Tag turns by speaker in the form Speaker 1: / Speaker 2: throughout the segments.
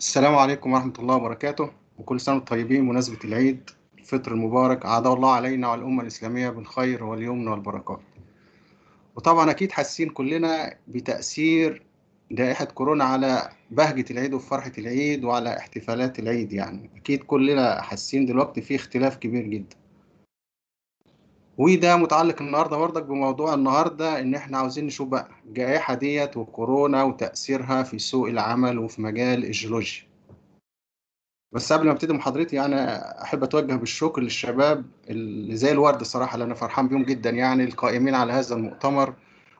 Speaker 1: السلام عليكم ورحمة الله وبركاته وكل سنة وانتم طيبين بمناسبة العيد الفطر المبارك عاد الله علينا وعلى الأمة الإسلامية بالخير واليمن والبركات وطبعا أكيد حاسين كلنا بتأثير جائحة كورونا على بهجة العيد وفرحة العيد وعلى احتفالات العيد يعني أكيد كلنا حاسين دلوقتي في اختلاف كبير جدا وده متعلق النهارده برضك بموضوع النهارده ان احنا عاوزين نشوف بقى الجائحه ديت وكورونا وتاثيرها في سوق العمل وفي مجال الجيولوجيا بس قبل ما ابتدي محاضرتي يعني احب اتوجه بالشكر للشباب اللي زي الورد الصراحه اللي انا فرحان بيهم جدا يعني القائمين على هذا المؤتمر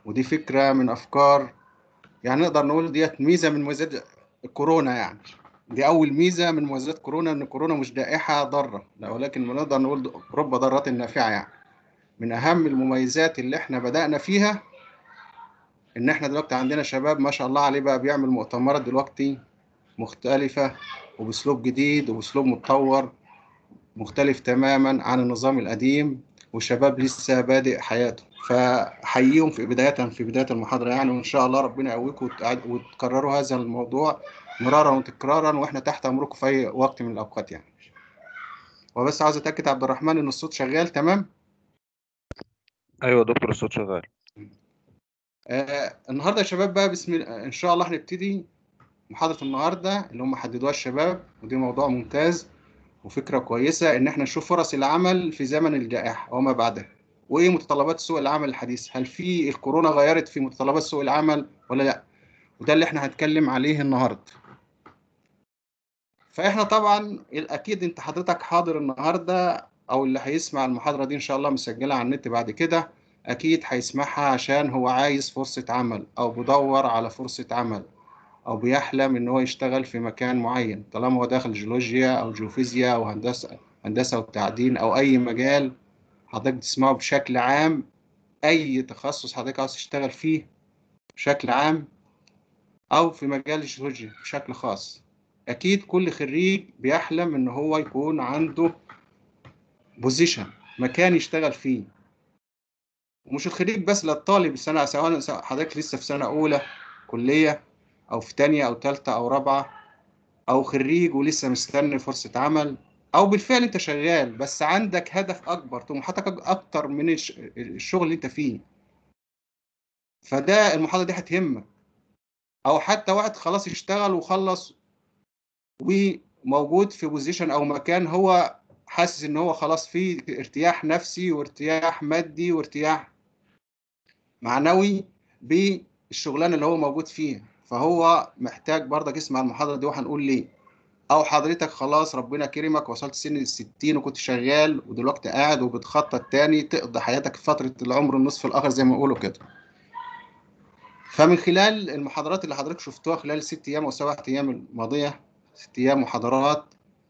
Speaker 1: ودي فكره من افكار يعني نقدر نقول ديت ميزه من مميزات الكورونا يعني دي اول ميزه من مميزات كورونا ان كورونا مش جائحه ضاره لا ولكن نقدر نقول رب ضاره نافعه يعني من اهم المميزات اللي احنا بدانا فيها ان احنا دلوقتي عندنا شباب ما شاء الله عليه بقى بيعمل مؤتمرات دلوقتي مختلفه وباسلوب جديد وباسلوب متطور مختلف تماما عن النظام القديم وشباب لسه بادئ حياته فحييهم في بدايه في بدايه المحاضره يعني وان شاء الله ربنا يقويكم وتكرروا هذا الموضوع مرارا وتكرارا واحنا تحت امركم في اي وقت من الاوقات يعني وبس عاوز اتاكد عبد الرحمن ان الصوت شغال تمام
Speaker 2: ايوه دكتور الصوت شغال
Speaker 1: آه النهارده يا شباب بقى بسم الله ان شاء الله هنبتدي محاضره النهارده اللي هم حددوها الشباب ودي موضوع ممتاز وفكره كويسه ان احنا نشوف فرص العمل في زمن الجائحه وما بعدها وايه متطلبات سوق العمل الحديث هل في الكورونا غيرت في متطلبات سوق العمل ولا لا وده اللي احنا هنتكلم عليه النهارده فاحنا طبعا الاكيد انت حضرتك حاضر النهارده او اللي هيسمع المحاضره دي ان شاء الله مسجله على النت بعد كده اكيد هيسمعها عشان هو عايز فرصه عمل او بدور على فرصه عمل او بيحلم ان هو يشتغل في مكان معين طالما هو داخل جيولوجيا او جيوفيزيا او هندسه هندسه والتعدين او اي مجال حضرتك بتسمعه بشكل عام اي تخصص حضرتك عايز تشتغل فيه بشكل عام او في مجال الجيولوجيا بشكل خاص اكيد كل خريج بيحلم ان هو يكون عنده بوزيشن مكان يشتغل فيه ومش الخريج بس لا الطالب سواء حضرتك لسه في سنه اولى كليه او في تانية او تالتة او رابعه او خريج ولسه مستني فرصه عمل او بالفعل انت شغال بس عندك هدف اكبر طموحاتك اكتر من الشغل اللي انت فيه فده المحاضره دي هتهمك او حتى وقت خلاص اشتغل وخلص وموجود في بوزيشن او مكان هو حاسس ان هو خلاص في ارتياح نفسي وارتياح مادي وارتياح معنوي بالشغلانه اللي هو موجود فيها فهو محتاج برضك يسمع المحاضره دي وهنقول ليه او حضرتك خلاص ربنا كرمك وصلت سن ال 60 وكنت شغال ودلوقتي قاعد وبتخطط تاني تقضي حياتك في فتره العمر النصف الاخر زي ما بيقولوا كده فمن خلال المحاضرات اللي حضرتك شفتوها خلال الست ايام او سبع ايام الماضيه ست ايام محاضرات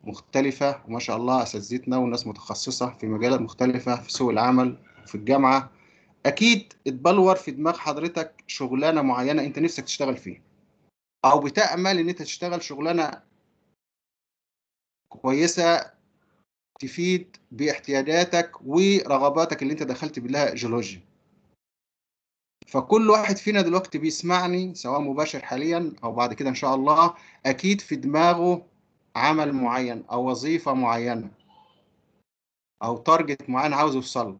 Speaker 1: مختلفة وما شاء الله أساتذتنا وناس متخصصة في مجالات مختلفة في سوق العمل في الجامعة أكيد اتبلور في دماغ حضرتك شغلانة معينة أنت نفسك تشتغل فيها أو بتأمل إن أنت تشتغل شغلانة كويسة تفيد باحتياجاتك ورغباتك اللي أنت دخلت بها جيولوجيا فكل واحد فينا دلوقتي بيسمعني سواء مباشر حاليا أو بعد كده إن شاء الله أكيد في دماغه عمل معين او وظيفه معينه او تارجت معين عاوز يوصل له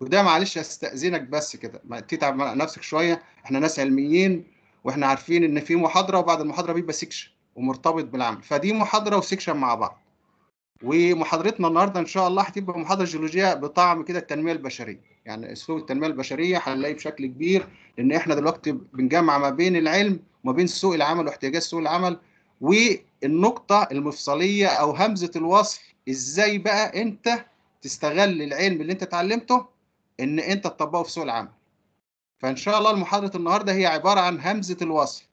Speaker 1: وده معلش استاذنك بس كده تتعب نفسك شويه احنا ناس علميين واحنا عارفين ان في محاضره وبعد المحاضره بيبقى سيكشن ومرتبط بالعمل فدي محاضره وسيكشن مع بعض ومحاضرتنا النهارده ان شاء الله هتبقى محاضره جيولوجيه بطعم كده التنميه البشريه يعني اسلوب التنميه البشريه هنلاقيه بشكل كبير لان احنا دلوقتي بنجمع ما بين العلم وما بين سوق العمل واحتياجات سوق العمل والنقطة المفصلية أو همزة الوصف إزاي بقى أنت تستغل العلم اللي أنت اتعلمته إن أنت تطبقه في سوق العمل فإن شاء الله محاضرة النهاردة هي عبارة عن همزة الوصف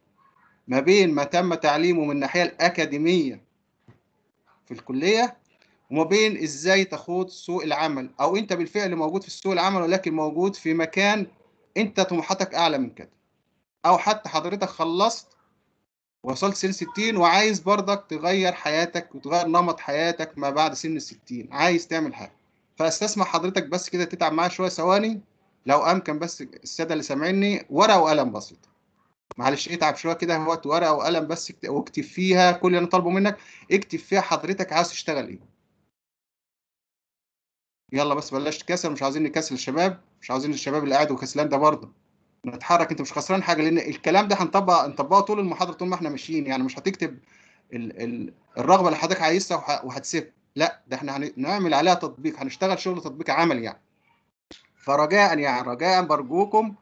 Speaker 1: ما بين ما تم تعليمه من الناحية الأكاديمية في الكلية وما بين إزاي تخوض سوق العمل أو أنت بالفعل موجود في سوق العمل ولكن موجود في مكان أنت طموحاتك أعلى من كده أو حتى حضرتك خلصت وصلت سن 60 وعايز برضك تغير حياتك وتغير نمط حياتك ما بعد سن 60 عايز تعمل حاجه فاستسمح حضرتك بس كده تتعب معايا شويه ثواني لو امكن بس الساده اللي سامعيني ورقه وقلم بسيطه معلش اتعب شويه كده وقت ورقه وقلم بس واكتب فيها كل اللي انا طالبه منك اكتب فيها حضرتك عايز تشتغل ايه يلا بس بلاش تكسل مش عاوزين نكسل الشباب مش عاوزين الشباب اللي قاعد وكسلان ده برضه نتحرك انت مش خسران حاجه لان الكلام ده هنطبق نطبقه طول المحاضره طول ما احنا ماشيين يعني مش هتكتب ال... ال... الرغبه اللي حضرتك عايزها وه... وهتسيبها لا ده احنا هنعمل عليها تطبيق هنشتغل شغل تطبيق عمل يعني فرجاء يعني رجاء برجوكم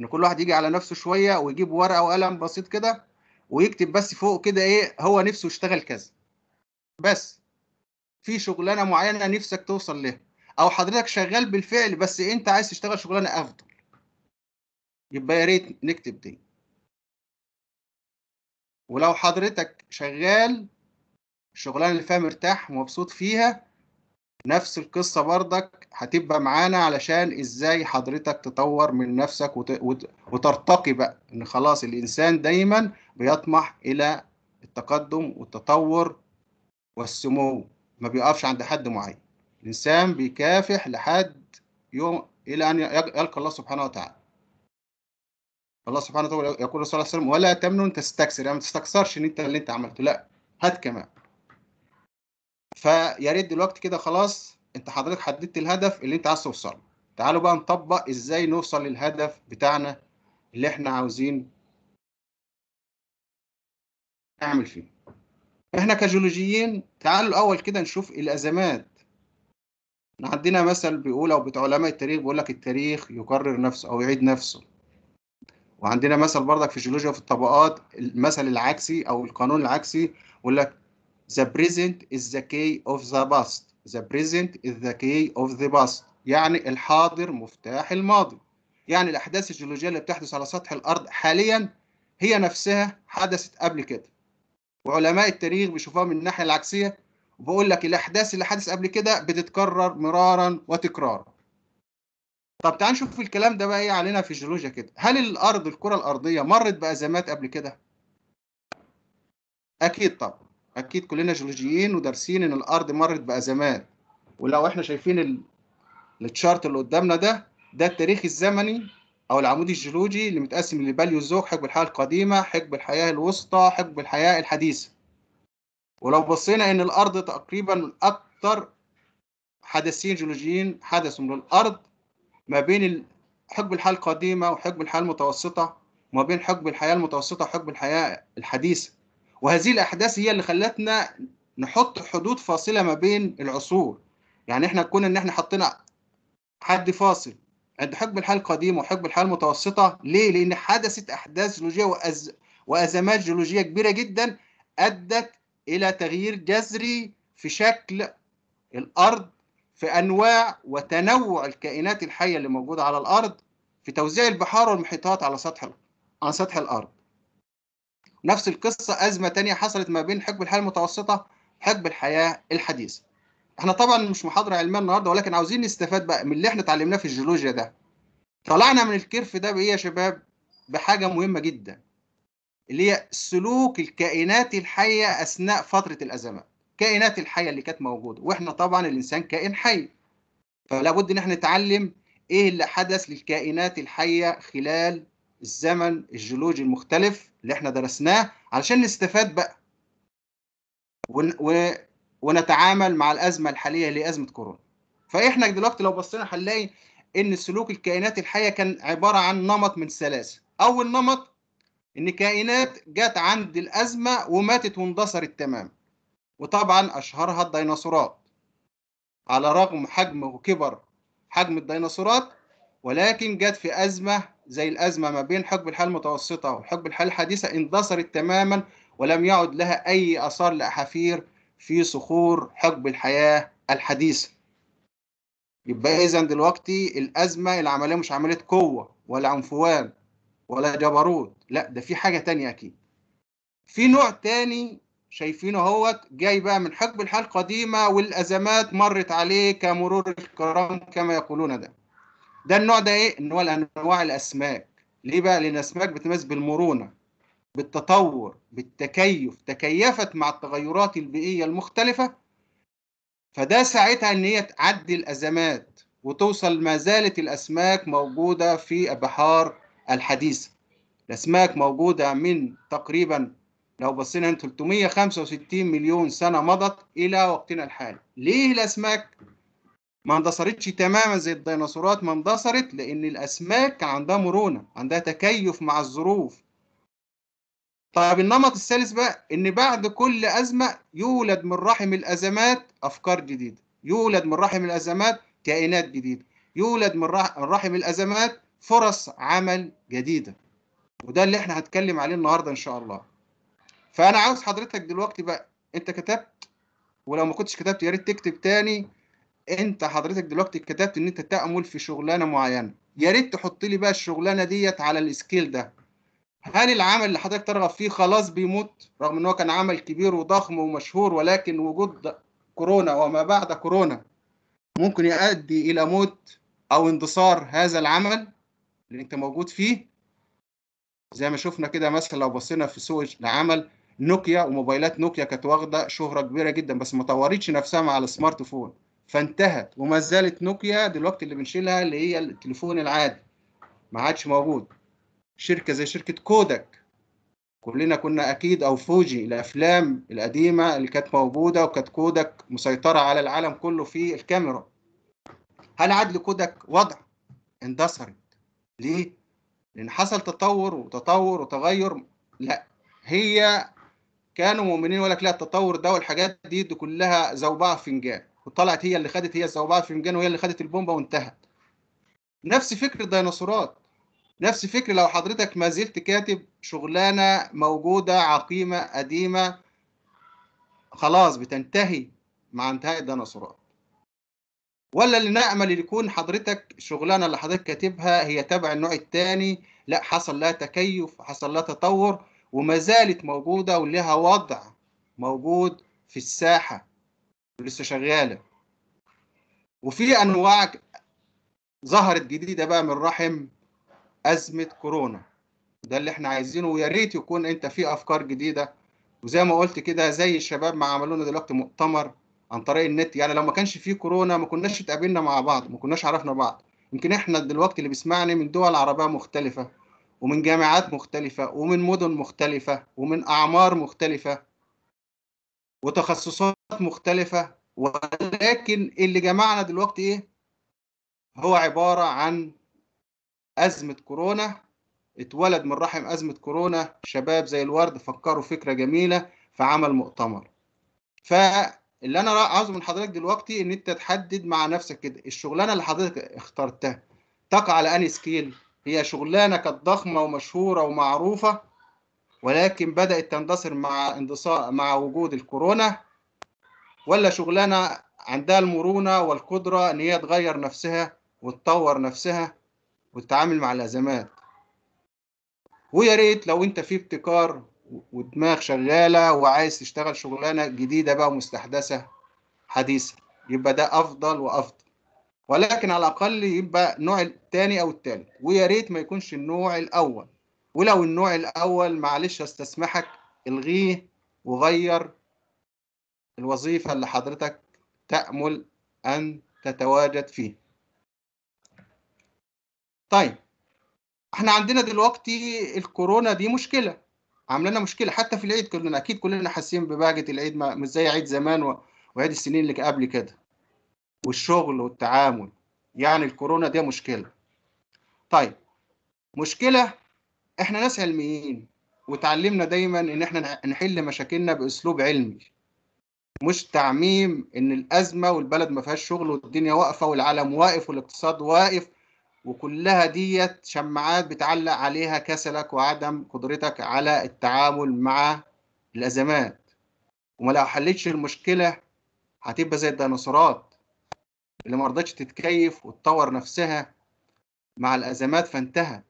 Speaker 1: ان كل واحد يجي على نفسه شويه ويجيب ورقه وقلم بسيط كده ويكتب بس فوق كده ايه هو نفسه يشتغل كذا بس في شغلانه معينه نفسك توصل لها او حضرتك شغال بالفعل بس انت عايز تشتغل شغلانه افضل يبقى يا ريت نكتب دي ولو حضرتك شغال الشغلانه اللي فيها مرتاح ومبسوط فيها نفس القصه بردك هتبقى معانا علشان ازاي حضرتك تطور من نفسك وترتقي بقى ان خلاص الانسان دايما بيطمح الى التقدم والتطور والسمو ما بيقفش عند حد معين الانسان بيكافح لحد يوم الى ان يلقى الله سبحانه وتعالى الله سبحانه وتعالى يقول الرسول عليه وسلم ولا تمنن تستكثر يعني ما تستكثرش ان انت اللي انت عملته لا هات كمان فيا ريت دلوقتي كده خلاص انت حضرتك حددت الهدف اللي انت عايز توصل تعالوا بقى نطبق ازاي نوصل للهدف بتاعنا اللي احنا عاوزين نعمل فيه احنا كجيولوجيين تعالوا الاول كده نشوف الازمات عندنا مثل بيقول او بتوع علماء التاريخ بيقول لك التاريخ يكرر نفسه او يعيد نفسه وعندنا مثل برضك في الجيولوجيا وفي الطبقات المثل العكسي او القانون العكسي يقول لك the present is the key of the past the present is the key of the past يعني الحاضر مفتاح الماضي يعني الاحداث الجيولوجيه اللي بتحدث على سطح الارض حاليا هي نفسها حدثت قبل كده وعلماء التاريخ بيشوفوها من الناحيه العكسيه وبقول لك الاحداث اللي حدث قبل كده بتتكرر مرارا وتكرارا طب تعال نشوف الكلام ده بقى ايه علينا في الجيولوجيا كده هل الارض الكره الارضيه مرت بازمات قبل كده اكيد طبعا اكيد كلنا جيولوجيين ودارسين ان الارض مرت بازمات ولو احنا شايفين التشارت اللي قدامنا ده ده التاريخ الزمني او العمود الجيولوجي اللي متقسم لباليوزوك حقب الحياه القديمه حقب الحياه الوسطى حقب الحياه الحديثه ولو بصينا ان الارض تقريبا اكتر حدثين جيولوجيين حدثوا من الارض ما بين حقب الحياة القديمة وحقب الحياة المتوسطة وما بين حقب الحياة المتوسطة وحقب الحياة الحديثة وهذه الأحداث هي اللي خلتنا نحط حدود فاصلة ما بين العصور يعني احنا كنا ان احنا حطينا حد فاصل عند حقب الحياة القديمة وحقب الحياة المتوسطة ليه؟ لأن حدثت أحداث جيولوجية وأز... وأزمات جيولوجية كبيرة جدا أدت إلى تغيير جذري في شكل الأرض في أنواع وتنوع الكائنات الحية اللي موجودة على الأرض في توزيع البحار والمحيطات على سطح على سطح الأرض. نفس القصة أزمة تانية حصلت ما بين حقب الحياة المتوسطة وحقب الحياة الحديثة. احنا طبعا مش محاضرة علمية النهاردة ولكن عاوزين نستفاد بقى من اللي احنا اتعلمناه في الجيولوجيا ده. طلعنا من الكيرف ده بإيه يا شباب؟ بحاجة مهمة جدا اللي هي سلوك الكائنات الحية أثناء فترة الأزمات. كائنات الحيه اللي كانت موجوده واحنا طبعا الانسان كائن حي فلا بد ان احنا نتعلم ايه اللي حدث للكائنات الحيه خلال الزمن الجيولوجي المختلف اللي احنا درسناه علشان نستفاد بقى ون... و... ونتعامل مع الازمه الحاليه اللي هي ازمه كورونا فاحنا دلوقتي لو بصينا هنلاقي ان سلوك الكائنات الحيه كان عباره عن نمط من ثلاثه اول نمط ان كائنات جت عند الازمه وماتت واندثرت تماما وطبعا أشهرها الديناصورات على رغم حجم وكبر حجم الديناصورات ولكن جت في أزمة زي الأزمة ما بين حقب الحياة المتوسطة وحقب الحياة الحديثة اندثرت تماما ولم يعد لها أي آثار لأحافير في صخور حقب الحياة الحديثة يبقى إذا دلوقتي الأزمة العملية مش عملية قوة ولا عنفوان ولا جبروت لا ده في حاجة تانية أكيد في نوع تاني شايفينه اهوت جاي بقى من حقب الحال القديمه والازمات مرت عليه كمرور الكرام كما يقولون ده ده النوع ده ايه ان هو انواع الاسماك ليه بقى لان الاسماك بتميز بالمرونه بالتطور بالتكيف تكيفت مع التغيرات البيئيه المختلفه فده ساعتها ان هي تعدي الازمات وتوصل ما زالت الاسماك موجوده في البحار الحديثه الاسماك موجوده من تقريبا لو بصينا 365 مليون سنه مضت الى وقتنا الحالي ليه الاسماك ما اندثرتش تماما زي الديناصورات ما اندثرت لان الاسماك كان عندها مرونه عندها تكيف مع الظروف طيب النمط الثالث بقى ان بعد كل ازمه يولد من رحم الازمات افكار جديده يولد من رحم الازمات كائنات جديده يولد من رحم الازمات فرص عمل جديده وده اللي احنا هنتكلم عليه النهارده ان شاء الله فانا عاوز حضرتك دلوقتي بقى انت كتبت ولو ما كنتش كتبت يا ريت تكتب تاني انت حضرتك دلوقتي كتبت ان انت تامل في شغلانه معينه يا ريت تحط لي بقى الشغلانه ديت على السكيل ده هل العمل اللي حضرتك ترغب فيه خلاص بيموت رغم ان هو كان عمل كبير وضخم ومشهور ولكن وجود كورونا وما بعد كورونا ممكن يؤدي الى موت او اندثار هذا العمل اللي انت موجود فيه زي ما شفنا كده مثلا لو بصينا في سوق العمل نوكيا وموبايلات نوكيا كانت واخده شهره كبيره جدا بس ما طورتش نفسها مع السمارت فون فانتهت وما زالت نوكيا دلوقتي اللي بنشيلها اللي هي التليفون العادي ما عادش موجود شركه زي شركه كودك كلنا كنا اكيد او فوجي الافلام القديمه اللي كانت موجوده وكانت كودك مسيطره على العالم كله في الكاميرا هل عاد لكودك وضع اندثرت ليه لان حصل تطور وتطور وتغير لا هي كانوا مؤمنين يقول لك لا التطور ده والحاجات دي, دي كلها زوبعه فنجان وطلعت هي اللي خدت هي الزوبعه فنجان وهي اللي خدت البومبه وانتهت نفس فكر الديناصورات نفس فكر لو حضرتك ما زلت كاتب شغلانه موجوده عقيمه قديمه خلاص بتنتهي مع انتهاء الديناصورات ولا اللي نأمل يكون حضرتك شغلانه اللي حضرتك كاتبها هي تبع النوع الثاني لا حصل لها تكيف حصل لها تطور وما زالت موجودة ولها وضع موجود في الساحة ولسه شغالة وفي أنواع ظهرت جديدة بقى من رحم أزمة كورونا ده اللي احنا عايزينه ويا ريت يكون انت في أفكار جديدة وزي ما قلت كده زي الشباب ما عملونا دلوقتي مؤتمر عن طريق النت يعني لو ما كانش في كورونا ما كناش اتقابلنا مع بعض ما كناش عرفنا بعض يمكن احنا دلوقتي اللي بيسمعني من دول عربية مختلفة ومن جامعات مختلفة ومن مدن مختلفة ومن أعمار مختلفة وتخصصات مختلفة ولكن اللي جمعنا دلوقتي إيه؟ هو عبارة عن أزمة كورونا اتولد من رحم أزمة كورونا شباب زي الورد فكروا فكرة جميلة فعمل مؤتمر فاللي أنا عاوزه من حضرتك دلوقتي إن أنت تحدد مع نفسك كده الشغلانة اللي حضرتك اخترتها تقع على أنهي سكيل هي شغلانة كانت ضخمة ومشهورة ومعروفة ولكن بدأت تندثر مع اندثار مع وجود الكورونا ولا شغلانة عندها المرونة والقدرة إن هي تغير نفسها وتطور نفسها وتتعامل مع الأزمات ويا ريت لو أنت في ابتكار ودماغ شغالة وعايز تشتغل شغلانة جديدة بقى مستحدثة حديثة يبقى ده أفضل وأفضل ولكن على الأقل يبقى النوع الثاني أو الثالث ويا ريت ما يكونش النوع الأول ولو النوع الأول معلش أستسمحك الغيه وغير الوظيفة اللي حضرتك تأمل أن تتواجد فيه طيب احنا عندنا دلوقتي الكورونا دي مشكلة عامله لنا مشكلة حتى في العيد كلنا أكيد كلنا حاسين ببهجة العيد مش زي عيد زمان وعيد السنين اللي قبل كده والشغل والتعامل يعني الكورونا دي مشكله طيب مشكله احنا ناس علميين وتعلمنا دايما ان احنا نحل مشاكلنا باسلوب علمي مش تعميم ان الازمه والبلد ما فيهاش شغل والدنيا واقفه والعالم واقف والاقتصاد واقف وكلها ديت شماعات بتعلق عليها كسلك وعدم قدرتك على التعامل مع الازمات وما لو حلتش المشكله هتبقى زي الديناصورات اللي ما رضتش تتكيف وتطور نفسها مع الازمات فانتهى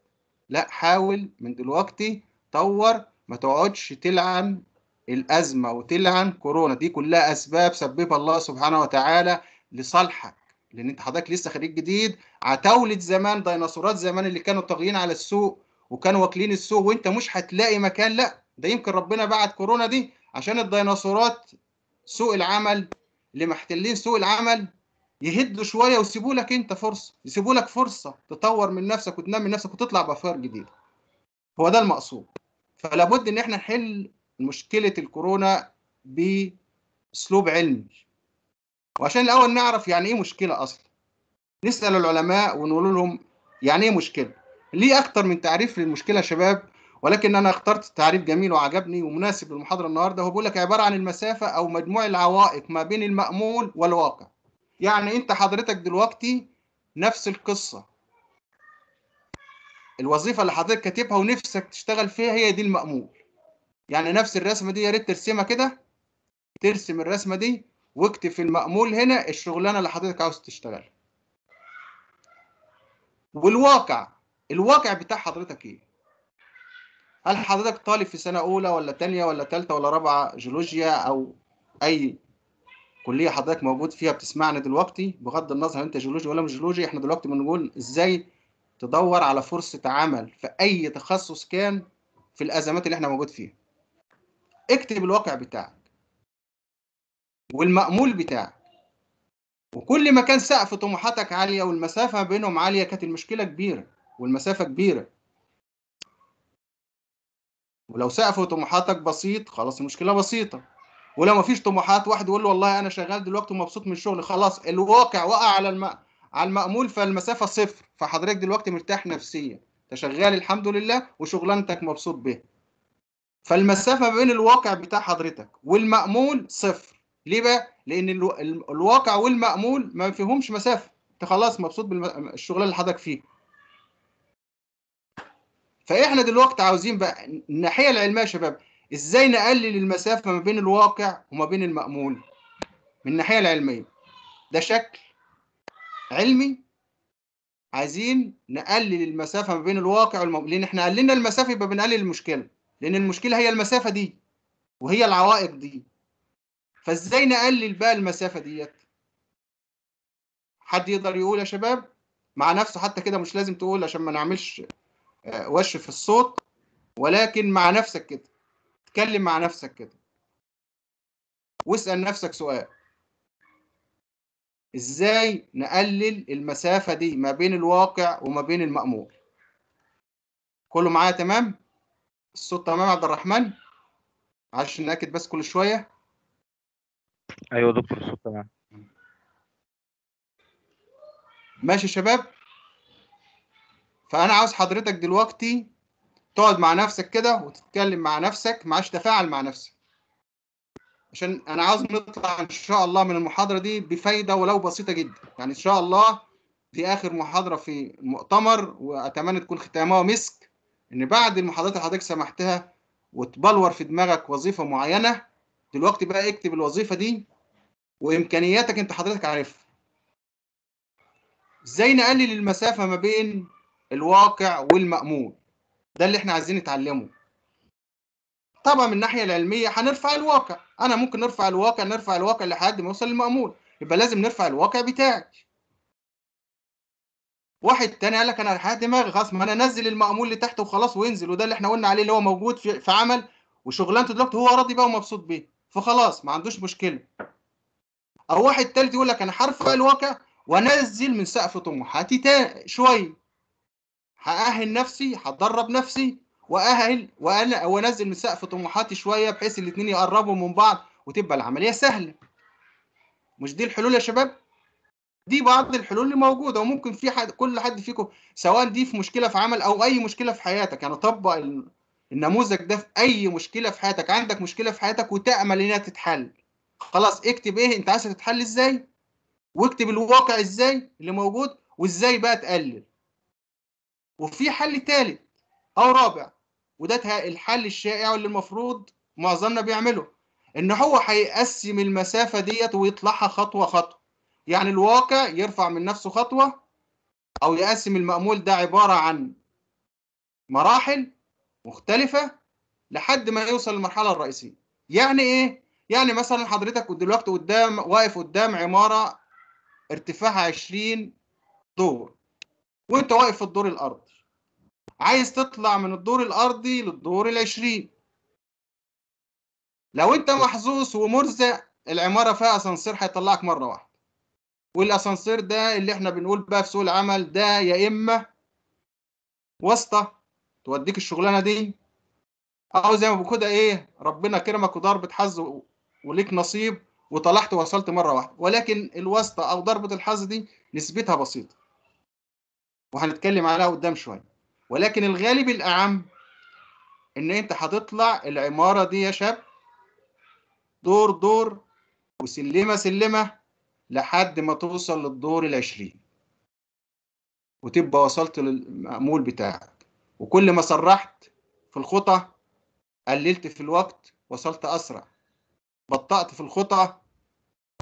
Speaker 1: لا حاول من دلوقتي طور ما تقعدش تلعن الازمه وتلعن كورونا دي كلها اسباب سببها الله سبحانه وتعالى لصالحك لان انت حضرتك لسه خريج جديد عتاوله زمان ديناصورات زمان اللي كانوا طاغيين على السوق وكانوا واكلين السوق وانت مش هتلاقي مكان لا ده يمكن ربنا بعت كورونا دي عشان الديناصورات سوق العمل اللي محتلين سوق العمل يهدوا شويه ويسيبوا لك انت فرصه يسيبوا لك فرصه تطور من نفسك وتنمي نفسك وتطلع بافكار جديده هو ده المقصود فلا بد ان احنا نحل مشكله الكورونا باسلوب علمي وعشان الاول نعرف يعني ايه مشكله اصلا نسال العلماء ونقول لهم يعني ايه مشكله ليه اكتر من تعريف للمشكله يا شباب ولكن انا اخترت تعريف جميل وعجبني ومناسب للمحاضره النهارده هو بيقول لك عباره عن المسافه او مجموع العوائق ما بين المامول والواقع يعني انت حضرتك دلوقتي نفس القصة الوظيفة اللي حضرتك كاتبها ونفسك تشتغل فيها هي دي المأمول يعني نفس الرسمة دي يا ريت ترسمها كده ترسم الرسمة دي واكتب في المأمول هنا الشغلانة اللي حضرتك عاوز تشتغلها والواقع الواقع بتاع حضرتك ايه هل حضرتك طالب في سنة أولى ولا تانية ولا تالتة ولا رابعة جيولوجيا أو أي كليه حضرتك موجود فيها بتسمعنا دلوقتي بغض النظر انت جيولوجي ولا مش جيولوجي احنا دلوقتي بنقول ازاي تدور على فرصه عمل في اي تخصص كان في الازمات اللي احنا موجود فيها اكتب الواقع بتاعك والمأمول بتاعك وكل ما كان سقف طموحاتك عالية والمسافة بينهم عالية كانت المشكلة كبيرة والمسافة كبيرة ولو سقف طموحاتك بسيط خلاص المشكلة بسيطة ولو ما فيش طموحات واحد يقول له والله انا شغال دلوقتي ومبسوط من الشغل خلاص الواقع وقع على الم... على المأمول فالمسافة صفر فحضرتك دلوقتي مرتاح نفسيا انت شغال الحمد لله وشغلانتك مبسوط بيها فالمسافة ما بين الواقع بتاع حضرتك والمأمول صفر ليه بقى؟ لأن الو... الواقع والمأمول ما فيهمش مسافة انت خلاص مبسوط بالشغلانة اللي حضرتك فيها فاحنا دلوقتي عاوزين بقى الناحيه العلميه يا شباب ازاي نقلل المسافه ما بين الواقع وما بين المامول من الناحيه العلميه ده شكل علمي عايزين نقلل المسافه ما بين الواقع والمامول لان احنا قللنا المسافه يبقى بنقلل المشكله لان المشكله هي المسافه دي وهي العوائق دي فازاي نقلل بقى المسافه ديت حد يقدر يقول يا شباب مع نفسه حتى كده مش لازم تقول عشان ما نعملش آه، وش في الصوت ولكن مع نفسك كده اتكلم مع نفسك كده واسأل نفسك سؤال ازاي نقلل المسافة دي ما بين الواقع وما بين المامور كله معايا تمام الصوت تمام عبد الرحمن عشان نأكد بس كل شوية
Speaker 2: ايوه دكتور الصوت تمام
Speaker 1: ماشي يا شباب فانا عاوز حضرتك دلوقتي تقعد مع نفسك كده وتتكلم مع نفسك معاش تفاعل مع نفسك عشان انا عاوز نطلع ان شاء الله من المحاضره دي بفايده ولو بسيطه جدا يعني ان شاء الله دي اخر محاضره في المؤتمر واتمنى تكون ختامها مسك ان بعد المحاضرات اللي حضرتك سمحتها وتبلور في دماغك وظيفه معينه دلوقتي بقى اكتب الوظيفه دي وامكانياتك انت حضرتك عارفها ازاي نقلل المسافه ما بين الواقع والمأمول ده اللي احنا عايزين نتعلمه طبعا من الناحيه العلميه هنرفع الواقع انا ممكن نرفع الواقع نرفع الواقع لحد ما يوصل للمأمول يبقى لازم نرفع الواقع بتاعي واحد تاني قال لك انا الحياه دماغي خلاص ما انا انزل المأمول اللي تحت وخلاص وينزل وده اللي احنا قلنا عليه اللي هو موجود في, في عمل وشغلانته دلوقتي هو راضي بقى ومبسوط بيه فخلاص ما عندوش مشكله او واحد تالت يقول لك انا هرفع الواقع وانزل من سقف طموحاتي شويه هأهل نفسي هتدرب نفسي وأهل وأنا وأنزل من سقف طموحاتي شوية بحيث الاتنين يقربوا من بعض وتبقى العملية سهلة مش دي الحلول يا شباب دي بعض الحلول اللي موجوده وممكن في حد كل حد فيكم سواء دي في مشكله في عمل او اي مشكله في حياتك يعني طبق النموذج ده في اي مشكله في حياتك عندك مشكله في حياتك وتامل انها تتحل خلاص اكتب ايه انت عايز تتحل ازاي واكتب الواقع ازاي اللي موجود وازاي بقى تقلل وفي حل ثالث او رابع وده الحل الشائع اللي المفروض معظمنا بيعمله ان هو هيقسم المسافه ديت ويطلعها خطوه خطوه يعني الواقع يرفع من نفسه خطوه او يقسم المأمول ده عباره عن مراحل مختلفه لحد ما يوصل للمرحله الرئيسيه يعني ايه يعني مثلا حضرتك دلوقتي قدام واقف قدام عماره ارتفاعها 20 دور وانت واقف في الدور الارضي عايز تطلع من الدور الارضي للدور العشرين لو انت محظوظ ومرزق العماره فيها اسانسير هيطلعك مره واحده والاسانسير ده اللي احنا بنقول بقى في سوق العمل ده يا اما واسطه توديك الشغلانه دي او زي ما كده ايه ربنا كرمك وضربه حظ وليك نصيب وطلعت ووصلت مره واحده ولكن الواسطه او ضربه الحظ دي نسبتها بسيطه وهنتكلم عليها قدام شويه ولكن الغالب الاعم ان انت هتطلع العماره دي يا شاب دور دور وسلمه سلمه لحد ما توصل للدور العشرين وتبقى وصلت للمأمول بتاعك وكل ما سرحت في الخطى قللت في الوقت وصلت أسرع بطأت في الخطى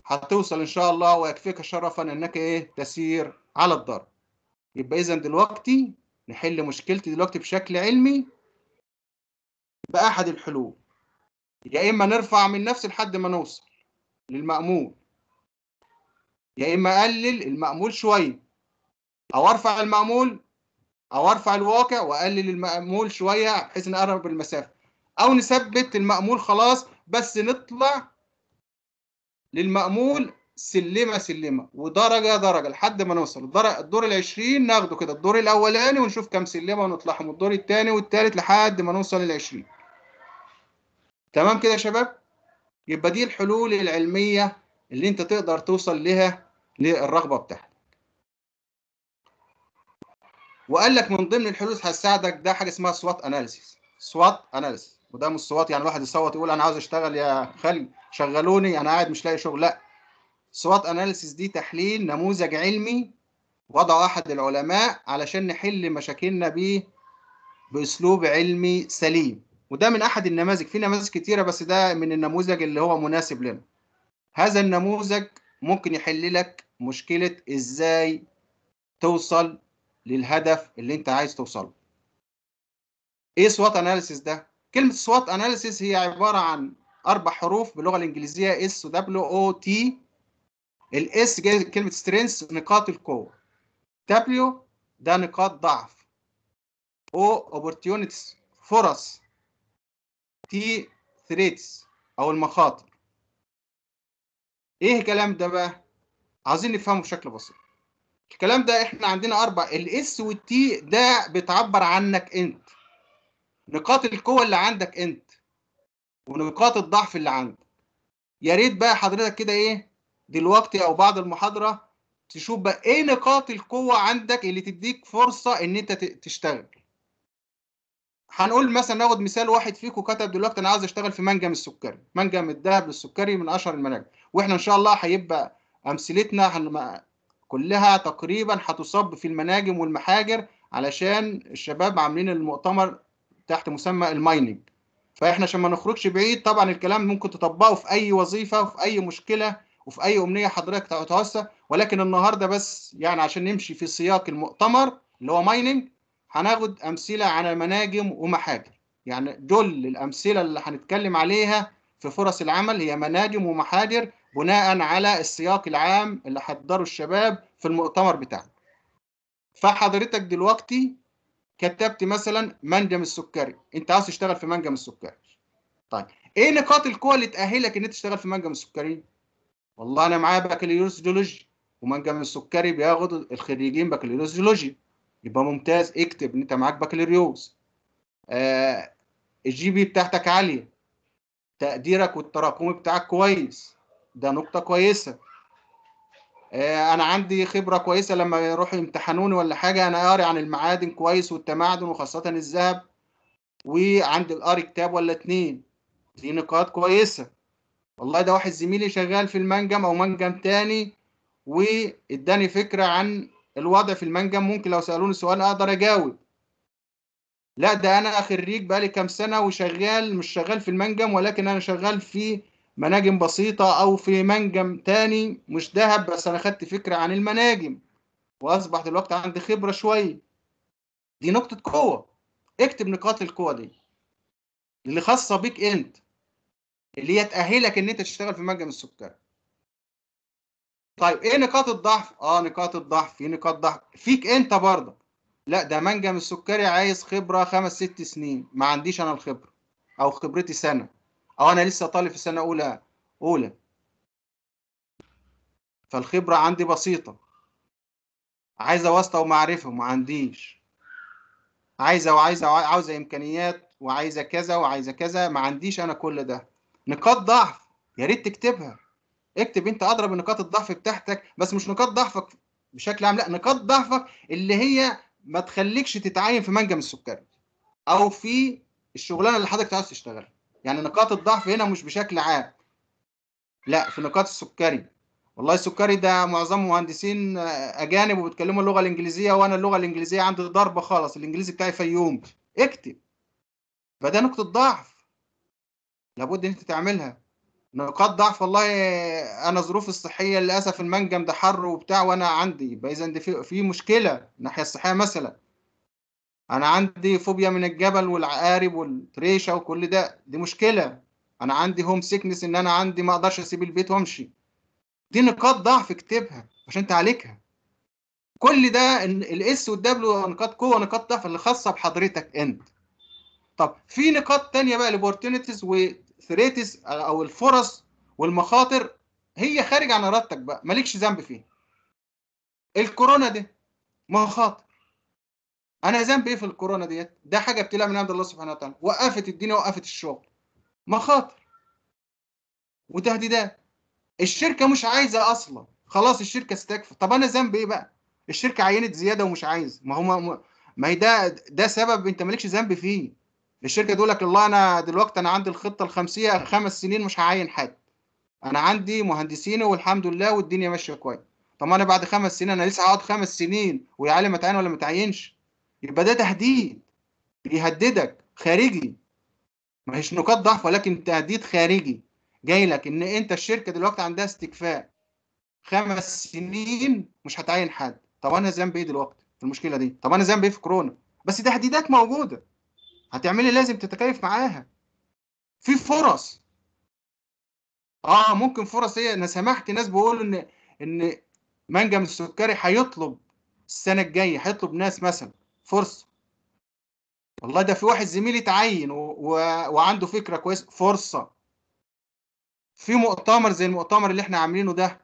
Speaker 1: هتوصل إن شاء الله ويكفيك شرفا أنك إيه تسير على الدرب يبقى اذا دلوقتي نحل مشكلتي دلوقتي بشكل علمي باحد الحلول يا اما نرفع من نفس لحد ما نوصل للمأمول يا اما اقلل المأمول شويه او ارفع المأمول او ارفع الواقع واقلل المأمول شويه بحيث نقرب المسافه او نثبت المأمول خلاص بس نطلع للمأمول سلمه سلمه ودرجه درجه لحد ما نوصل الدور ال 20 ناخده كده الدور الاولاني ونشوف كام سلمه ونطلعهم الدور الثاني والثالث لحد ما نوصل ال 20 تمام كده يا شباب يبقى دي الحلول العلميه اللي انت تقدر توصل لها للرغبه بتاعتك وقال لك من ضمن الحلول هتساعدك ده حاجه اسمها سوات اناليسيس سوات اناليسيس وده مش سوات يعني الواحد يصوت يقول انا عاوز اشتغل يا خلي شغلوني انا قاعد مش لاقي شغل لا سوات اناليسيس دي تحليل نموذج علمي وضعه احد العلماء علشان نحل مشاكلنا بيه باسلوب علمي سليم وده من احد النماذج في نماذج كتيره بس ده من النموذج اللي هو مناسب لنا هذا النموذج ممكن يحل لك مشكله ازاي توصل للهدف اللي انت عايز توصله ايه سوات اناليسيس ده كلمه سوات اناليسيس هي عباره عن اربع حروف باللغه الانجليزيه اس دبليو او تي الاس جاي كلمه سترينث نقاط القوه دبليو ده نقاط ضعف او اوبورتيونيتيز فرص تي ثريتس او المخاطر ايه الكلام ده بقى عايزين نفهمه بشكل بسيط الكلام ده احنا عندنا اربع الاس والتي ده بتعبر عنك انت نقاط القوه اللي عندك انت ونقاط الضعف اللي عندك يا ريت بقى حضرتك كده ايه دلوقتي او بعد المحاضره تشوف بقى ايه نقاط القوه عندك اللي تديك فرصه ان انت تشتغل هنقول مثلا ناخد مثال واحد فيكم كتب دلوقتي انا عايز اشتغل في منجم السكري منجم الذهب للسكري من اشهر المناجم واحنا ان شاء الله هيبقى امثلتنا كلها تقريبا هتصب في المناجم والمحاجر علشان الشباب عاملين المؤتمر تحت مسمى المايننج فاحنا عشان ما نخرجش بعيد طبعا الكلام ممكن تطبقه في اي وظيفه وفي اي مشكله وفي اي امنيه حضرتك تتوسع ولكن النهارده بس يعني عشان نمشي في سياق المؤتمر اللي هو مايننج هناخد امثله على مناجم ومحاجر يعني دول الامثله اللي هنتكلم عليها في فرص العمل هي مناجم ومحاجر بناء على السياق العام اللي حضره الشباب في المؤتمر بتاعنا فحضرتك دلوقتي كتبت مثلا منجم السكري انت عاوز تشتغل في منجم السكري طيب ايه نقاط القوه اللي تاهلك ان انت تشتغل في منجم السكري والله انا معايا بكالوريوس جيولوجي ومنجم السكري بياخد الخريجين بكالوريوس جيولوجي يبقى ممتاز اكتب ان انت معاك بكالوريوس آه الجي بي بتاعتك عاليه تقديرك والتراكمي بتاعك كويس ده نقطه كويسه آه انا عندي خبره كويسه لما يروحوا يمتحنوني ولا حاجه انا قاري عن المعادن كويس والتمعدن وخاصه الذهب وعندي قاري كتاب ولا اتنين دي نقاط كويسه والله ده واحد زميلي شغال في المنجم او منجم تاني واداني فكره عن الوضع في المنجم ممكن لو سالوني سؤال اقدر اجاوب لا ده انا خريج بقالي كام سنه وشغال مش شغال في المنجم ولكن انا شغال في مناجم بسيطه او في منجم تاني مش ذهب بس انا خدت فكره عن المناجم واصبح دلوقتي عندي خبره شويه دي نقطه قوه اكتب نقاط القوه دي اللي خاصه بيك انت اللي هي تأهلك إن أنت تشتغل في منجم السكري. طيب إيه نقاط الضعف؟ آه نقاط الضعف في نقاط ضعف فيك أنت برضه. لا ده منجم السكري عايز خبرة خمس ست سنين ما عنديش أنا الخبرة أو خبرتي سنة أو أنا لسه طالب في سنة أولى أولى فالخبرة عندي بسيطة عايزة واسطة ومعرفة ما عنديش عايزة وعايزة وعايزة إمكانيات وعايزة كذا وعايزة كذا ما عنديش أنا كل ده نقاط ضعف يا ريت تكتبها اكتب انت اضرب نقاط الضعف بتاعتك بس مش نقاط ضعفك بشكل عام لا نقاط ضعفك اللي هي ما تخليكش تتعين في منجم السكري او في الشغلانه اللي حضرتك عايز تشتغلها يعني نقاط الضعف هنا مش بشكل عام لا في نقاط السكري والله السكري ده معظم مهندسين اجانب وبيتكلموا اللغه الانجليزيه وانا اللغه الانجليزيه عندي ضربه خالص الانجليزي بتاعي فيوم اكتب فده نقطه ضعف لابد انت تعملها نقاط ضعف والله انا ظروفي الصحيه للاسف المنجم ده حر وبتاع وانا عندي اذا في مشكله الناحيه الصحيه مثلا انا عندي فوبيا من الجبل والعقارب والريشه وكل ده دي مشكله انا عندي هوم سيكنس ان انا عندي ما اقدرش اسيب البيت وامشي دي نقاط ضعف اكتبها عشان تعالجها كل ده الاس والدبليو نقاط قوه ونقاط ضعف اللي خاصه بحضرتك انت طب في نقاط تانية بقى الاوبورتيونيتيز وثريتس او الفرص والمخاطر هي خارج عن ارادتك بقى مالكش ذنب فيها الكورونا دي مخاطر انا ذنب ايه في الكورونا ديت ده حاجه ابتلاء من عند الله سبحانه وتعالى وقفت الدنيا وقفت الشغل مخاطر وتهديدات الشركه مش عايزه اصلا خلاص الشركه استكفت طب انا ذنب ايه بقى الشركه عينت زياده ومش عايز ما هو ما هي ده ده سبب انت مالكش ذنب فيه الشركه تقول لك والله انا دلوقتي انا عندي الخطه الخمسيه خمس سنين مش هعين حد انا عندي مهندسين والحمد لله والدنيا ماشيه كويس طب انا بعد خمس سنين انا لسه هقعد خمس سنين ويا علي ما ولا ما تعينش يبقى ده تهديد بيهددك خارجي ما هيش نقاط ضعف ولكن تهديد خارجي جاي لك ان انت الشركه دلوقتي عندها استكفاء خمس سنين مش هتعين حد طب انا ذنبي ايه دلوقتي في المشكله دي طب انا ذنبي ايه في كورونا بس تهديدات موجوده هتعملي لازم تتكيف معاها في فرص اه ممكن فرص هي إيه؟ انا سمحت ناس بيقولوا ان ان منجم السكري هيطلب السنه الجايه هيطلب ناس مثلا فرصه والله ده في واحد زميلي اتعين و... و... وعنده فكره كويسه فرصه في مؤتمر زي المؤتمر اللي احنا عاملينه ده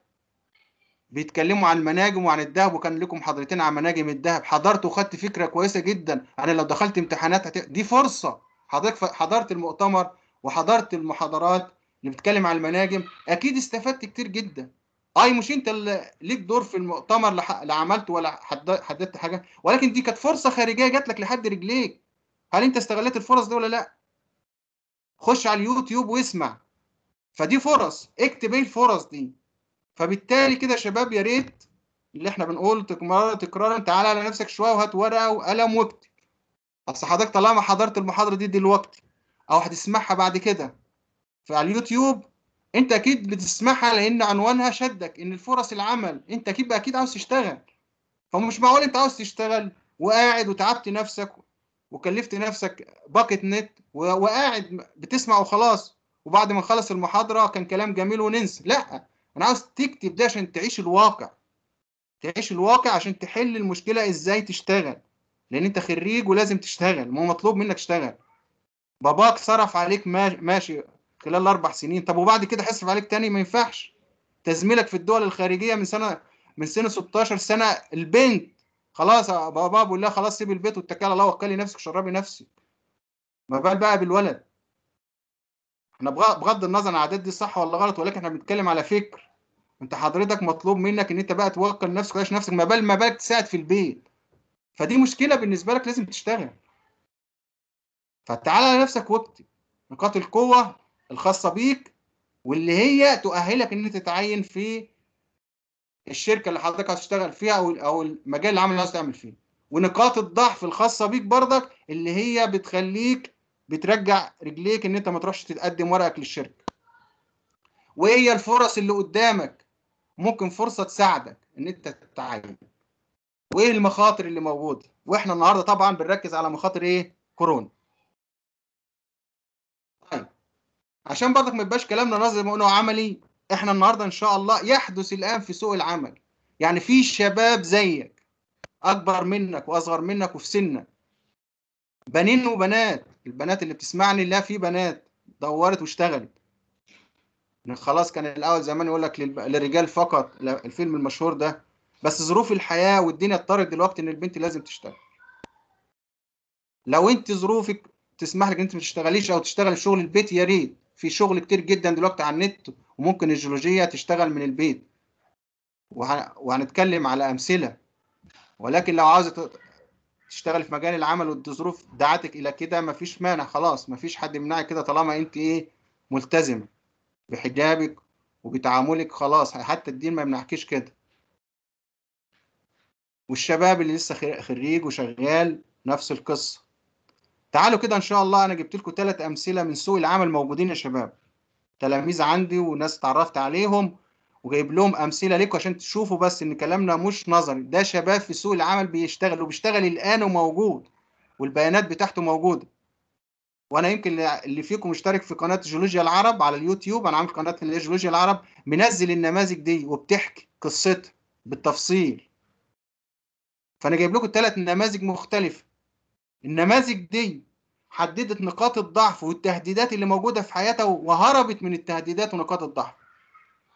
Speaker 1: بيتكلموا عن المناجم وعن الذهب وكان لكم حضرتين عن مناجم الذهب حضرت وخدت فكره كويسه جدا يعني لو دخلت امتحانات هت... دي فرصه حضرتك حضرت المؤتمر وحضرت المحاضرات اللي بتكلم عن المناجم اكيد استفدت كتير جدا اي مش انت اللي ليك دور في المؤتمر لا عملته ولا حددت حاجه ولكن دي كانت فرصه خارجيه جات لك لحد رجليك هل انت استغلت الفرص دي ولا لا خش على اليوتيوب واسمع فدي فرص اكتب ايه الفرص دي فبالتالي كده شباب يا ريت اللي احنا بنقول تكرارا تكرارا تعال على نفسك شويه وهات ورقه وقلم واكتب اصل حضرتك طالما حضرت المحاضره دي دلوقتي او هتسمعها بعد كده فعلى اليوتيوب انت اكيد بتسمعها لان عنوانها شدك ان الفرص العمل انت اكيد بقى اكيد عاوز تشتغل فمش معقول انت عاوز تشتغل وقاعد وتعبت نفسك وكلفت نفسك باكت نت وقاعد بتسمع وخلاص وبعد ما نخلص المحاضره كان كلام جميل وننسى لا انا عاوز تكتب ده عشان تعيش الواقع تعيش الواقع عشان تحل المشكله ازاي تشتغل لان انت خريج ولازم تشتغل ما هو مطلوب منك تشتغل باباك صرف عليك ماشي خلال اربع سنين طب وبعد كده هيصرف عليك تاني ما ينفعش تزميلك في الدول الخارجيه من سنه من سنه 16 سنه البنت خلاص بابا بيقول لها خلاص سيب البيت واتكل على الله وكلي نفسك شربي نفسك ما بال بقى بالولد احنا بغض النظر عن الاعداد دي صح ولا غلط ولكن احنا بنتكلم على فكر انت حضرتك مطلوب منك ان انت بقى توكل نفسك وتعيش نفسك ما بال ما بالك تساعد في البيت فدي مشكله بالنسبه لك لازم تشتغل فتعالى لنفسك واكتب نقاط القوه الخاصه بيك واللي هي تؤهلك ان انت تتعين في الشركه اللي حضرتك هتشتغل فيها او او المجال العمل اللي عايز تعمل فيه ونقاط الضعف الخاصه بيك برضك اللي هي بتخليك بترجع رجليك ان انت ما تروحش تتقدم ورقك للشركه وايه هي الفرص اللي قدامك ممكن فرصه تساعدك ان انت تتعلم وايه المخاطر اللي موجوده واحنا النهارده طبعا بنركز على مخاطر ايه كورونا طيب عشان برضك ما يبقاش كلامنا نظري ما قلنا عملي احنا النهارده ان شاء الله يحدث الان في سوق العمل يعني في شباب زيك اكبر منك واصغر منك وفي سنك بنين وبنات البنات اللي بتسمعني لا في بنات دورت واشتغلت خلاص كان الاول زمان يقول لك للرجال فقط الفيلم المشهور ده بس ظروف الحياه والدنيا اضطرت دلوقتي ان البنت لازم تشتغل لو انت ظروفك تسمح لك ان انت ما تشتغليش او تشتغل شغل البيت يا ريت في شغل كتير جدا دلوقتي على النت وممكن الجيولوجيا تشتغل من البيت وهنتكلم على امثله ولكن لو عاوزه تشتغل في مجال العمل والظروف دعتك الى كده مفيش مانع خلاص مفيش حد يمنعك كده طالما انت ايه ملتزمه بحجابك وبتعاملك خلاص حتى الدين ما بنحكيش كده والشباب اللي لسه خريج وشغال نفس القصة تعالوا كده إن شاء الله أنا جبت لكم ثلاث أمثلة من سوق العمل موجودين يا شباب تلاميذ عندي وناس اتعرفت عليهم وجايب لهم امثله ليكم عشان تشوفوا بس ان كلامنا مش نظري ده شباب في سوق العمل بيشتغل وبيشتغل الان وموجود والبيانات بتاعته موجوده وانا يمكن اللي فيكم مشترك في قناه جيولوجيا العرب على اليوتيوب انا عامل قناه جيولوجيا العرب منزل النماذج دي وبتحكي قصتها بالتفصيل فانا جايب لكم ثلاث نماذج مختلفه النماذج دي حددت نقاط الضعف والتهديدات اللي موجوده في حياتها وهربت من التهديدات ونقاط الضعف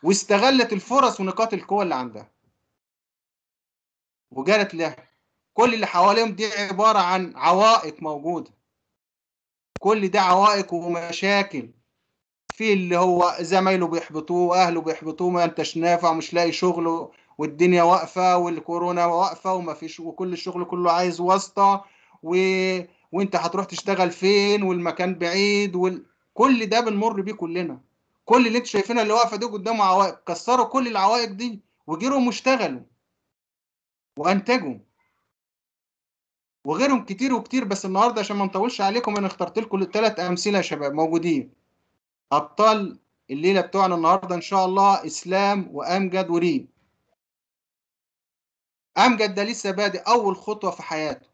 Speaker 1: واستغلت الفرص ونقاط القوه اللي عندها وجالت لها كل اللي حواليهم دي عباره عن عوائق موجوده كل ده عوائق ومشاكل في اللي هو زمايله بيحبطوه واهله بيحبطوه ما انتش نافع ومش لاقي شغل والدنيا واقفه والكورونا واقفه وما فيش وكل الشغل كله عايز واسطه و... وانت هتروح تشتغل فين والمكان بعيد وال... كل ده بنمر بيه كلنا كل اللي انتوا شايفينها اللي واقفه دي قدامه عوائق كسروا كل العوائق دي وجروا واشتغلوا وانتجوا وغيرهم كتير وكتير بس النهارده عشان ما نطولش عليكم انا اخترت لكم ثلاث امثله يا شباب موجودين ابطال الليله بتوعنا النهارده ان شاء الله اسلام وامجد وريم امجد ده لسه بادئ اول خطوه في حياته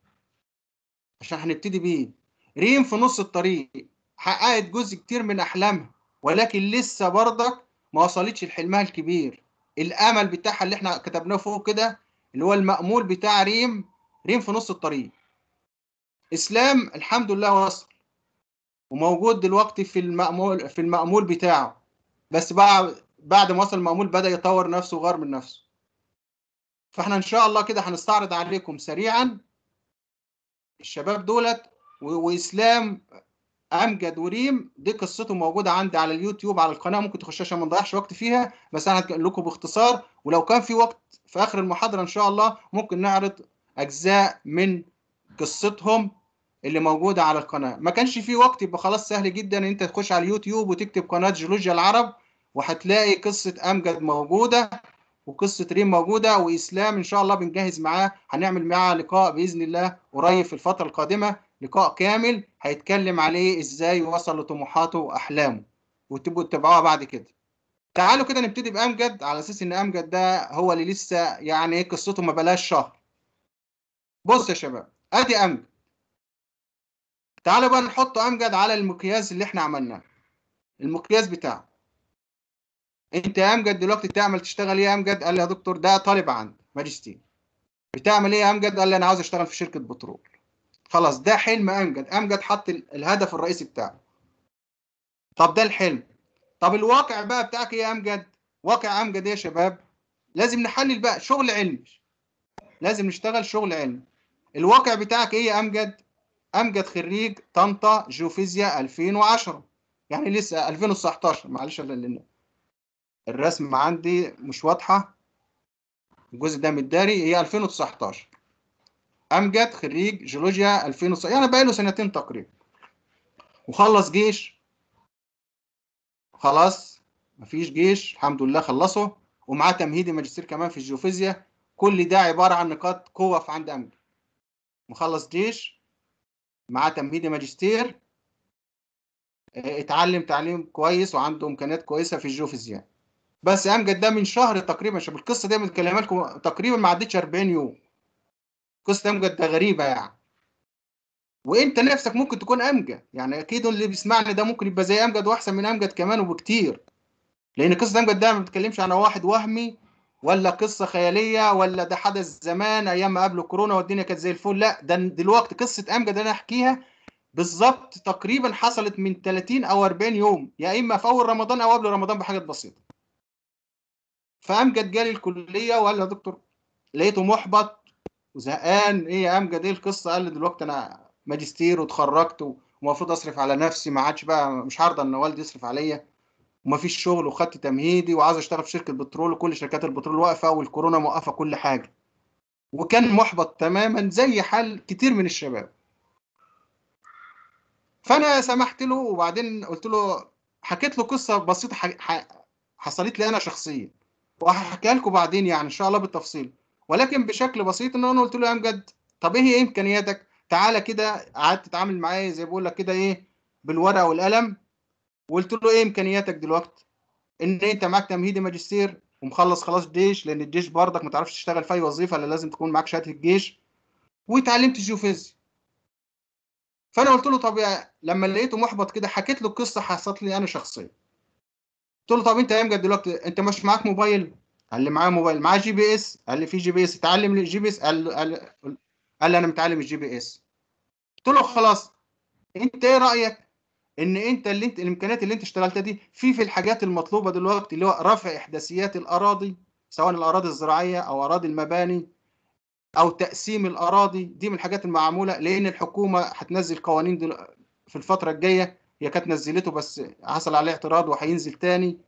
Speaker 1: عشان هنبتدي بيه ريم في نص الطريق حققت جزء كتير من احلامها ولكن لسه برضك ما وصلتش لحلمها الكبير الامل بتاعها اللي احنا كتبناه فوق كده اللي هو المأمول بتاع ريم ريم في نص الطريق اسلام الحمد لله وصل وموجود دلوقتي في المأمول في المأمول بتاعه بس بقى بعد ما وصل المأمول بدأ يطور نفسه وغير من نفسه فاحنا ان شاء الله كده هنستعرض عليكم سريعا الشباب دولت واسلام امجد وريم دي قصته موجوده عندي على اليوتيوب على القناه ممكن تخشها عشان ما نضيعش وقت فيها بس انا هتكلم لكم باختصار ولو كان في وقت في اخر المحاضره ان شاء الله ممكن نعرض اجزاء من قصتهم اللي موجوده على القناه ما كانش في وقت يبقى خلاص سهل جدا ان انت تخش على اليوتيوب وتكتب قناه جيولوجيا العرب وهتلاقي قصه امجد موجوده وقصه ريم موجوده واسلام ان شاء الله بنجهز معاه هنعمل معاه لقاء باذن الله قريب في الفتره القادمه لقاء كامل هيتكلم عليه ازاي وصل لطموحاته واحلامه وتبقوا تتابعوها بعد كده تعالوا كده نبتدي بامجد على اساس ان امجد ده هو اللي لسه يعني قصته ما بلاش شهر بص يا شباب ادي امجد تعالوا بقى نحط امجد على المقياس اللي احنا عملناه المقياس بتاعه انت يا امجد دلوقتي تعمل تشتغل ايه يا امجد قال لي يا دكتور ده طالب عندي ماجستير بتعمل ايه يا امجد قال لي انا عاوز اشتغل في شركه بترول خلاص ده حلم امجد امجد حط الهدف الرئيسي بتاعه طب ده الحلم طب الواقع بقى بتاعك ايه يا امجد واقع امجد ايه يا شباب لازم نحلل بقى شغل علمي لازم نشتغل شغل علمي الواقع بتاعك ايه يا امجد امجد خريج طنطا جيوفيزياء 2010 يعني لسه 2019 معلش لان الرسم عندي مش واضحه الجزء ده متداري هي 2019 امجد خريج جيولوجيا 2019 يعني بقاله سنتين تقريبا وخلص جيش خلاص مفيش جيش الحمد لله خلصه ومعاه تمهيدي ماجستير كمان في الجيوفيزياء كل ده عباره عن نقاط قوه في عند امجد مخلص جيش معاه تمهيدي ماجستير آه، اتعلم تعليم كويس وعنده امكانيات كويسه في الجيوفيزياء بس امجد ده من شهر تقريبا شوف القصه دي متكلمه لكم تقريبا ما عدتش 40 يوم قصه امجد ده غريبه يعني وانت نفسك ممكن تكون امجد يعني اكيد اللي بيسمعني ده ممكن يبقى زي امجد واحسن من امجد كمان وبكتير لان قصه امجد ده ما بتتكلمش عن واحد وهمي ولا قصه خياليه ولا ده حدث زمان ايام ما قبل كورونا والدنيا كانت زي الفل لا ده دلوقتي قصه امجد انا احكيها بالظبط تقريبا حصلت من 30 او 40 يوم يا اما في اول رمضان او قبل رمضان بحاجات بسيطه فامجد جالي الكليه وقال لي يا دكتور لقيته محبط وزهقان ايه يا امجد ايه القصه قال لي دلوقتي انا ماجستير واتخرجت ومفروض اصرف على نفسي ما عادش بقى مش هرضى ان والدي يصرف عليا ومفيش شغل وخدت تمهيدي وعايز اشتغل في شركه بترول وكل شركات البترول واقفه والكورونا موقفه كل حاجه وكان محبط تماما زي حال كتير من الشباب فانا سمحت له وبعدين قلت له حكيت له قصه بسيطه حصلت لي انا شخصيا وهحكيها لكم بعدين يعني ان شاء الله بالتفصيل ولكن بشكل بسيط ان انا قلت له يا امجد طب ايه هي امكانياتك تعالى كده قعدت تتعامل معايا زي بقول لك كده ايه بالورقه والقلم وقلت له ايه امكانياتك دلوقتي ان انت معاك تمهيدي ماجستير ومخلص خلاص جيش لان الجيش برضك ما تعرفش تشتغل في اي وظيفه الا لازم تكون معاك شهاده الجيش واتعلمت جيوفيزيا فانا قلت له طب لما لقيته محبط كده حكيت له قصه حصلت لي انا شخصيا قلت له طب انت امجد دلوقتي انت مش معاك موبايل قال لي معايا موبايل معاه جي بي اس قال لي في جي بي اس اتعلم الجي بي اس قال قال قال لي انا متعلم الجي بي اس قلت له خلاص انت ايه رايك ان انت اللي انت الامكانيات اللي انت اشتغلتها دي في في الحاجات المطلوبه دلوقتي اللي هو رفع احداثيات الاراضي سواء الاراضي الزراعيه او اراضي المباني او تقسيم الاراضي دي من الحاجات المعموله لان الحكومه هتنزل قوانين في الفتره الجايه هي كانت نزلته بس حصل عليه اعتراض وهينزل تاني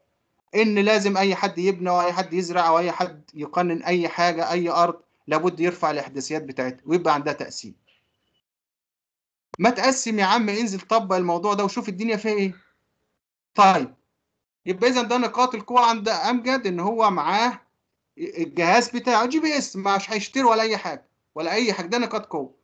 Speaker 1: ان لازم اي حد يبنى واي حد يزرع واي حد يقنن اي حاجه اي ارض لابد يرفع الاحداثيات بتاعتها ويبقى عندها تقسيم ما تقسم يا عم انزل طبق الموضوع ده وشوف الدنيا فيها ايه طيب يبقى اذا ده نقاط القوه عند امجد ان هو معاه الجهاز بتاعه جي بي اس مش هيشتري ولا اي حاجه ولا اي حاجه ده نقاط قوه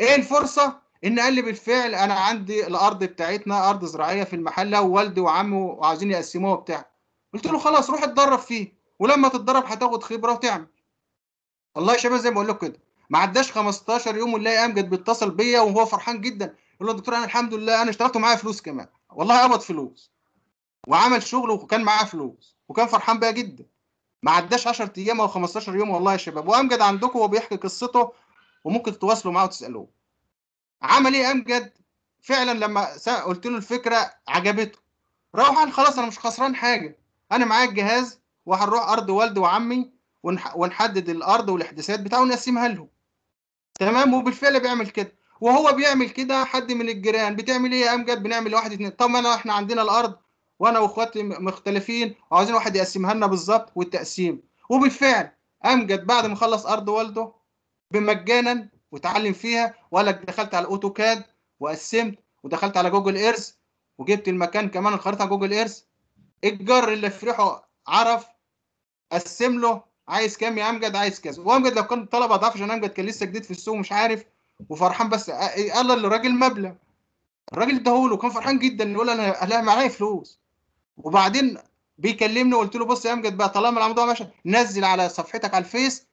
Speaker 1: ايه الفرصه ان قال لي بالفعل انا عندي الارض بتاعتنا ارض زراعيه في المحله ووالدي وعمي وعاوزين يقسموها وبتاع قلت له خلاص روح اتدرب فيه ولما تتدرب هتاخد خبره وتعمل والله يا شباب زي ما بقول لكم كده ما عداش 15 يوم ونلاقي امجد بيتصل بيا وهو فرحان جدا يقول له دكتور انا الحمد لله انا اشتغلت معايا فلوس كمان والله قبض فلوس وعمل شغل وكان معاه فلوس وكان فرحان بيا جدا ما عداش 10 ايام او 15 يوم والله يا شباب وامجد عندكم وهو بيحكي قصته وممكن تتواصلوا معاه وتسالوه عمل ايه امجد فعلا لما قلت له الفكره عجبته راح قال خلاص انا مش خسران حاجه انا معايا الجهاز وهنروح ارض والدي وعمي ونحدد الارض والاحداثات بتاعه ونقسمها لهم تمام وبالفعل بيعمل كده وهو بيعمل كده حد من الجيران بتعمل ايه يا امجد بنعمل واحد اثنين طب ما انا احنا عندنا الارض وانا واخواتي مختلفين وعاوزين واحد يقسمها لنا بالظبط والتقسيم وبالفعل امجد بعد ما خلص ارض والده بمجانا وتعلم فيها وقال لك دخلت على الاوتوكاد وقسمت ودخلت على جوجل ايرث وجبت المكان كمان الخريطه على جوجل ايرث الجار اللي في ريحه عرف قسم له عايز كام يا امجد عايز كذا وامجد لو كان طلب اضعاف عشان امجد كان لسه جديد في السوق ومش عارف وفرحان بس إيه، قال للراجل مبلغ الراجل اداهوله وكان فرحان جدا يقول انا انا معايا فلوس وبعدين بيكلمني وقلت له بص يا امجد بقى طالما الموضوع ماشي نزل على صفحتك على الفيس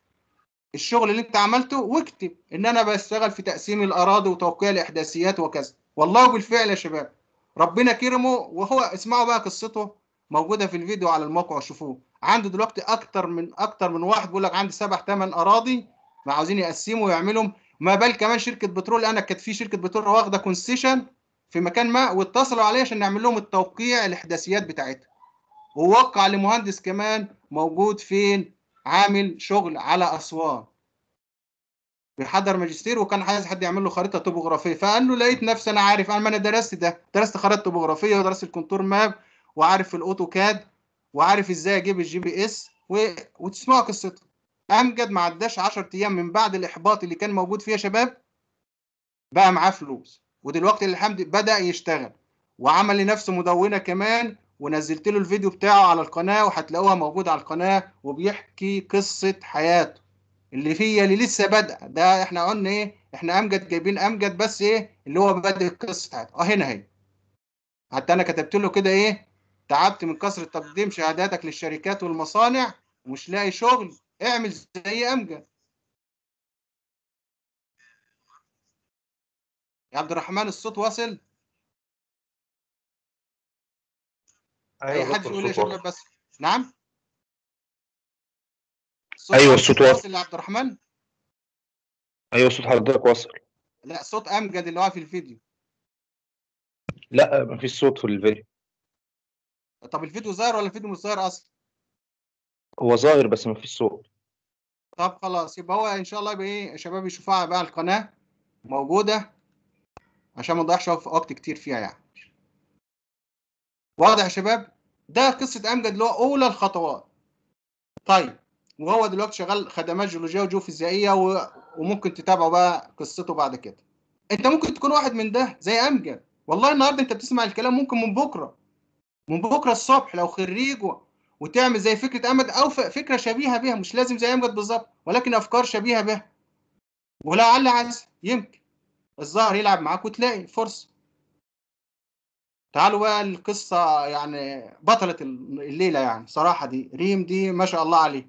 Speaker 1: الشغل اللي انت عملته واكتب ان انا بشتغل في تقسيم الاراضي وتوقيع الاحداثيات وكذا والله بالفعل يا شباب ربنا كرمه وهو اسمعوا بقى قصته موجوده في الفيديو على الموقع شوفوه عنده دلوقتي اكتر من اكتر من واحد بيقول لك عندي سبع ثمان اراضي ما عاوزين يقسموا ويعملهم ما بال كمان شركه بترول انا كانت في شركه بترول واخده كونسيشن في مكان ما واتصلوا عليا عشان نعمل لهم التوقيع الاحداثيات بتاعتها ووقع لمهندس كمان موجود فين عامل شغل على اسوان بيحضر ماجستير وكان عايز حد يعمل له خريطه توبوغرافيه فقال له لقيت نفسي انا عارف انا ما انا درست ده درست خريطه توبوغرافيه ودرست الكونتور ماب وعارف الاوتوكاد وعارف ازاي اجيب الجي بي اس و... وتسمعوا قصته امجد ما عداش 10 ايام من بعد الاحباط اللي كان موجود فيه يا شباب بقى معاه فلوس ودلوقتي الحمد بدا يشتغل وعمل لنفسه مدونه كمان ونزلت له الفيديو بتاعه على القناه وهتلاقوها موجوده على القناه وبيحكي قصه حياته اللي هي اللي لسه بادئه ده احنا قلنا ايه احنا امجد جايبين امجد بس ايه اللي هو بادئ القصه بتاعته اه هنا اهي حتى انا كتبت له كده ايه تعبت من كثرة تقديم شهاداتك للشركات والمصانع ومش
Speaker 2: لاقي شغل اعمل زي أمجد يا عبد الرحمن الصوت واصل أيوة أي حد يقول لي شغل بس نعم أيوة الصوت واصل يا عبد الرحمن أيوة صوت حضرتك واصل
Speaker 1: لا صوت أمجد اللي هو في الفيديو
Speaker 2: لا مفيش صوت في الفيديو
Speaker 1: طب الفيديو ظاهر ولا الفيديو مش ظاهر اصلا
Speaker 2: هو ظاهر بس ما فيش صوت
Speaker 1: طب خلاص يبقى هو ان شاء الله يبقى ايه يا شباب يشوفوها بقى القناه موجوده عشان ما نضيعش وقت كتير فيها يعني واضح يا شباب ده قصه امجد اللي هو اولى الخطوات طيب وهو دلوقتي شغال خدمات جيولوجيه وجيوفيزيائيه و... وممكن تتابعوا بقى قصته بعد كده انت ممكن تكون واحد من ده زي امجد والله النهارده انت بتسمع الكلام ممكن من بكره من بكره الصبح لو خريج وتعمل زي فكره امجد او فكره شبيهه بها مش لازم زي امجد بالظبط ولكن افكار شبيهه بها ولعل عايز يمكن الظهر يلعب معاك وتلاقي فرصه تعالوا بقى القصه يعني بطله الليله يعني صراحه دي ريم دي ما شاء الله عليه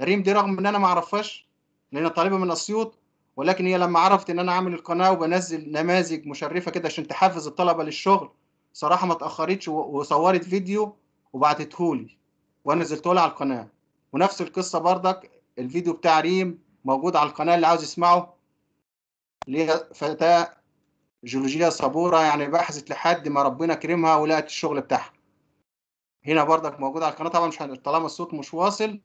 Speaker 1: ريم دي رغم ان انا ما اعرفهاش لان طالبه من اسيوط ولكن هي لما عرفت ان انا عامل القناه وبنزل نماذج مشرفه كده عشان تحفز الطلبه للشغل صراحه ما اتاخرتش وصورت فيديو وبعتته لي وانا نزلته على القناه ونفس القصه بردك الفيديو بتاع ريم موجود على القناه اللي عاوز يسمعه اللي هي فتاه جيولوجيا صبوره يعني بحثت لحد ما ربنا كرمها
Speaker 2: ولقت الشغل بتاعها هنا بردك موجود على القناه طبعا مش طالما الصوت مش واصل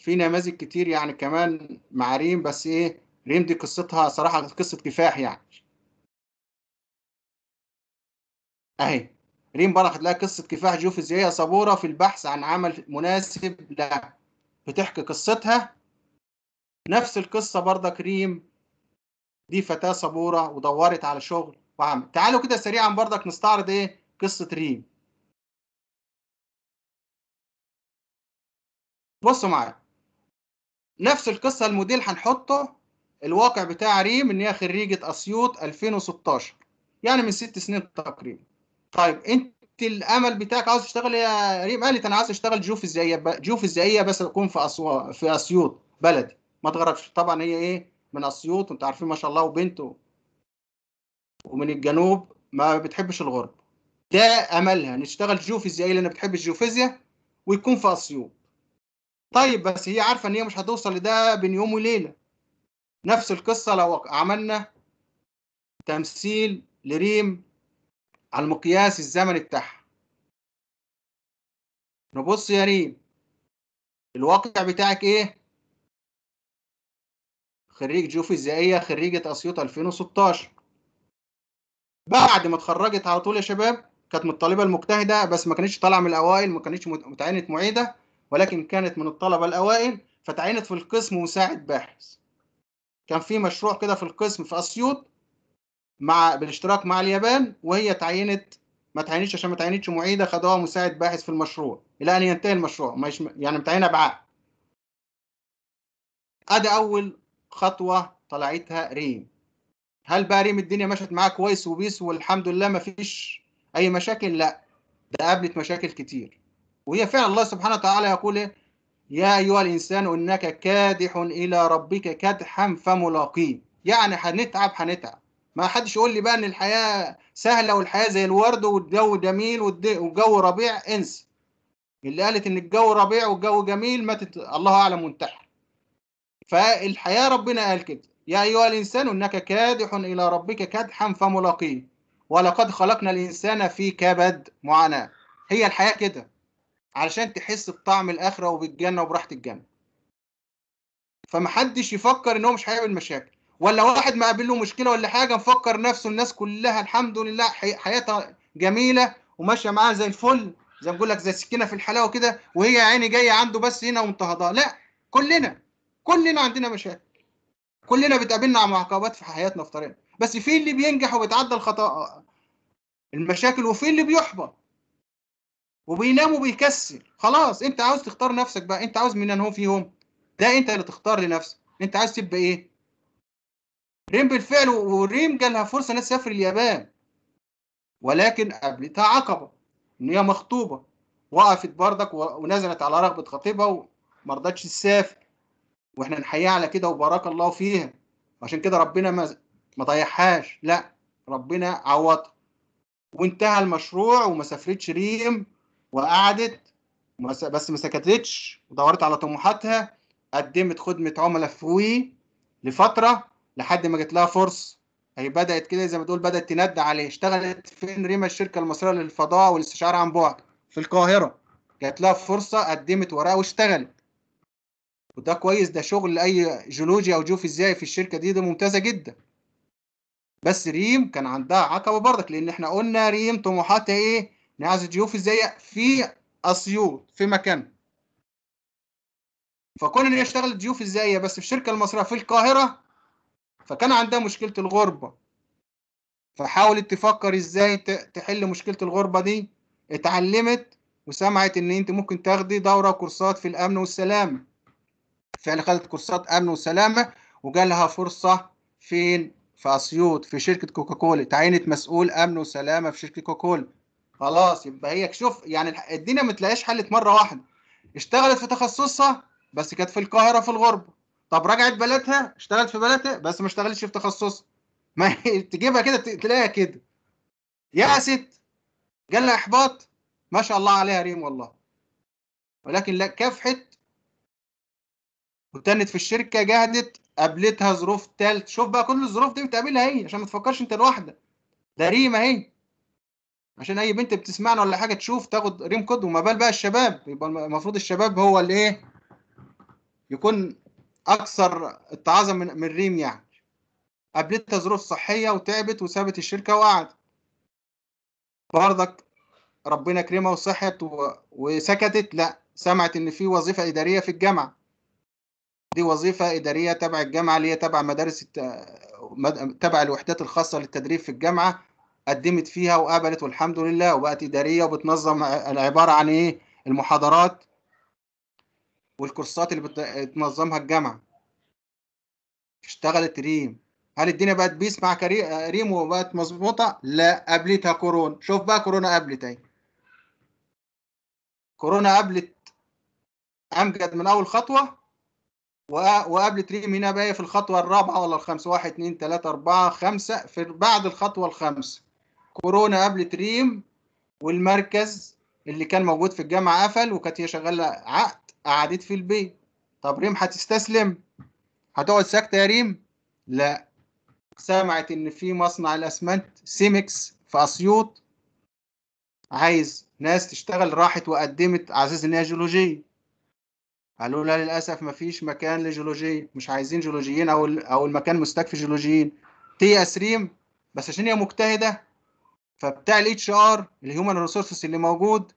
Speaker 2: في نماذج كتير يعني كمان مع ريم بس ايه ريم دي قصتها صراحه قصه كفاح يعني
Speaker 1: اهي ريم برخت لها قصه كفاح جوف زيها صبوره في البحث عن عمل مناسب لها بتحكي قصتها نفس القصه برضك ريم دي فتاه صبوره ودورت على شغل وعمل تعالوا كده سريعا
Speaker 2: برضك نستعرض ايه قصه ريم بصوا معايا نفس القصه الموديل هنحطه
Speaker 1: الواقع بتاع ريم ان هي خريجه اسيوط 2016 يعني من ست سنين تقريبا طيب انت الامل بتاعك عاوز تشتغل يا ريم قالت انا عاوز اشتغل جوف جيوفيزيائيه جوف بس اكون في أسو... في اسيوط بلدي ما تغربش طبعا هي ايه من اسيوط انت عارفين ما شاء الله وبنت ومن الجنوب ما بتحبش الغرب ده املها نشتغل جيوفيزياء لان بتحب الجيوفيزياء ويكون في اسيوط طيب بس هي عارفه ان هي مش هتوصل لده بين يوم وليله نفس القصه لو عملنا تمثيل لريم
Speaker 2: على المقياس الزمني بتاعها نبص يا ريم الواقع بتاعك ايه خريج جيوفيزيائيه خريجه اسيوط 2016 بعد ما اتخرجت
Speaker 1: على طول يا شباب كانت من الطالبه المجتهده بس ما كانتش طالعه من الاوائل ما كانتش متعينه معيده ولكن كانت من الطلبة الأوائل فتعينت في القسم مساعد باحث كان في مشروع كده في القسم في أسيوط مع بالاشتراك مع اليابان وهي تعينت ما تعينتش عشان ما تعينتش معيدة خدوها مساعد باحث في المشروع إلى أن ينتهي المشروع ما يشم... يعني متعينة بعقد أدي أول خطوة طلعتها ريم هل بقى ريم الدنيا مشت معاه كويس وبيس والحمد لله ما فيش أي مشاكل؟ لا ده قابلت مشاكل كتير وهي فعلا الله سبحانه وتعالى يقول إيه؟ يا أيها الإنسان إنك كادح إلى ربك كدحا فملاقيه يعني هنتعب هنتعب ما حدش يقول لي بقى إن الحياة سهلة والحياة زي الورد والجو جميل والجو ربيع انسى اللي قالت إن الجو ربيع والجو جميل ماتت الله أعلم وانتحر فالحياة ربنا قال كده يا أيها الإنسان إنك كادح إلى ربك كدحا فملاقيه ولقد خلقنا الإنسان في كبد معاناة هي الحياة كده علشان تحس بطعم الاخره وبالجنه وبراحه الجنه فمحدش يفكر ان هو مش هيعمل مشاكل ولا واحد ما قابل له مشكله ولا حاجه مفكر نفسه الناس كلها الحمد لله حي... حياتها جميله وماشيه معاها زي الفل زي ما بقول لك زي السكينه في الحلاوه كده وهي يا عيني جايه عنده بس هنا ومضطهداه لا كلنا كلنا عندنا مشاكل كلنا بتقابلنا عقبات في حياتنا في طريقنا بس في اللي بينجح وبيتعدى الخطا المشاكل وفي اللي بيحبط وبينام وبيكسل خلاص انت عاوز تختار نفسك بقى انت عاوز من هو فيهم ده انت اللي تختار لنفسك انت عايز تبقى ايه ريم بالفعل وريم جالها فرصه انها تسافر اليابان ولكن قابلتها عقبه ان هي مخطوبه وقفت بردك ونزلت على رغبه خطيبها وما رضتش تسافر واحنا نحييها على كده وبارك الله فيها عشان كده ربنا ما ما ضيعهاش لا ربنا عوضها وانتهى المشروع وما سافرتش ريم وقعدت بس ما سكتتش ودورت على طموحاتها قدمت خدمه عملاء فوي لفتره لحد ما جات لها فرصه هي بدات كده زي ما تقول بدات تند عليه اشتغلت فين ريما الشركه المصريه للفضاء والاستشعار عن بعد في القاهره جات لها فرصه قدمت ورقه واشتغلت وده كويس ده شغل لاي جيولوجي او جيوفيزيائي في الشركه دي ده ممتازه جدا بس ريم كان عندها عقبه برضك لان احنا قلنا ريم طموحاتها ايه نعزل يعني ضيوف الزية في اسيوط في مكان فكون ان هي اشتغلت ضيوف بس في الشركة المصرية في القاهرة فكان عندها مشكلة الغربة فحاولت تفكر ازاي تحل مشكلة الغربة دي اتعلمت وسمعت ان انت ممكن تاخدي دورة كورسات في الامن والسلامة فعلا خدت كورسات امن وسلامة وجالها فرصة فين في اسيوط في شركة كوكاكولا تعينت مسؤول امن وسلامة في شركة كوكاكولا خلاص يبقى هي شوف يعني الدنيا ما تلاقيش حلت مره واحده اشتغلت في تخصصها بس كانت في القاهره في الغربه طب رجعت بلدها اشتغلت في بلدها بس ما اشتغلتش في تخصصها ما تجيبها كده تلاقيها كده يأست لها احباط ما شاء الله عليها ريم والله ولكن لا كافحت وتنت في الشركه جهدت قابلتها ظروف تالت شوف بقى كل الظروف دي بتقابلها هي عشان ما تفكرش انت لوحدك ده ريم اهي عشان اي بنت بتسمعنا ولا حاجه تشوف تاخد ريم كود وما بال بقى الشباب يبقى المفروض الشباب هو اللي ايه يكون اكثر التعاظم من, من ريم يعني قابلتها ظروف صحيه وتعبت وسابت الشركه وقعدت برضك ربنا كرمها وصحت وسكتت لا سمعت ان في وظيفه اداريه في الجامعه دي وظيفه اداريه تبع الجامعه اللي هي تبع مدارس تبع الوحدات الخاصه للتدريب في الجامعه قدمت فيها وقابلت والحمد لله وبقت إدارية وبتنظم العبارة عن إيه المحاضرات والكورسات اللي بتنظمها الجامعة اشتغلت ريم هل الدنيا بقت بيس مع ريم وبقت مظبوطة؟ لا قابلتها كورونا شوف بقى كورونا قابلت اهي كورونا قابلت أمجد من أول خطوة وقابلت ريم هنا بقى إيه في الخطوة الرابعة ولا الخامسة واحد 2 3 أربعة خمسة في بعد الخطوة الخامسة كورونا قبل تريم والمركز اللي كان موجود في الجامعه قفل وكانت هي شغاله عقد قعدت في البيت طب ريم هتستسلم هتقعد ساكته يا ريم لا سمعت ان في مصنع الاسمنت سيمكس في اسيوط عايز ناس تشتغل راحت وقدمت عزيز ان هي جيولوجيه قالوا لها للاسف مفيش مكان لجيولوجيه مش عايزين جيولوجيين او او المكان مستكفي جيولوجيين تيأس ريم بس عشان هي مجتهده فبتاع الاتش ار الهيومن ريسورسز اللي موجود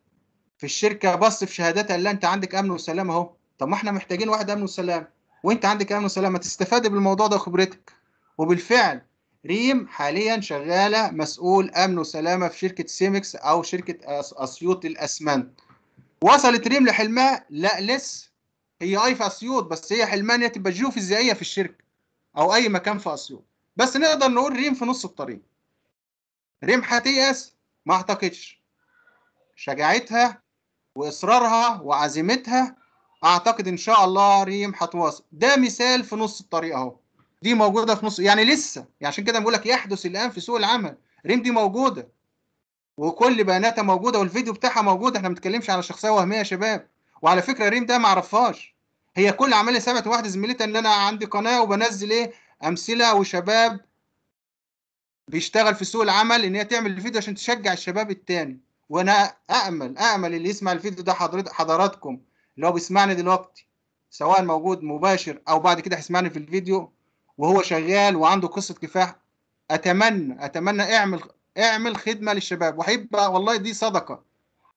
Speaker 1: في الشركه بص في شهادات قال انت عندك امن وسلام اهو طب ما احنا محتاجين واحد امن وسلام وانت عندك امن وسلام ما تستفاد بالموضوع ده وخبرتك وبالفعل ريم حاليا شغاله مسؤول امن وسلامه في شركه سيمكس او شركه اسيوط الاسمنت وصلت ريم لحلمها لا لسه هي اي في اسيوط بس هي حلمها ان هي تبقى جيوفيزيائيه في الشركه او اي مكان في اسيوط بس نقدر نقول ريم في نص الطريق رمح هتيأس ما اعتقدش شجاعتها واصرارها وعزيمتها اعتقد ان شاء الله ريم هتواصل ده مثال في نص الطريق اهو دي موجوده في نص يعني لسه يعني عشان كده بقول لك يحدث الان في سوق العمل ريم دي موجوده وكل بياناتها موجوده والفيديو بتاعها موجود احنا ما بنتكلمش على شخصيه وهميه يا شباب وعلى فكره ريم ده ما اعرفهاش هي كل عمليه سمعت واحده زميلتها ان انا عندي قناه وبنزل ايه امثله وشباب بيشتغل في سوق العمل ان هي تعمل الفيديو عشان تشجع الشباب التاني وانا امل امل اللي يسمع الفيديو ده حضراتكم اللي هو بيسمعني دلوقتي سواء موجود مباشر او بعد كده هيسمعني في الفيديو وهو شغال وعنده قصه كفاح اتمنى اتمنى اعمل اعمل خدمه للشباب وهيبقى والله دي صدقه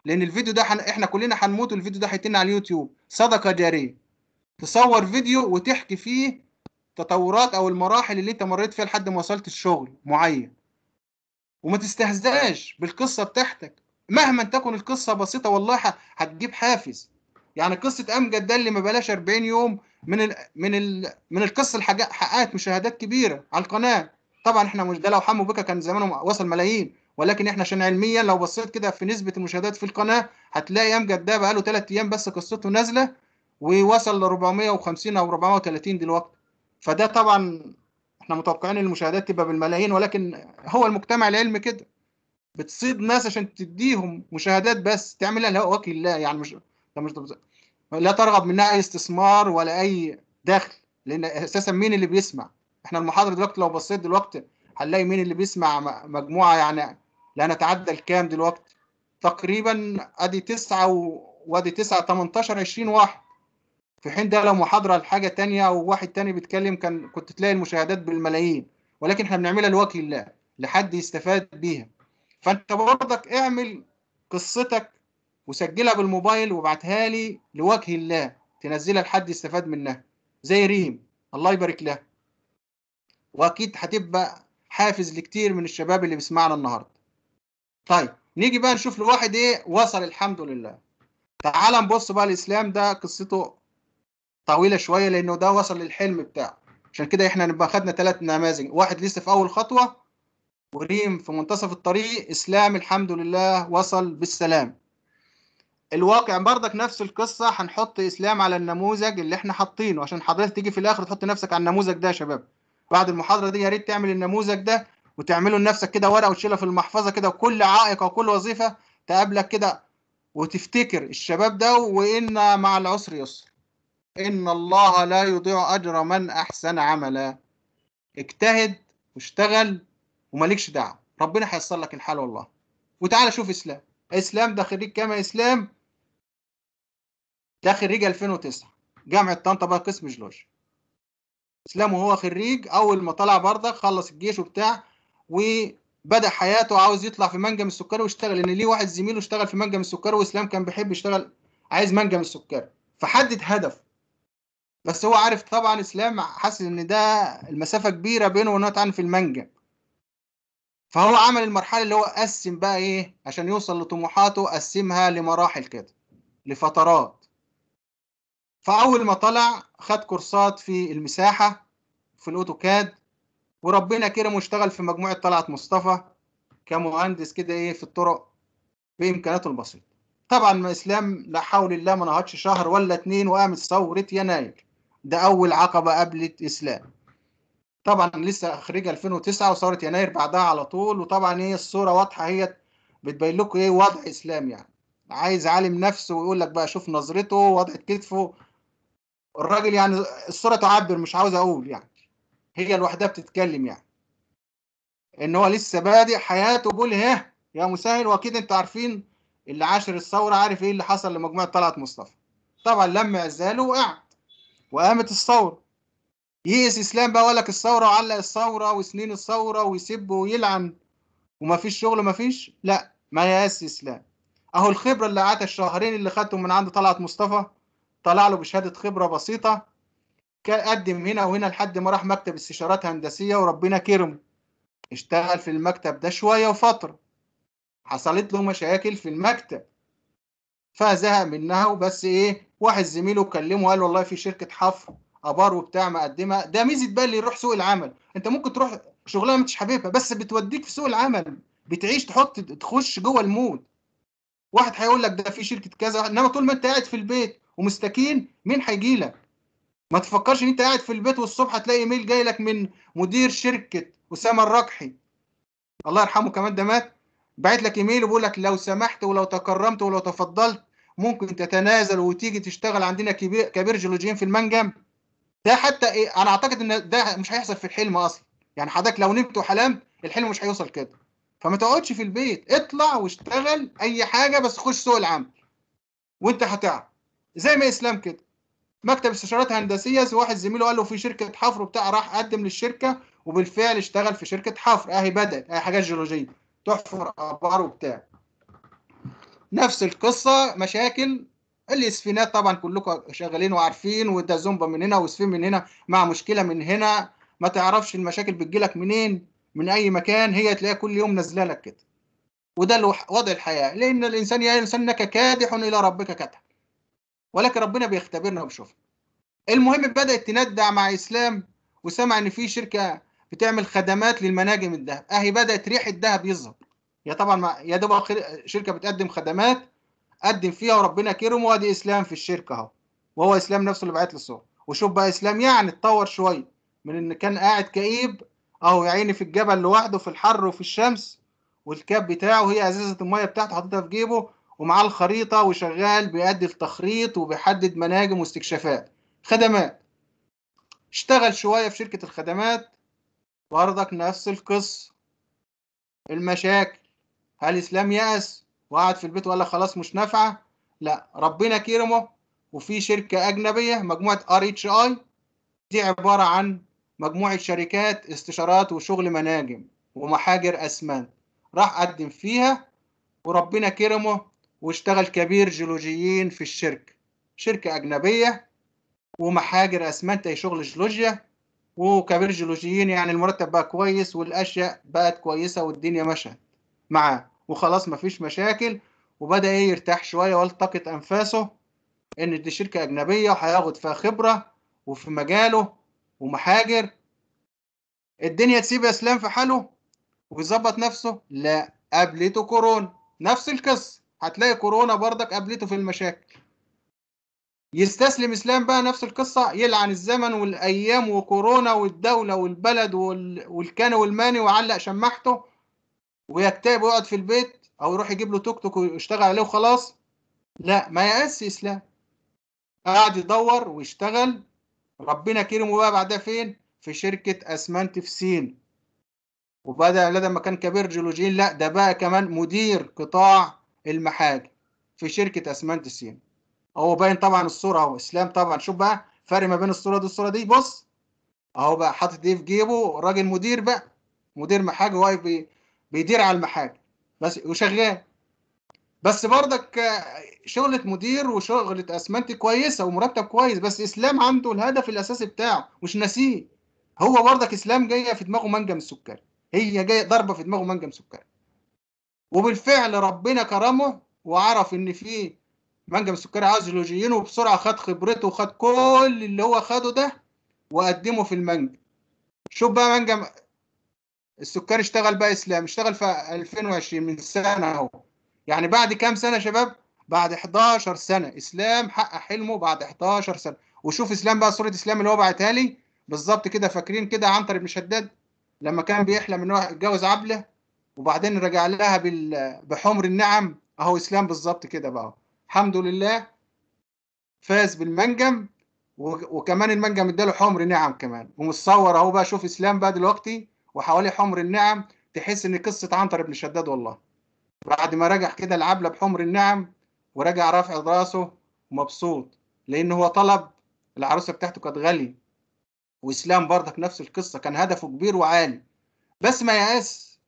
Speaker 1: لان الفيديو ده حن... احنا كلنا هنموت والفيديو ده هيتن على اليوتيوب صدقه جاريه تصور فيديو وتحكي فيه التطورات او المراحل اللي انت مريت فيها لحد ما وصلت الشغل معين وما تستهزاش بالقصه بتاعتك مهما تكن القصه بسيطه والله هتجيب حافز يعني قصه امجد ده اللي ما بلاش 40 يوم من الـ من الـ من القصه اللي حققت مشاهدات كبيره على القناه طبعا احنا مش ده لو حمو بكا كان زمانه وصل ملايين ولكن احنا عشان علميا لو بصيت كده في نسبه المشاهدات في القناه هتلاقي امجد ده بقاله 3 ايام بس قصته نازله ووصل ل 450 او 430 دلوقتي فده طبعا احنا متوقعين المشاهدات تبقى بالملايين ولكن هو المجتمع العلمي كده بتصيد ناس عشان تديهم مشاهدات بس تعملها لها وكيل الله يعني مش ده مش لا ترغب منها اي استثمار ولا اي دخل لان اساسا مين اللي بيسمع احنا المحاضره دلوقتي لو بصيت دلوقتي هنلاقي مين اللي بيسمع مجموعه يعني لا نتعدى الكام دلوقتي تقريبا ادي تسعة و... وادي تسعة 18 20 واحد في حين ده لو محاضرة لحاجة تانية أو واحد تاني بيتكلم كان كنت تلاقي المشاهدات بالملايين ولكن احنا بنعملها لوجه الله لحد يستفاد بيها فأنت برضك اعمل قصتك وسجلها بالموبايل وابعتها لي لوجه الله تنزلها لحد يستفاد منها زي ريم الله يبارك لها واكيد هتبقى حافز لكتير من الشباب اللي بيسمعنا النهارده طيب نيجي بقى نشوف لواحد ايه وصل الحمد لله تعال نبص بقى الاسلام ده قصته طويله شويه لانه ده وصل للحلم بتاعه عشان كده احنا نبقى خدنا ثلاث نماذج واحد لسه في اول خطوه وريم في منتصف الطريق اسلام الحمد لله وصل بالسلام الواقع برضك نفس القصه هنحط اسلام على النموذج اللي احنا حاطينه عشان حضرتك تيجي في الاخر تحط نفسك على النموذج ده يا شباب بعد المحاضره دي يا ريت تعمل النموذج ده وتعمله لنفسك كده ورقه وتشيلها في المحفظه كده وكل عائق او كل وظيفه تقابلك كده وتفتكر الشباب ده وان مع العسر يسر إن الله لا يضيع أجر من أحسن عملا اجتهد واشتغل ومالكش دعوة ربنا هيصل لك الحال والله وتعالى شوف إسلام إسلام ده خريج جامعة إسلام ده خريج 2009 جامعة طنطا بقى قسم جلوش إسلام وهو خريج أول ما طلع برضه خلص الجيش وبتاع وبدأ حياته عاوز يطلع في منجم السكري ويشتغل لأن ليه واحد زميله اشتغل في منجم السكري وإسلام كان بيحب يشتغل عايز منجم السكري فحدد هدف بس هو عارف طبعا اسلام حاسس ان ده المسافه كبيره بينه وبين يتعامل في المانجا فهو عمل المرحله اللي هو قسم بقى ايه عشان يوصل لطموحاته قسمها لمراحل كده لفترات فاول ما طلع خد كورسات في المساحه في الاوتوكاد وربنا كرمه واشتغل في مجموعه طلعت مصطفى كمهندس كده ايه في الطرق بامكاناته البسيطه طبعا ما اسلام لا حول الله ما نهضش شهر ولا اتنين وقامت ثوره يناير ده أول عقبة قابلت إسلام طبعا لسه خريج 2009 وثورة يناير بعدها على طول وطبعا هي الصورة واضحة هي بتبين لكم إيه وضع إسلام يعني عايز عالم نفسه ويقول لك بقى شوف نظرته وضع كتفه الراجل يعني الصورة تعبر مش عاوز أقول يعني هي لوحدها بتتكلم يعني ان هو لسه بادئ حياته بيقول ها يا مسهل واكيد انتوا عارفين اللي عاشر الثوره عارف ايه اللي حصل لمجموعه طلعت مصطفى طبعا لما عزاله وقع وقامت الثوره يئس اسلام بقى لك الثوره وعلق الثوره وسنين الثوره ويسب ويلعن ومفيش شغل فيش لا ما يأس اسلام اهو الخبره اللي قعدت الشهرين اللي خدتهم من عند طلعت مصطفى طلع له بشهاده خبره بسيطه قدم هنا وهنا لحد ما راح مكتب استشارات هندسيه وربنا كرمه اشتغل في المكتب ده شويه وفتره حصلت له مشاكل في المكتب فزهق منها وبس ايه واحد زميله كلمه قال والله في شركه حفر ابار وبتاع مقدمه ده ميزه بقى اللي يروح سوق العمل انت ممكن تروح شغلانه مش حاببها بس بتوديك في سوق العمل بتعيش تحط تخش جوه المود واحد هيقول لك ده في شركه كذا انما طول ما انت قاعد في البيت ومستكين مين هيجي لك ما تفكرش ان انت قاعد في البيت والصبح هتلاقي ايميل جاي لك من مدير شركه اسامه الراجحي الله يرحمه كمان ده مات بعت لك ايميل وبيقول لك لو سمحت ولو تكرمت ولو تفضلت ممكن تتنازل وتيجي تشتغل عندنا كبير جيولوجيين في المنجم ده حتى ايه انا اعتقد ان ده مش هيحصل في الحلم اصلا يعني حضرتك لو نمت وحلمت الحلم مش هيوصل كده فما تقعدش في البيت اطلع واشتغل اي حاجه بس خش سوق العمل وانت هتعرف زي ما اسلام كده مكتب استشارات هندسيه واحد زميله قال له في شركه حفر وبتاع راح قدم للشركه وبالفعل اشتغل في شركه حفر اهي بدات اهي حاجات جيولوجيه تحفر ابار وبتاع نفس القصه مشاكل الاسفينات طبعا كلكم شغالين وعارفين وده زومبا من هنا واسفين من هنا مع مشكله من هنا ما تعرفش المشاكل بتجيلك منين من اي مكان هي تلاقيها كل يوم نازله لك كده وده وضع الحياه لان الانسان يا انسان انك كادح الى ربك كدح ولكن ربنا بيختبرنا وبيشوفنا المهم بدات تندع مع اسلام وسمع ان في شركه بتعمل خدمات للمناجم الذهب اهي بدات ريحه الذهب يظهر هي طبعا ما يا دوب شركه بتقدم خدمات قدم فيها وربنا كرمه وادي اسلام في الشركه اهو وهو اسلام نفسه اللي بعت له الصور وشوف بقى اسلام يعني اتطور شويه من ان كان قاعد كئيب اهو يا عيني في الجبل لوحده في الحر وفي الشمس والكاب بتاعه هي ازازه الميه بتاعته حاططها في جيبه ومعاه الخريطه وشغال بيأدي التخريط وبيحدد مناجم واستكشافات خدمات اشتغل شويه في شركه الخدمات برضك نفس القصه المشاكل هل اسلام يأس وقعد في البيت وقال لك خلاص مش نافعه لا ربنا كرمه وفي شركه اجنبيه مجموعه ار اتش اي دي عباره عن مجموعه شركات استشارات وشغل مناجم ومحاجر اسمنت راح قدم فيها وربنا كرمه واشتغل كبير جيولوجيين في الشركه شركه اجنبيه ومحاجر اسمنت اي شغل جيولوجيا وكبير جيولوجيين يعني المرتب بقى كويس والاشياء بقت كويسه والدنيا مشت معاه وخلاص مفيش مشاكل وبدا ايه يرتاح شويه والتقط انفاسه ان دي شركه اجنبيه وهياخد فيها خبره وفي مجاله ومحاجر الدنيا تسيب اسلام في حاله ويظبط نفسه لا قابلته كورونا نفس القصه هتلاقي كورونا بردك قابلته في المشاكل يستسلم اسلام بقى نفس القصه يلعن الزمن والايام وكورونا والدوله والبلد والكان والماني وعلق شمحته ويكتئب ويقعد في البيت او يروح يجيب له توك توك ويشتغل عليه وخلاص لا ما يأس اسلام قعد يدور ويشتغل ربنا كرمه بقى بعدها فين في شركه اسمنت في سين وبدا لدى ده ما كان كبير جيولوجيين لا ده بقى كمان مدير قطاع المحاج في شركه اسمنت سين هو باين طبعا الصوره اهو اسلام طبعا شوف بقى فرق ما بين الصوره دي والصوره دي بص اهو بقى حاطط ايه في جيبه راجل مدير بقى مدير محاج واقف بيدير على المحاكم بس وشغال بس برضك آه، شغلة مدير وشغلة اسمنت كويسة ومرتب كويس بس اسلام عنده الهدف الاساسي بتاعه مش ناسيه هو برضك اسلام جاية في دماغه منجم السكري هي جاية ضربة في دماغه منجم سكري وبالفعل ربنا كرمه وعرف ان في منجم سكري عاوز لوجيين وبسرعة خد خبرته وخد كل اللي هو خده ده وقدمه في المنجم شوف بقى منجم السكان اشتغل بقى اسلام اشتغل في 2020 من سنه اهو يعني بعد كام سنه يا شباب بعد 11 سنه اسلام حقق حلمه بعد 11 سنه وشوف اسلام بقى صوره اسلام اللي هو بعتها لي بالظبط كده فاكرين كده عنتر بن شداد لما كان بيحلم ان هو يتجوز عبله وبعدين رجع لها بحمر النعم اهو اسلام بالظبط كده بقى الحمد لله فاز بالمنجم وكمان المنجم اداله حمر نعم كمان ومتصور اهو بقى شوف اسلام بقى دلوقتي وحواليه حمر النعم تحس ان قصه عنتر بن شداد والله بعد ما رجع كده العبله بحمر النعم ورجع رافع راسه ومبسوط لان هو طلب العروسه بتاعته كانت غاليه واسلام برضك نفس القصه كان هدفه كبير وعالي بس ما يأس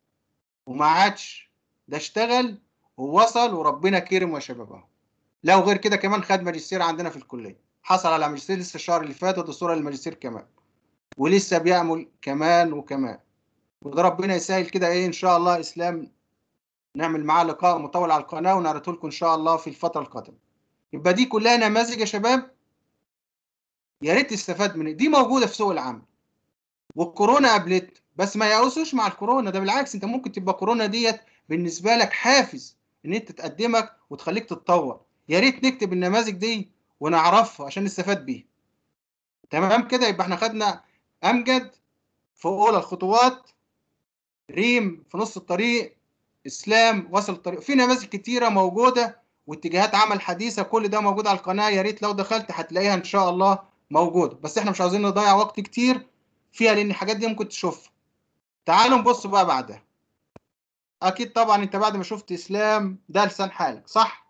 Speaker 1: وما عادش ده اشتغل ووصل وربنا كرم وشبابه لو غير كده كمان خد ماجستير عندنا في الكليه حصل على ماجستير لسه الشهر اللي فات ودستور للماجستير كمان ولسه بيعمل كمان وكمان وده ربنا يسهل كده ايه ان شاء الله اسلام نعمل معاه لقاء مطول على القناه ونعرضه لكم ان شاء الله في الفتره القادمه يبقى دي كلها نماذج يا شباب يا ريت تستفاد من دي موجوده في سوق العمل والكورونا قابلت بس ما يقوسوش مع الكورونا ده بالعكس انت ممكن تبقى كورونا ديت بالنسبه لك حافز ان انت تقدمك وتخليك تتطور يا ريت نكتب النماذج دي ونعرفها عشان نستفاد بيها تمام كده يبقى احنا خدنا امجد في اولى الخطوات ريم في نص الطريق اسلام وصل الطريق في نماذج كتيره موجوده واتجاهات عمل حديثه كل ده موجود على القناه يا ريت لو دخلت هتلاقيها ان شاء الله موجوده بس احنا مش عاوزين نضيع وقت كتير فيها لان الحاجات دي ممكن تشوفها تعالوا نبص بقى بعدها اكيد طبعا انت بعد ما شفت اسلام ده لسان حالك صح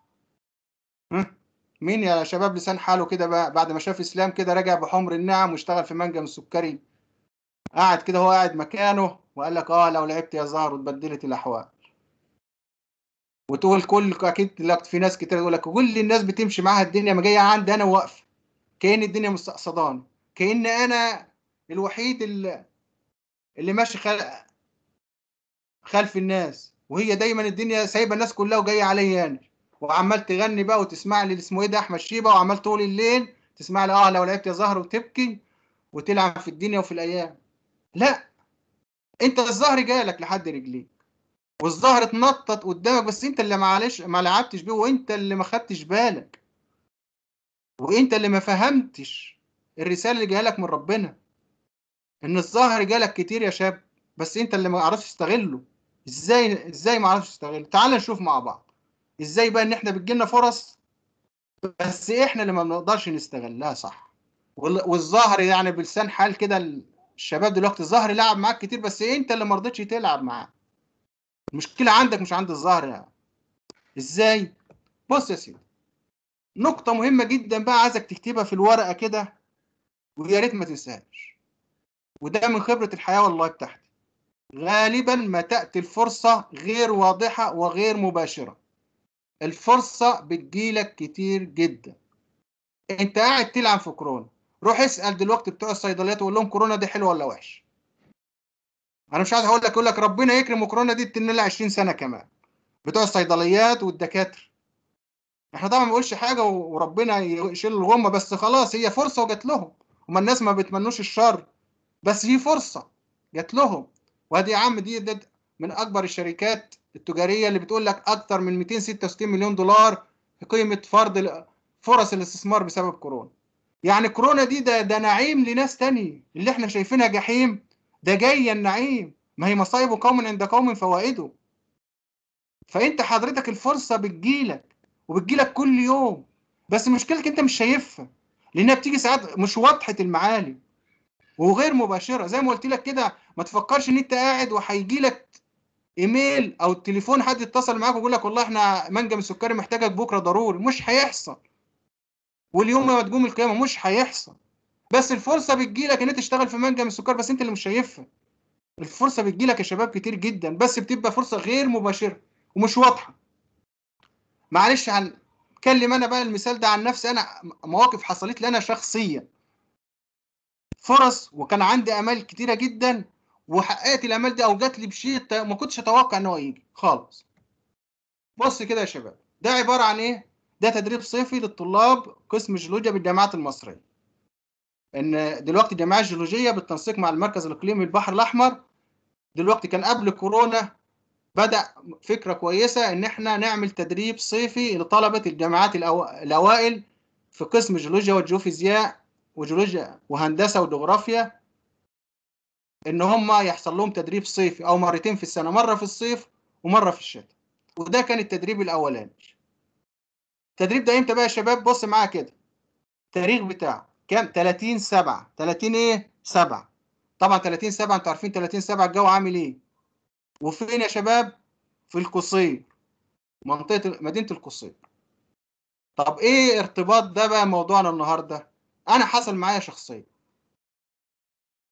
Speaker 1: مين يا شباب لسان حاله كده بقى بعد ما شاف اسلام كده رجع بحمر النعم واشتغل في منجم السكري قاعد كده هو قاعد مكانه وقال لك اه لو لعبت يا زهر واتبدلت الاحوال وتقول كل اكيد لك في ناس كتير تقول لك كل الناس بتمشي معاها الدنيا ما جايه عندي انا واقفه كأن الدنيا مستقصداني كأن انا الوحيد اللي, اللي ماشي خل... خلف الناس وهي دايما الدنيا سايبه الناس كلها وجايه عليا انا وعمال تغني بقى وتسمع لي اسمه ايه ده احمد شيبه وعمال طول الليل تسمع لي اه لو لعبت يا زهر وتبكي وتلعب في الدنيا وفي الايام لا انت الظهر جالك لحد رجليك والظهر اتنطط قدامك بس انت اللي معلش ما لعبتش بيه وانت اللي ما خدتش بالك وانت اللي ما فهمتش الرساله اللي جالك من ربنا ان الظهر جالك كتير يا شاب بس انت اللي ما عرفتش تستغله ازاي ازاي ما عرفتش تستغله تعال نشوف مع بعض ازاي بقى ان احنا بتجيلنا فرص بس احنا اللي ما بنقدرش نستغلها صح والظاهر يعني بلسان حال كده الشباب دلوقتي الظهر لعب معاك كتير بس انت اللي ما رضيتش تلعب معاه المشكله عندك مش عند الظهر يعني. ازاي بص يا سيدي نقطه مهمه جدا بقى عايزك تكتبها في الورقه كده ويا ريت ما تنساهاش وده من خبره الحياه والله بتاعتي غالبا ما تاتي الفرصه غير واضحه وغير مباشره الفرصه بتجيلك كتير جدا انت قاعد تلعب في كورونا روح اسال دلوقتي بتوع الصيدليات وقول لهم كورونا دي حلوه ولا وحش انا مش عايز اقول لك يقول لك ربنا يكرم وكورونا دي لها 20 سنه كمان بتوع الصيدليات والدكاتره احنا طبعا ما بنقولش حاجه وربنا يشيل الغمه بس خلاص هي فرصه وجت لهم وما الناس ما بيتمنوش الشر بس هي فرصه جت لهم وادي يا عم دي, دي من اكبر الشركات التجاريه اللي بتقول لك اكثر من 266 مليون دولار في قيمه فرض فرص الاستثمار بسبب كورونا يعني كورونا دي ده, ده نعيم لناس تاني اللي احنا شايفينها جحيم ده جاي النعيم ما هي مصايب قوم عند قوم فوائده فانت حضرتك الفرصه بتجيلك وبتجيلك كل يوم بس مشكلتك انت مش شايفها لانها بتيجي ساعات مش واضحه المعالم وغير مباشره زي ما قلت لك كده ما تفكرش ان انت قاعد وهيجي لك ايميل او التليفون حد يتصل معاك ويقول لك والله احنا منجم السكري محتاجك بكره ضروري مش هيحصل واليوم تقوم القيامه مش هيحصل بس الفرصه بتجيلك ان انت تشتغل في منجم السكر بس انت اللي مش شايفها الفرصه بتجيلك يا شباب كتير جدا بس بتبقى فرصه غير مباشره ومش واضحه معلش عن اتكلم انا بقى المثال ده عن نفسي انا مواقف حصلت لي انا شخصيا فرص وكان عندي امال كتيره جدا وحققت الامال دي او جات لي بشيء ما كنتش اتوقع ان هو يجي خالص بص كده يا شباب ده عباره عن ايه ده تدريب صيفي للطلاب قسم الجيولوجيا بالجامعات المصرية ان دلوقتي الجامعة الجيولوجية بالتنسيق مع المركز الإقليمي البحر الأحمر دلوقتي كان قبل كورونا بدأ فكرة كويسة ان احنا نعمل تدريب صيفي لطلبة الجامعات الأوائل في قسم الجيولوجيا والجيوفيزياء وجيولوجيا وهندسة وجغرافيا ان هم يحصل لهم تدريب صيفي او مرتين في السنة مرة في الصيف ومرة في الشتاء وده كان التدريب الأولاني التدريب ده امتى بقى يا شباب بص معايا كده التاريخ بتاعه كام 30 7 30 ايه 7 طبعا 30 7 انتوا عارفين 30 7 الجو عامل ايه وفين يا شباب في القصير منطقه مدينه القصير طب ايه ارتباط ده بقى موضوعنا النهارده انا حصل معايا شخصيا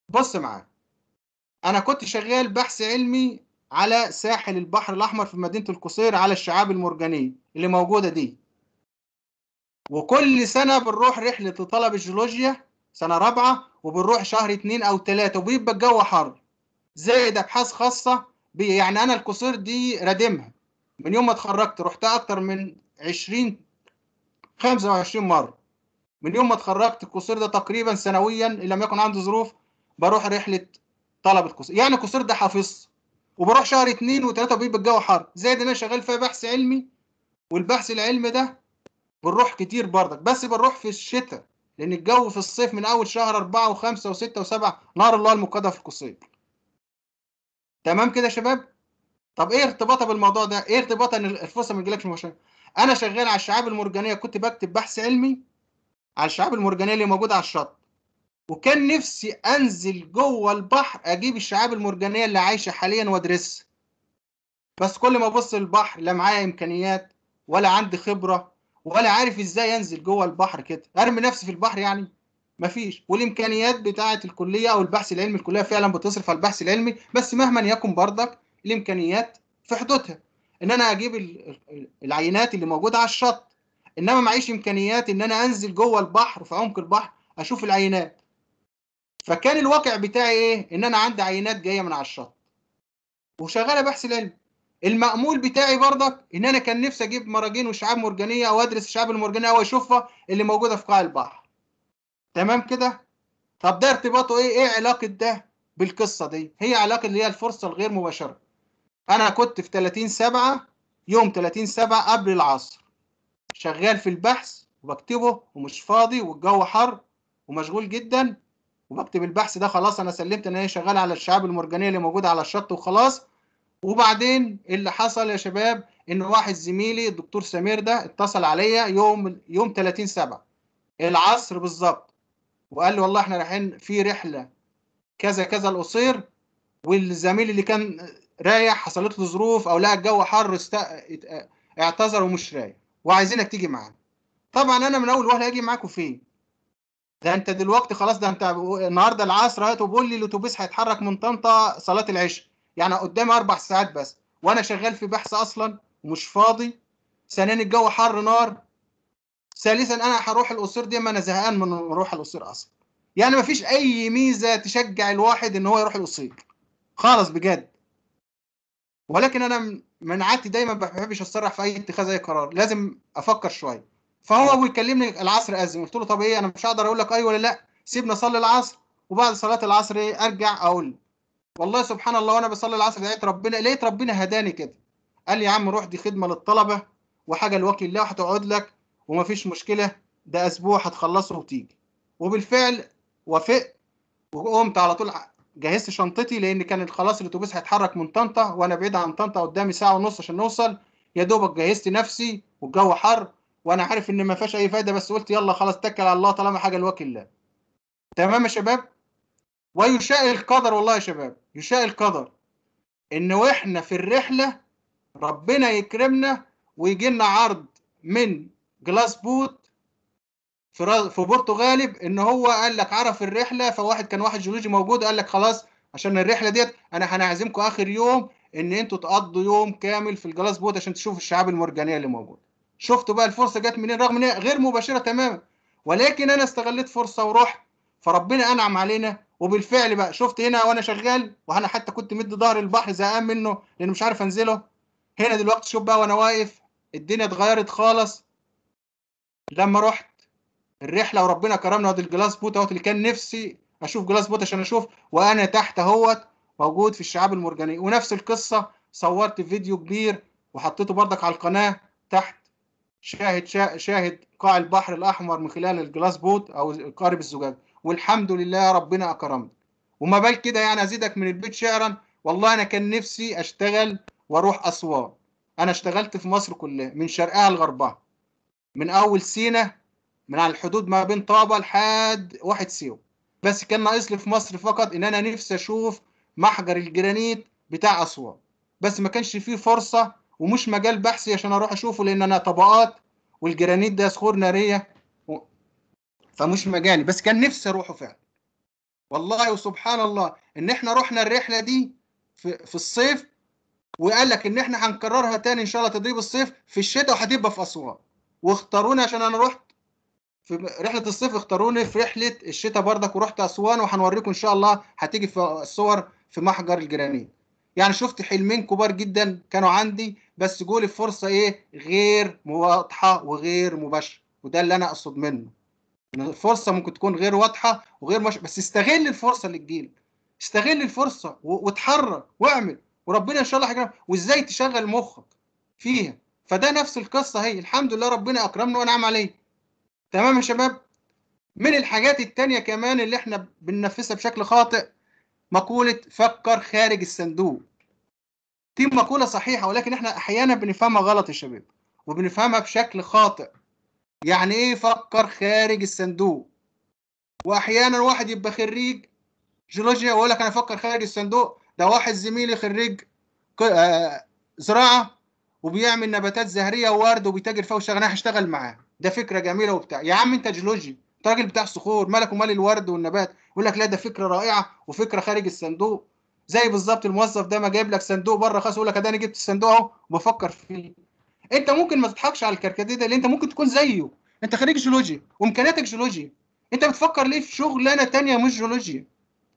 Speaker 1: بص معايا انا كنت شغال بحث علمي على ساحل البحر الاحمر في مدينه القصير على الشعاب المرجانيه اللي موجوده دي وكل سنة بنروح رحلة طلب الجيولوجيا سنة رابعة وبنروح شهر اتنين أو تلاتة وبيبقى الجو حر زائد أبحاث خاصة يعني أنا الكسور دي رادمها من يوم ما اتخرجت رحتها أكتر من 20 25 مرة من يوم ما اتخرجت الكسور ده تقريبا سنويا إن لم يكن عنده ظروف بروح رحلة طلبة الكسور يعني الكسور ده حافظ وبروح شهر اتنين وتلاتة وبيبقى الجو حر زائد أنا شغال فيها بحث علمي والبحث العلمي ده بنروح كتير بردك بس بنروح في الشتاء لان الجو في الصيف من اول شهر أربعة وخمسة وستة وسبعة نار الله المقدة في القصيم تمام كده يا شباب طب ايه ارتباطها بالموضوع ده ايه ارتباطها ان الفرصه ما تجيلكش مباشره انا شغال على الشعاب المرجانيه كنت بكتب بحث علمي على الشعاب المرجانيه اللي موجوده على الشط وكان نفسي انزل جوه البحر اجيب الشعاب المرجانيه اللي عايشه حاليا وادرسها بس كل ما ابص البحر لا معايا امكانيات ولا عندي خبره ولا عارف ازاي انزل جوه البحر كده ارمي نفسي في البحر يعني مفيش والامكانيات بتاعه الكليه او البحث العلمي الكليه فعلا بتصرف على البحث العلمي بس مهما يكن بردك الامكانيات في حدودها ان انا اجيب العينات اللي موجوده على الشط انما معيش امكانيات ان انا انزل جوه البحر في عمق البحر اشوف العينات فكان الواقع بتاعي ايه ان انا عندي عينات جايه من على الشط وشغاله بحث العلمي المأمول بتاعي برضك ان انا كان نفسي اجيب مراجين وشعاب مرجانيه وادرس الشعاب المرجانيه واشوفها اللي موجوده في قاع البحر تمام كده طب ده ارتباطه ايه ايه علاقه ده بالقصه دي هي علاقه اللي هي الفرصه الغير مباشره انا كنت في 30 7 يوم 30 7 قبل العصر شغال في البحث وبكتبه ومش فاضي والجو حر ومشغول جدا وبكتب البحث ده خلاص انا سلمت ان انا شغال على الشعاب المرجانيه اللي موجوده على الشط وخلاص وبعدين اللي حصل يا شباب ان واحد زميلي الدكتور سمير ده اتصل عليا يوم يوم 30 7 العصر بالظبط وقال لي والله احنا رايحين في رحله كذا كذا القصير والزميل اللي كان رايح حصلت له ظروف او لقى الجو حر است... اعتذر ومش رايح وعايزينك تيجي معانا طبعا انا من اول وهله هاجي معاكم فين ده انت دلوقتي خلاص ده انت النهارده العصر هات بقول لي الاتوبيس هيتحرك من طنطا صلاه العشاء يعني قدامي اربع ساعات بس وانا شغال في بحث اصلا ومش فاضي ثانيا الجو حر نار ثالثا انا هروح القصير دي ما انا زهقان من اروح القصير اصلا يعني ما فيش اي ميزه تشجع الواحد ان هو يروح القصير خالص بجد ولكن انا من عادتي دايما ما بحبش اتصرح في اي اتخاذ اي قرار لازم افكر شويه فهو بيكلمني العصر اذن قلت له طب ايه انا مش هقدر اقول لك اي أيوة ولا لا سيبنا اصلي العصر وبعد صلاه العصر إيه، ارجع اقول والله سبحان الله وانا بصلي العصر لقيت ربنا لقيت ربنا هداني كده قال لي يا عم روح دي خدمه للطلبه وحاجه لوكي الله وهتقعد لك ومفيش مشكله ده اسبوع هتخلصه وتيجي وبالفعل وافقت وقمت على طول جهزت شنطتي لان كان خلاص الاتوبيس هيتحرك من طنطا وانا بعيد عن طنطا قدامي ساعه ونص عشان نوصل يا دوبك جهزت نفسي والجو حر وانا عارف ان ما فيهاش اي فايده بس قلت يلا خلاص اتكل على الله طالما حاجه لوكي الله تمام يا شباب ويشاء القدر والله يا شباب يشاء القدر ان واحنا في الرحله ربنا يكرمنا ويجي لنا عرض من جلاس بوت في في بورتو غالب ان هو قال لك عرف الرحله فواحد كان واحد جيولوجي موجود قال لك خلاص عشان الرحله ديت انا هنعزمكم اخر يوم ان انتوا تقضوا يوم كامل في الجلاس بوت عشان تشوفوا الشعاب المرجانيه اللي موجوده شفتوا بقى الفرصه جت منين رغم ان غير مباشره تماما ولكن انا استغليت فرصه ورحت فربنا انعم علينا وبالفعل بقى شفت هنا وانا شغال وانا حتى كنت مد ظهر البحر زهقان منه لان مش عارف انزله هنا دلوقتي شوف بقى وانا واقف الدنيا اتغيرت خالص لما رحت الرحله وربنا كرمنا وادي الجلاس بوت اهوت اللي كان نفسي اشوف جلاس بوت عشان اشوف وانا تحت اهوت موجود في الشعاب المرجانيه ونفس القصه صورت فيديو كبير وحطيته بردك على القناه تحت شاهد شاهد قاع البحر الاحمر من خلال الجلاس بوت او قارب الزجاج والحمد لله ربنا اكرمني وما بال كده يعني ازيدك من البيت شعرا والله انا كان نفسي اشتغل واروح اسوان انا اشتغلت في مصر كلها من شرقها لغربها من اول سينا من على الحدود ما بين طابه لحد واحد سيوه بس كان ناقص في مصر فقط ان انا نفسي اشوف محجر الجرانيت بتاع اسوان بس ما كانش فيه فرصه ومش مجال بحثي عشان اروح اشوفه لان انا طبقات والجرانيت ده صخور ناريه فمش مجالي بس كان نفسي اروحه فعلا والله وسبحان الله ان احنا رحنا الرحله دي في, في الصيف وقال لك ان احنا هنكررها تاني ان شاء الله تدريب الصيف في الشتاء وهتبقى في اسوان واختاروني عشان انا رحت في رحله الصيف اختاروني في رحله الشتاء بردك ورحت اسوان وهنوريكم ان شاء الله هتيجي في الصور في محجر الجرانيت يعني شفت حلمين كبار جدا كانوا عندي بس جولي فرصه ايه غير واضحه وغير مباشره وده اللي انا اقصد منه الفرصه ممكن تكون غير واضحه وغير مش... بس استغل الفرصه اللي تجيلك استغل الفرصه و... وتحرك واعمل وربنا ان شاء الله هيكرمك وازاي تشغل مخك فيها فده نفس القصه هي الحمد لله ربنا اكرمنا وانعم عليه تمام يا شباب من الحاجات التانية كمان اللي احنا بننفذها بشكل خاطئ مقولة فكر خارج الصندوق دي مقولة صحيحة ولكن احنا احيانا بنفهمها غلط يا شباب وبنفهمها بشكل خاطئ يعني ايه فكر خارج الصندوق واحيانا واحد يبقى خريج جيولوجيا ويقول لك انا افكر خارج الصندوق ده واحد زميلي خريج آه، زراعه وبيعمل نباتات زهريه وورد وبيتاجر فيها وشغال انا هشتغل معاه ده فكره جميله وبتاع يا عم انت جيولوجي انت راجل بتاع صخور مالك ومال الورد والنبات يقول لك لا ده فكره رائعه وفكره خارج الصندوق زي بالظبط الموظف ده ما جايب لك صندوق بره خاص يقول لك ده انا جبت الصندوق اهو وبفكر فيه انت ممكن ما تضحكش على الكركديه ده اللي انت ممكن تكون زيه انت خريج جيولوجيا وامكانياتك جيولوجيا انت بتفكر ليه في شغلانه تانية مش جيولوجيا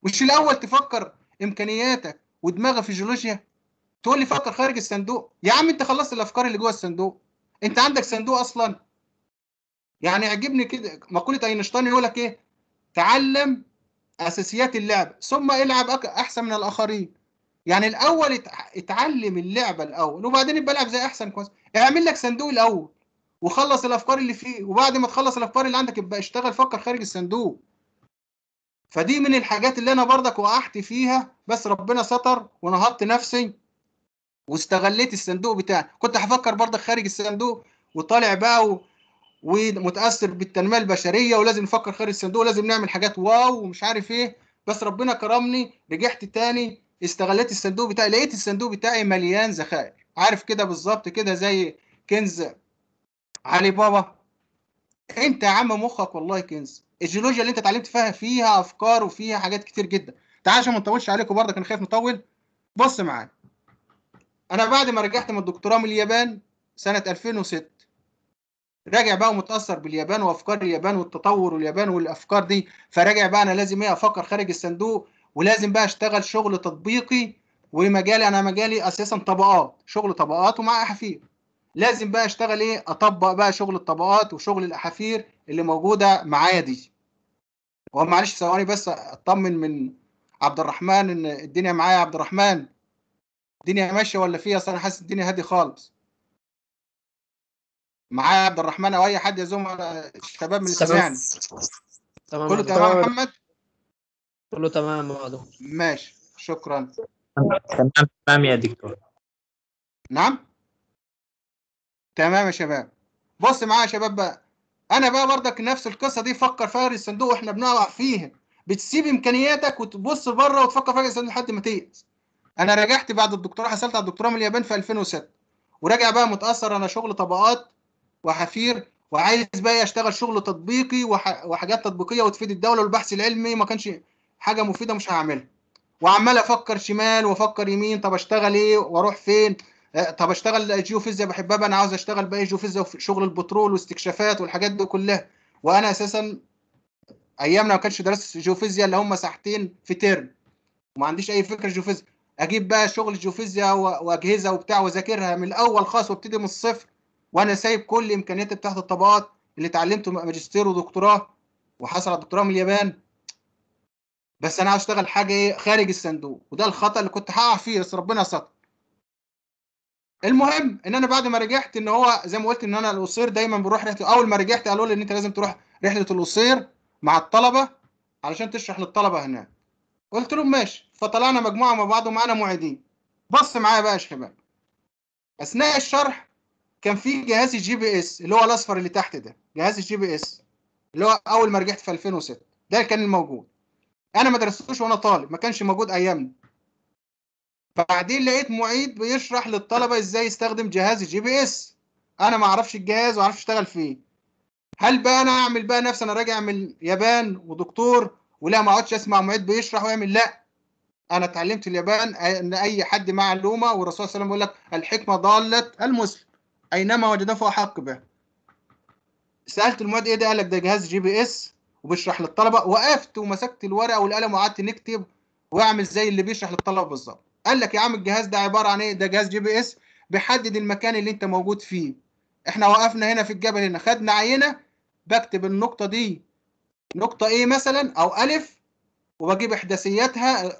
Speaker 1: مش الاول تفكر امكانياتك ودماغك في جيولوجيا تقول لي فكر خارج الصندوق يا عم انت خلصت الافكار اللي جوه الصندوق انت عندك صندوق اصلا يعني عجبني كده مقوله اينشتاين يقول لك ايه تعلم اساسيات اللعب ثم العب احسن من الاخرين يعني الاول اتعلم اللعبه الاول وبعدين يبقى العب زي احسن كويس اعمل لك صندوق الاول وخلص الافكار اللي فيه وبعد ما تخلص الافكار اللي عندك يبقى اشتغل فكر خارج الصندوق فدي من الحاجات اللي انا برضك وقعت فيها بس ربنا ستر ونهضت نفسي واستغليت الصندوق بتاعي كنت هفكر برضك خارج الصندوق وطالع بقى و... ومتاثر بالتنميه البشريه ولازم نفكر خارج الصندوق لازم نعمل حاجات واو ومش عارف ايه بس ربنا كرمني رجعت تاني استغلت الصندوق بتاعي لقيت الصندوق بتاعي مليان ذخائر عارف كده بالظبط كده زي كنز علي بابا انت يا عم مخك والله كنز الجيولوجيا اللي انت اتعلمت فيها فيها افكار وفيها حاجات كتير جدا تعال عشان ما نطولش عليكم برضه كان خايف نطول بص معايا انا بعد ما رجعت من الدكتوراه من اليابان سنه 2006 راجع بقى ومتاثر باليابان وافكار اليابان والتطور واليابان والافكار دي فراجع بقى انا لازم ايه افكر خارج الصندوق ولازم بقى اشتغل شغل تطبيقي ومجالي انا مجالي اساسا طبقات شغل طبقات ومع احافير لازم بقى اشتغل ايه اطبق بقى شغل الطبقات وشغل الاحافير اللي موجوده معايا دي هو معلش ثواني بس اطمن من عبد الرحمن ان الدنيا معايا يا عبد الرحمن الدنيا ماشيه ولا فيها اصل انا حاسس الدنيا هادي خالص معايا عبد الرحمن او اي حد يا زملاء الشباب من السمعان
Speaker 2: كله تمام محمد كله تمام يا دكتور ماشي شكرا تمام تمام يا دكتور نعم
Speaker 1: تمام يا شباب بص معايا يا شباب بقى انا بقى برضك نفس القصه دي فكر فارس الصندوق واحنا بنقع فيها بتسيب امكانياتك وتبص بره وتفكر فيها الصندوق لحد ما تيأس انا رجعت بعد الدكتوراه حصلت على الدكتوراه من اليابان في 2006 وراجع بقى متاثر انا شغل طبقات وحفير وعايز بقى اشتغل شغل تطبيقي وح... وحاجات تطبيقيه وتفيد الدوله والبحث العلمي ما كانش حاجه مفيده مش هعملها وعمال افكر شمال وافكر يمين طب اشتغل ايه واروح فين آه، طب اشتغل جيوفيزيا بحبها بقى انا عاوز اشتغل بقى إيه؟ جيوفيزيا وشغل البترول واستكشافات والحاجات دي كلها وانا اساسا ايامنا ما كانش دراسه جيوفيزيا اللي هم ساعتين في ترم وما عنديش اي فكره جيوفيزيا اجيب بقى شغل جيوفيزيا واجهزه وبتاع واذاكرها من الاول خالص وابتدي من الصفر وانا سايب كل امكانياتي بتاعت الطبقات اللي اتعلمته ماجستير ودكتوراه وحصل على دكتوراه من اليابان بس انا عاوز اشتغل حاجه ايه خارج الصندوق وده الخطا اللي كنت هقع فيه بس ربنا ستر المهم ان انا بعد ما رجعت ان هو زي ما قلت ان انا القصير دايما بروح رحله اول ما رجعت قالوا لي ان انت لازم تروح رحله القصير مع الطلبه علشان تشرح للطلبه هناك قلت لهم ماشي فطلعنا مجموعه مع بعض ومعانا معيدين بص معايا بقى يا شباب اثناء الشرح كان في جهاز الجي بي اس اللي هو الاصفر اللي تحت ده جهاز الجي بي اس اللي هو اول ما رجعت في 2006 ده كان الموجود انا ما درستوش وانا طالب ما كانش موجود ايامنا بعدين لقيت معيد بيشرح للطلبه ازاي يستخدم جهاز الجي بي اس انا ما اعرفش الجهاز وما اعرفش اشتغل فيه هل بقى انا اعمل بقى نفسي انا راجع من اليابان ودكتور ولا ما اقعدش اسمع معيد بيشرح ويعمل لا انا اتعلمت اليابان ان اي حد معلومه والرسول صلى الله عليه وسلم بيقول لك الحكمه ضاله المسلم اينما وجده فهو حق به سالت المعيد ايه ده قال لك ده جهاز جي بي اس وبشرح للطلبه وقفت ومسكت الورقه والقلم وقعدت نكتب واعمل زي اللي بيشرح للطلبه بالظبط قال لك يا عم الجهاز ده عباره عن ايه ده جهاز جي بي اس بيحدد المكان اللي انت موجود فيه احنا وقفنا هنا في الجبل هنا خدنا عينه بكتب النقطه دي نقطه ايه مثلا او الف وبجيب احداثياتها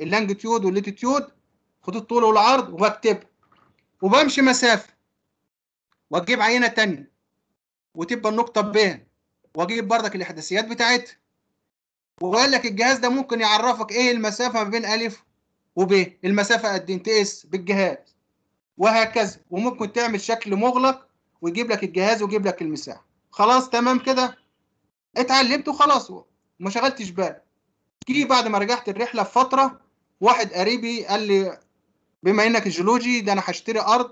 Speaker 1: اللانجتيود واللاتيتيود خطوط الطول والعرض وبكتبها وبمشي مسافه واجيب عينه ثانيه وتبقى النقطه ب واجيب بردك الاحداثيات بتاعتها وقال لك الجهاز ده ممكن يعرفك ايه المسافه ما بين الف وب المسافه قد ايه تقيس إيه، بالجهاز وهكذا وممكن تعمل شكل مغلق ويجيب لك الجهاز ويجيب لك المساحه خلاص تمام كده اتعلمت وخلاص وما شغلتش بال جه بعد ما رجعت الرحله بفتره واحد قريبي قال لي بما انك جيولوجي ده انا هشتري ارض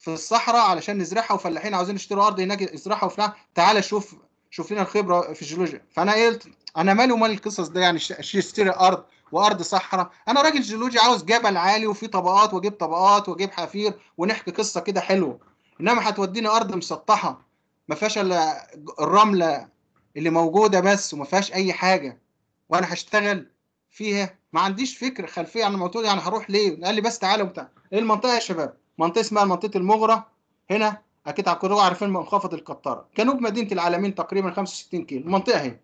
Speaker 1: في الصحراء علشان نزرعها وفلاحين عاوزين يشتروا ارض هناك يزرعها وفلاح تعالى شوف شوف لنا الخبره في الجيولوجيا فانا قلت انا مالي ومال القصص ده يعني اشتري ارض وارض صحراء انا راجل جيولوجي عاوز جبل عالي وفي طبقات واجيب طبقات واجيب حفير ونحكي قصه كده حلوه انما هتوديني ارض مسطحه ما فيهاش الا الرمله اللي موجوده بس وما فيهاش اي حاجه وانا هشتغل فيها ما عنديش فكر خلفيه عن الموضوع يعني هروح ليه قال لي بس تعالى وبتاع ايه المنطقه يا شباب منطقه اسمها منطقه المغره هنا اكيد هتكونوا عارفين منخفض القطاره جنوب مدينه العالمين تقريبا 65 كيلو المنطقه هنا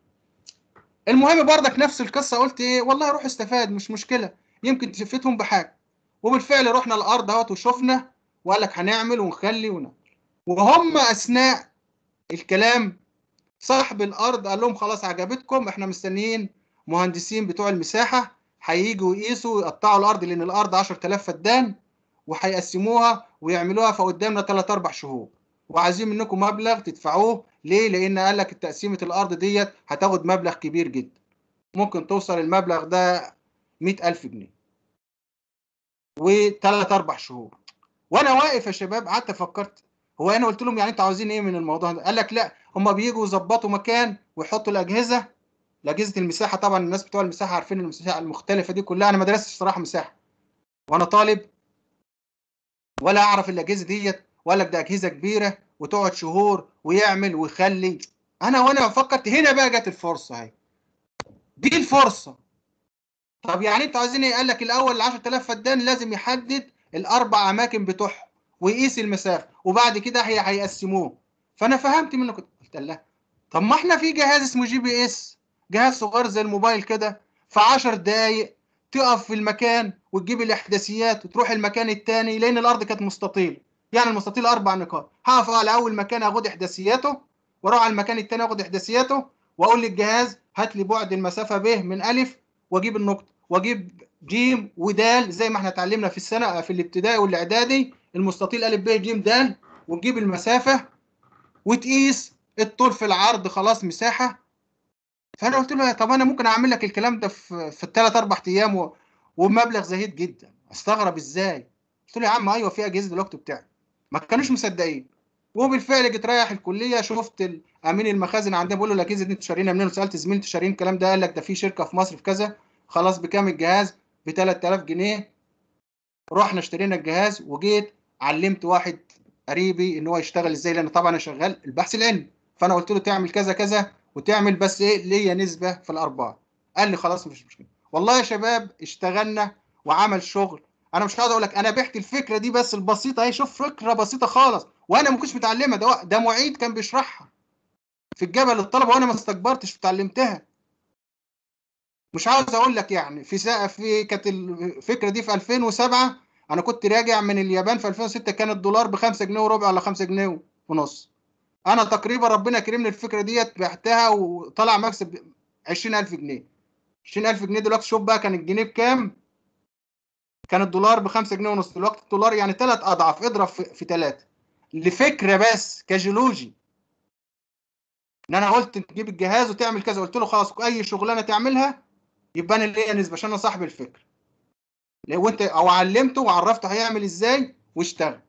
Speaker 1: المهم بردك نفس القصه قلت ايه والله روح استفاد مش مشكله يمكن تفيدهم بحاجه وبالفعل رحنا الارض اهوت وشفنا وقال لك هنعمل ونخلي ونعمل وهم اثناء الكلام صاحب الارض قال لهم خلاص عجبتكم احنا مستنيين مهندسين بتوع المساحه هييجوا يقيسوا ويقطعوا الارض لان الارض 10000 فدان وهيقسموها ويعملوها فقدامنا ثلاث اربع شهور وعايزين منكم مبلغ تدفعوه ليه لان قال لك تقسيمه الارض ديت هتاخد مبلغ كبير جدا ممكن توصل المبلغ ده 100000 جنيه وثلاث اربع شهور وانا واقف يا شباب قعدت فكرت هو انا قلت لهم يعني انتوا عاوزين ايه من الموضوع ده قال لك لا هم بييجوا يظبطوا مكان ويحطوا الاجهزه اجهزه المساحه طبعا الناس بتوع المساحه عارفين المساحه المختلفه دي كلها انا ما درستش صراحه مساحه وانا طالب ولا اعرف الاجهزه ديت ولا ده اجهزه كبيره وتقعد شهور ويعمل ويخلي انا وانا فكرت هنا بقى جت الفرصه اهي دي الفرصه طب يعني انتوا عايزين ايه قال لك الاول ال 10000 فدان لازم يحدد الاربع اماكن بتوعهم ويقيس المسافه وبعد كده هي هيقسموه فانا فهمت منه كنت قلت لها طب ما احنا في جهاز اسمه جي بي اس جهاز صغير زي الموبايل كده في 10 دقايق تقف في المكان وتجيب الاحداثيات وتروح المكان الثاني لان الارض كانت مستطيله يعني المستطيل اربع نقاط هقف على اول مكان اخد احداثياته واروح على المكان الثاني اخد احداثياته واقول للجهاز هات لي بعد المسافه ب من الف واجيب النقطه واجيب ج ودال زي ما احنا اتعلمنا في السنه في الابتدائي والاعدادي المستطيل ا ب ج د وتجيب المسافه وتقيس الطول في العرض خلاص مساحه فانا قلت له طب انا ممكن اعمل لك الكلام ده في في الثلاث اربع ايام و... ومبلغ زهيد جدا استغرب ازاي قلت له يا عم ايوه في اجهزه دلوقتي بتاعي ما كانوش مصدقين وبالفعل جيت رايح الكليه شفت امين المخازن عندنا بقول له الاجهزه دي انتوا شارينها منين سالت زميلي انتوا شارين الكلام ده قال لك ده في شركه في مصر في كذا خلاص بكام الجهاز ب 3000 جنيه رحنا اشترينا الجهاز وجيت علمت واحد قريبي ان هو يشتغل ازاي لان طبعا انا شغال البحث العلمي فانا قلت له تعمل كذا كذا وتعمل بس ايه ليا نسبه في الارباح قال لي خلاص مش مشكله والله يا شباب اشتغلنا وعمل شغل انا مش هقعد اقول لك انا بحكي الفكره دي بس البسيطه اهي شوف فكره بسيطه خالص وانا ما كنتش متعلمها ده ده معيد كان بيشرحها في الجبل الطلبه وانا ما استكبرتش وتعلمتها مش عاوز اقول لك يعني في ساعة في كانت الفكره دي في 2007 انا كنت راجع من اليابان في 2006 كان الدولار ب 5 جنيه وربع ولا 5 جنيه ونص انا تقريبا ربنا كرمني الفكره ديت بعتها وطلع مكسب 20000 جنيه 20000 جنيه دلوقتي شوف بقى كان الجنيه بكام كان الدولار ب 5 جنيه ونص دلوقتي الدولار يعني ثلاث اضعاف اضرب في ثلاثه لفكره بس كجيولوجي ان انا قلت تجيب الجهاز وتعمل كذا قلت له خلاص اي شغلانه تعملها يبقى انا ليا نسبه عشان انا صاحب الفكر لو انت او علمته وعرفته هيعمل ازاي واشتغل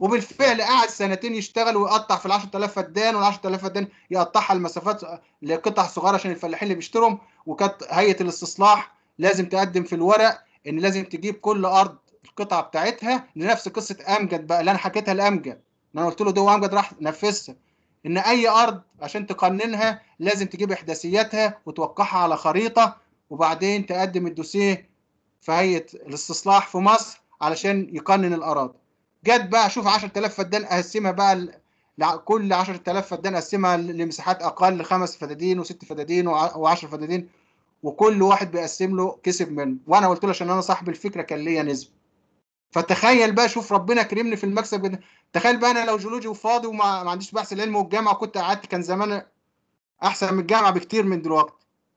Speaker 1: وبالفعل قعد سنتين يشتغل ويقطع في ال 10000 فدان وال 10000 فدان يقطعها لمسافات لقطع صغيره عشان الفلاحين اللي بيشتروا وكانت هيئه الاستصلاح لازم تقدم في الورق ان لازم تجيب كل ارض القطعه بتاعتها لنفس قصه امجد بقى اللي انا حكيتها لامجد انا قلت له ده وامجد راح نفذها ان اي ارض عشان تقننها لازم تجيب احداثياتها وتوقعها على خريطه وبعدين تقدم الدوسيه في هيئه الاستصلاح في مصر علشان يقنن الاراضي جت بقى شوف 10000 فدان اقسمها بقى كل 10000 فدان اقسمها لمساحات اقل خمس فدادين وست فدادين و10 فدادين وكل واحد بيقسم له كسب منه وانا قلت له عشان انا صاحب الفكره كان ليا نسبه فتخيل بقى شوف ربنا كرمني في المكسب ده تخيل بقى انا لو جيولوجي وفاضي وما عنديش بحث العلم والجامعه وكنت قعدت كان زمان احسن من الجامعه بكتير من دلوقتي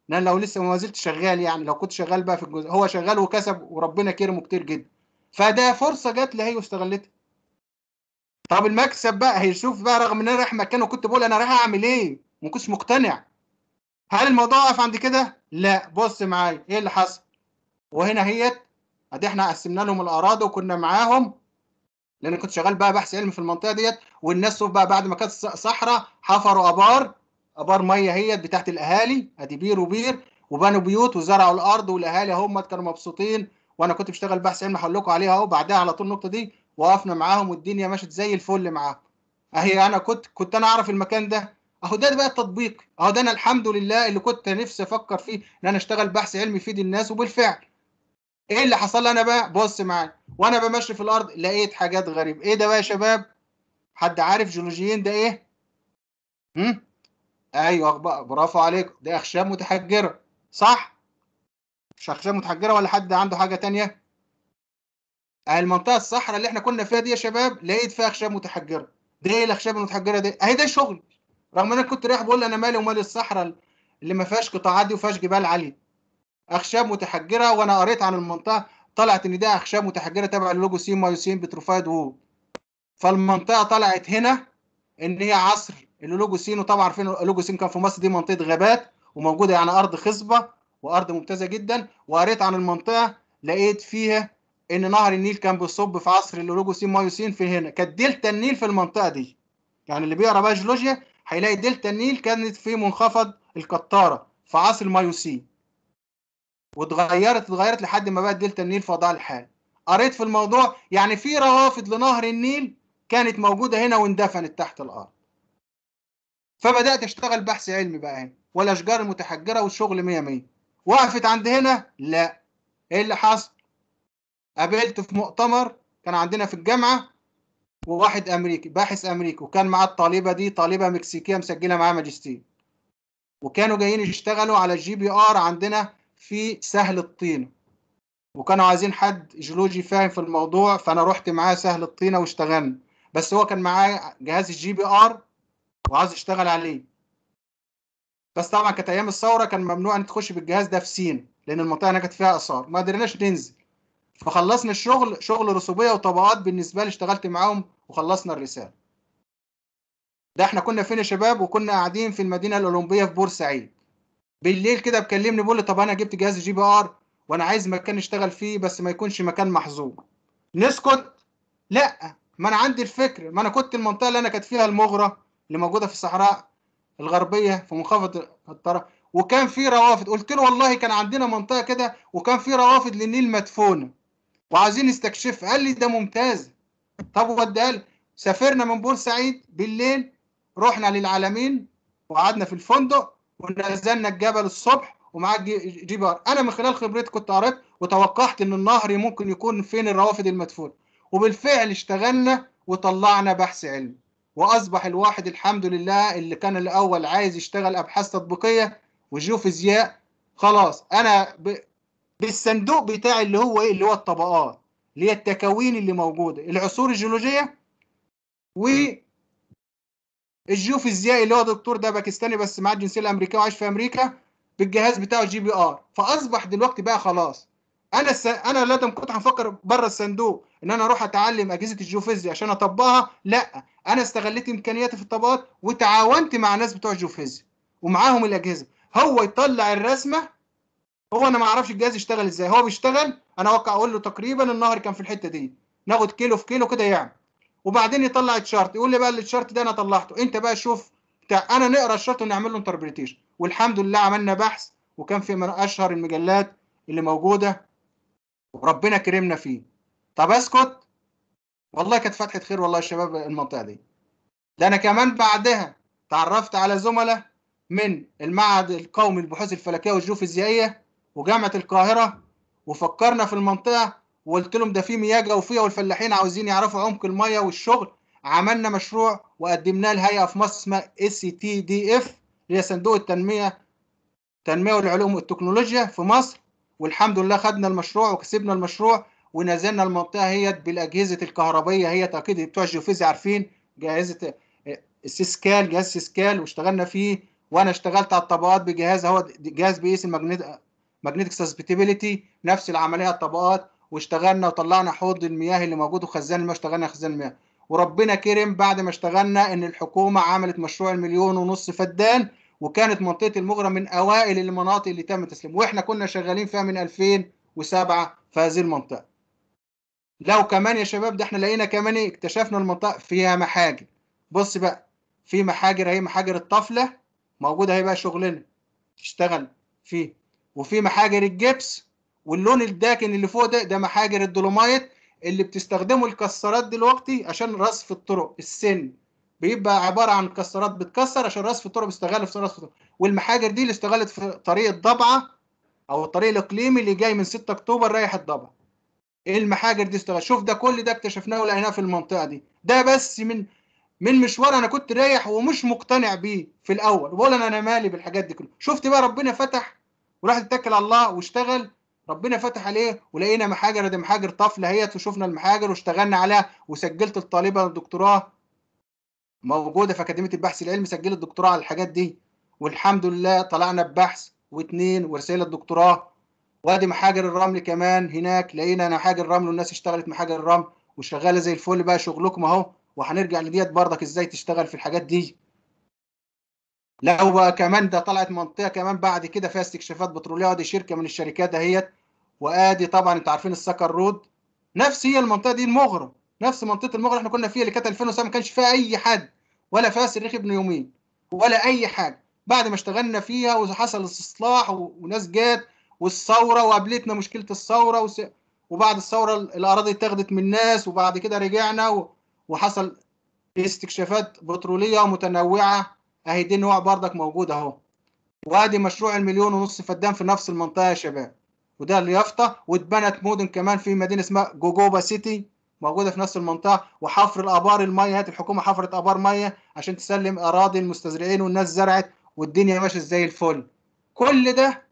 Speaker 1: انا لو لسه ما زلت شغال يعني لو كنت شغال بقى في الجزء هو شغال وكسب وربنا كرمه كتير جدا فده فرصه جت لهي واستغلتها طب المكسب بقى هيشوف بقى رغم ان انا رايح مكانه كنت بقول انا رايح اعمل ايه ما كنتش مقتنع هل الموضوع وقف عند كده لا بص معايا ايه اللي حصل وهنا هيت ادي احنا قسمنا لهم الاراضي وكنا معاهم لان كنت شغال بقى بحث علمي في المنطقه ديت والناس شوف بقى بعد ما كانت صحراء حفروا ابار ابار ميه هيت بتاعت الاهالي ادي بير وبير وبنوا بيوت وزرعوا الارض والاهالي هم كانوا مبسوطين وانا كنت بشتغل بحث علمي هقول لكم عليها اهو بعدها على طول النقطه دي وقفنا معاهم والدنيا مشت زي الفل معاهم اهي انا كنت كنت انا اعرف المكان ده اهو ده بقى التطبيق اهو ده انا الحمد لله اللي كنت نفسي افكر فيه ان انا اشتغل بحث علمي يفيد الناس وبالفعل ايه اللي حصل لي انا بقى بص معايا وانا بمشي في الارض لقيت حاجات غريبه ايه ده بقى يا شباب حد عارف جيولوجيين ده ايه هم؟ ايوه برافو عليكم ده اخشاب متحجره صح شخصيه متحجره ولا حد عنده حاجه تانية آه، المنطقه الصحراء اللي احنا كنا فيها دي يا شباب لقيت فيها اخشاب متحجره ده ايه الاخشاب المتحجره دي اهي ده شغل رغم ان انا كنت رايح بقول انا مالي ومال الصحراء اللي ما فيهاش قطاعات دي وفيهاش جبال عاليه اخشاب متحجره وانا قريت عن المنطقه طلعت ان ده اخشاب متحجره تبع اللوجو مايوسين بتروفايد وو فالمنطقه طلعت هنا ان هي عصر اللوجو سين وطبعا عارفين اللوجو سين كان في مصر دي منطقه غابات وموجوده يعني ارض خصبه وارض ممتازه جدا وقريت عن المنطقه لقيت فيها ان نهر النيل كان بيصب في عصر الاولوجوسين مايوسين في هنا كانت دلتا النيل في المنطقه دي يعني اللي بيقرا بقى جيولوجيا هيلاقي دلتا النيل كانت في منخفض القطاره في عصر المايوسين واتغيرت اتغيرت لحد ما بقت دلتا النيل في وضعها الحالي قريت في الموضوع يعني في روافد لنهر النيل كانت موجوده هنا واندفنت تحت الارض فبدات اشتغل بحث علمي بقى هنا والاشجار المتحجره والشغل 100 100 وقفت عند هنا لا ايه اللي حصل قابلت في مؤتمر كان عندنا في الجامعه وواحد امريكي باحث امريكي وكان معاه الطالبه دي طالبه مكسيكيه مسجله معاه ماجستير وكانوا جايين يشتغلوا على الجي بي ار عندنا في سهل الطينه وكانوا عايزين حد جيولوجي فاهم في الموضوع فانا رحت معاه سهل الطينه واشتغلنا بس هو كان معاه جهاز الجي بي ار وعاوز يشتغل عليه بس طبعا كانت ايام الثوره كان ممنوع ان تخش بالجهاز ده في سين لان المنطقه هناك كانت فيها اثار ما قدرناش ننزل فخلصنا الشغل شغل رسوبيه وطبقات بالنسبه لي اشتغلت معاهم وخلصنا الرساله ده احنا كنا فين يا شباب وكنا قاعدين في المدينه الاولمبيه في بورسعيد بالليل كده بكلمني بيقول لي طب انا جبت جهاز جي بي ار وانا عايز مكان اشتغل فيه بس ما يكونش مكان محظوظ نسكت لا ما انا عندي الفكر ما انا كنت المنطقه اللي انا كانت فيها المغره اللي موجوده في الصحراء الغربيه في منخفض الطرف وكان في روافد قلت له والله كان عندنا منطقه كده وكان في روافد للنيل مدفونه وعايزين نستكشفها قال لي ده ممتاز طب وديها لي سافرنا من بورسعيد بالليل رحنا للعالمين وقعدنا في الفندق ونزلنا الجبل الصبح ومعاه جيبار انا من خلال خبرتي كنت قريت وتوقعت ان النهر ممكن يكون فين الروافد المدفونه وبالفعل اشتغلنا وطلعنا بحث علمي واصبح الواحد الحمد لله اللي كان الاول عايز يشتغل ابحاث تطبيقيه وجيوفيزياء خلاص انا ب... بالصندوق بتاعي اللي هو ايه اللي هو الطبقات اللي هي التكوين اللي موجوده العصور الجيولوجيه و الجيوفيزيائي اللي هو دكتور ده باكستاني بس معاه الجنسيه الامريكيه وعايش في امريكا بالجهاز بتاعه جي بي ار فاصبح دلوقتي بقى خلاص انا س... انا لازم كنت هفكر بره الصندوق ان انا اروح اتعلم اجهزه الجيوفيزيا عشان اطبقها لا انا استغليت امكانياتي في الطبقات وتعاونت مع ناس بتوع الجيوفيزيا ومعاهم الاجهزه هو يطلع الرسمه هو انا ما اعرفش الجهاز يشتغل ازاي هو بيشتغل انا اوقع اقول له تقريبا النهر كان في الحته دي ناخد كيلو في كيلو كده يعمل وبعدين يطلع الشارت يقول لي بقى الشارت ده انا طلعته انت بقى شوف بتاع انا نقرا الشارت ونعمل له انتربريتيشن والحمد لله عملنا بحث وكان في من اشهر المجلات اللي موجوده وربنا كرمنا فيه طب اسكت والله كانت فتحه خير والله شباب المنطقه دي ده انا كمان بعدها تعرفت على زملاء من المعهد القومي للبحوث الفلكيه والجيوفيزيائيه وجامعه القاهره وفكرنا في المنطقه وقلت لهم ده في مياه جوفيه والفلاحين عاوزين يعرفوا عمق الميه والشغل عملنا مشروع وقدمناه لهيئه في مصر اسمها اس تي دي اف اللي هي صندوق التنميه التنميه والعلوم والتكنولوجيا في مصر والحمد لله خدنا المشروع وكسبنا المشروع ونزلنا المنطقه هي بالاجهزه الكهربائيه هي اكيد بتوع الجيوفيزي عارفين جاهزه آه، السيسكال جهاز سيسكال واشتغلنا فيه وانا اشتغلت على الطبقات بجهاز هو جهاز بيقيس الماجنت ماجنتيك سسبتيبيليتي نفس العمليه على الطبقات واشتغلنا وطلعنا حوض المياه اللي موجود وخزان المياه اشتغلنا خزان المياه وربنا كرم بعد ما اشتغلنا ان الحكومه عملت مشروع المليون ونص فدان وكانت منطقه المغرى من اوائل المناطق اللي تم تسليمها واحنا كنا شغالين فيها من 2007 في هذه المنطقه لو كمان يا شباب ده احنا لقينا كمان ايه اكتشفنا المنطقه فيها محاجر بص بقى في محاجر اهي محاجر الطفله موجوده اهي بقى شغلنا تشتغل فيه وفي محاجر الجبس واللون الداكن اللي فوق ده ده محاجر الدولومايت اللي بتستخدمه الكسرات دلوقتي عشان رصف الطرق السن بيبقى عباره عن مكسرات بتكسر عشان رصف التربه بيستغل في رصف التربه والمحاجر دي اللي استغلت في طريق الضبعه او الطريق الاقليمي اللي جاي من 6 اكتوبر رايح الضبعه ايه المحاجر دي استغلت شوف ده كل ده اكتشفناه ولقيناه في المنطقه دي ده بس من من مشوار انا كنت رايح ومش مقتنع بيه في الاول بقول انا مالي بالحاجات دي كلها شفت بقى ربنا فتح وراح اتكل على الله واشتغل ربنا فتح عليه ولقينا محاجر دي محاجر طفله اهيت وشفنا المحاجر واشتغلنا عليها وسجلت الطالبه الدكتوراه موجوده في اكاديميه البحث العلمي سجلت دكتوراه على الحاجات دي والحمد لله طلعنا ببحث واثنين ورساله دكتوراه وادي محاجر الرمل كمان هناك لقينا محاجر الرمل والناس اشتغلت محاجر الرمل وشغاله زي الفل بقى شغلكم اهو وهنرجع لديت برضك ازاي تشتغل في الحاجات دي لو بقى كمان ده طلعت منطقه كمان بعد كده فيها استكشافات بتروليه وادي شركه من الشركات دهيت وادي طبعا انتوا عارفين السكر رود نفس هي المنطقه دي المغرب نفس منطقه المغرب احنا كنا فيها اللي كانت 2007 ما كانش فيها اي حد ولا فيها صريخ ابن يومين ولا اي حاجه بعد ما اشتغلنا فيها وحصل استصلاح وناس جات والثوره وقابلتنا مشكله الثوره وس... وبعد الثوره الاراضي اتاخدت من الناس وبعد كده رجعنا و... وحصل استكشافات بتروليه متنوعه اهي دي نوع بردك موجود اهو وادي مشروع المليون ونص فدان في نفس المنطقه يا شباب وده اليافطه واتبنت مدن كمان في مدينه اسمها جوجوبا سيتي موجوده في نفس المنطقه وحفر الابار الميه الحكومه حفرت ابار ميه عشان تسلم اراضي المستزرعين والناس زرعت والدنيا ماشيه زي الفل كل ده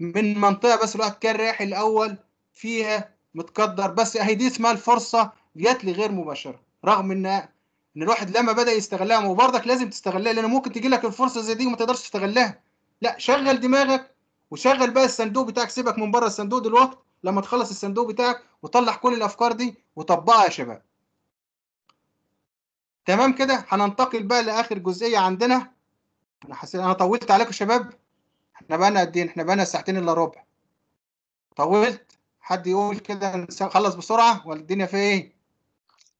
Speaker 1: من منطقه بس الواحد كان رايح الاول فيها متقدر بس اهي دي اسمها الفرصه جات لي غير مباشره رغم ان ان الواحد لما بدا يستغلها وبرضك لازم تستغلها لان ممكن تجي لك الفرصه زي دي وما تقدرش تستغلها لا شغل دماغك وشغل بقى الصندوق بتاعك سيبك من بره الصندوق دلوقتي لما تخلص الصندوق بتاعك وطلع كل الافكار دي وطبقها يا شباب تمام كده هننتقل بقى لاخر جزئيه عندنا انا حسيت انا طولت عليكم يا شباب احنا بقى لنا قد ايه احنا بقى لنا ساعتين الا ربع طولت حد يقول كده نخلص بسرعه ولا الدنيا فيها ايه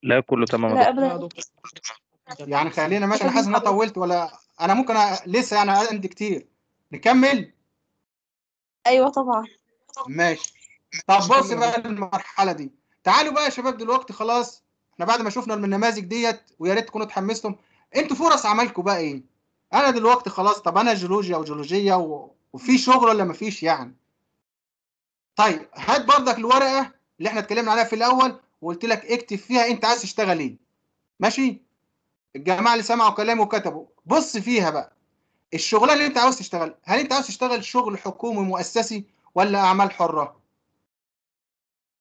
Speaker 2: لا كله تمام لا ابدا
Speaker 1: يعني خلينا ماشي انا حاسس ان انا طولت ولا انا ممكن أ... لسه يعني عندي كتير نكمل ايوه طبعا ماشي طب بص بقى المرحله دي تعالوا بقى يا شباب دلوقتي خلاص احنا بعد ما شفنا النماذج ديت ويا ريت تكونوا اتحمستم انتوا فرص عملكم بقى ايه انا دلوقتي خلاص طب انا جيولوجيا وجيولوجيا و... وفي شغل ولا مفيش يعني طيب هات برضك الورقه اللي احنا اتكلمنا عليها في الاول وقلت لك اكتب فيها انت عايز تشتغل ايه ماشي الجماعه اللي سمعوا كلامي وكتبوا بص فيها بقى الشغلانه اللي انت عاوز تشتغل هل انت عاوز تشتغل شغل حكومي مؤسسي ولا اعمال حره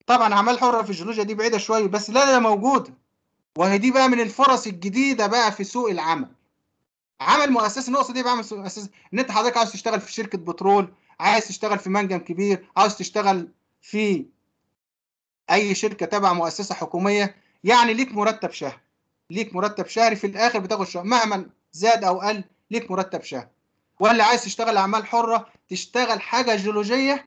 Speaker 1: طبعا اعمال حره في الجيولوجيا دي بعيده شويه بس لا لا موجوده وهي دي بقى من الفرص الجديده بقى في سوق العمل عمل مؤسسي إيه النقطه دي بعمل مؤسسي ان انت حضرتك عاوز تشتغل في شركه بترول عايز تشتغل في منجم كبير عاوز تشتغل في اي شركه تبع مؤسسه حكوميه يعني ليك مرتب شهري ليك مرتب شهري في الاخر بتاخد شهر مهما زاد او قل ليك مرتب شهري ولا عايز تشتغل اعمال حره تشتغل حاجه جيولوجيه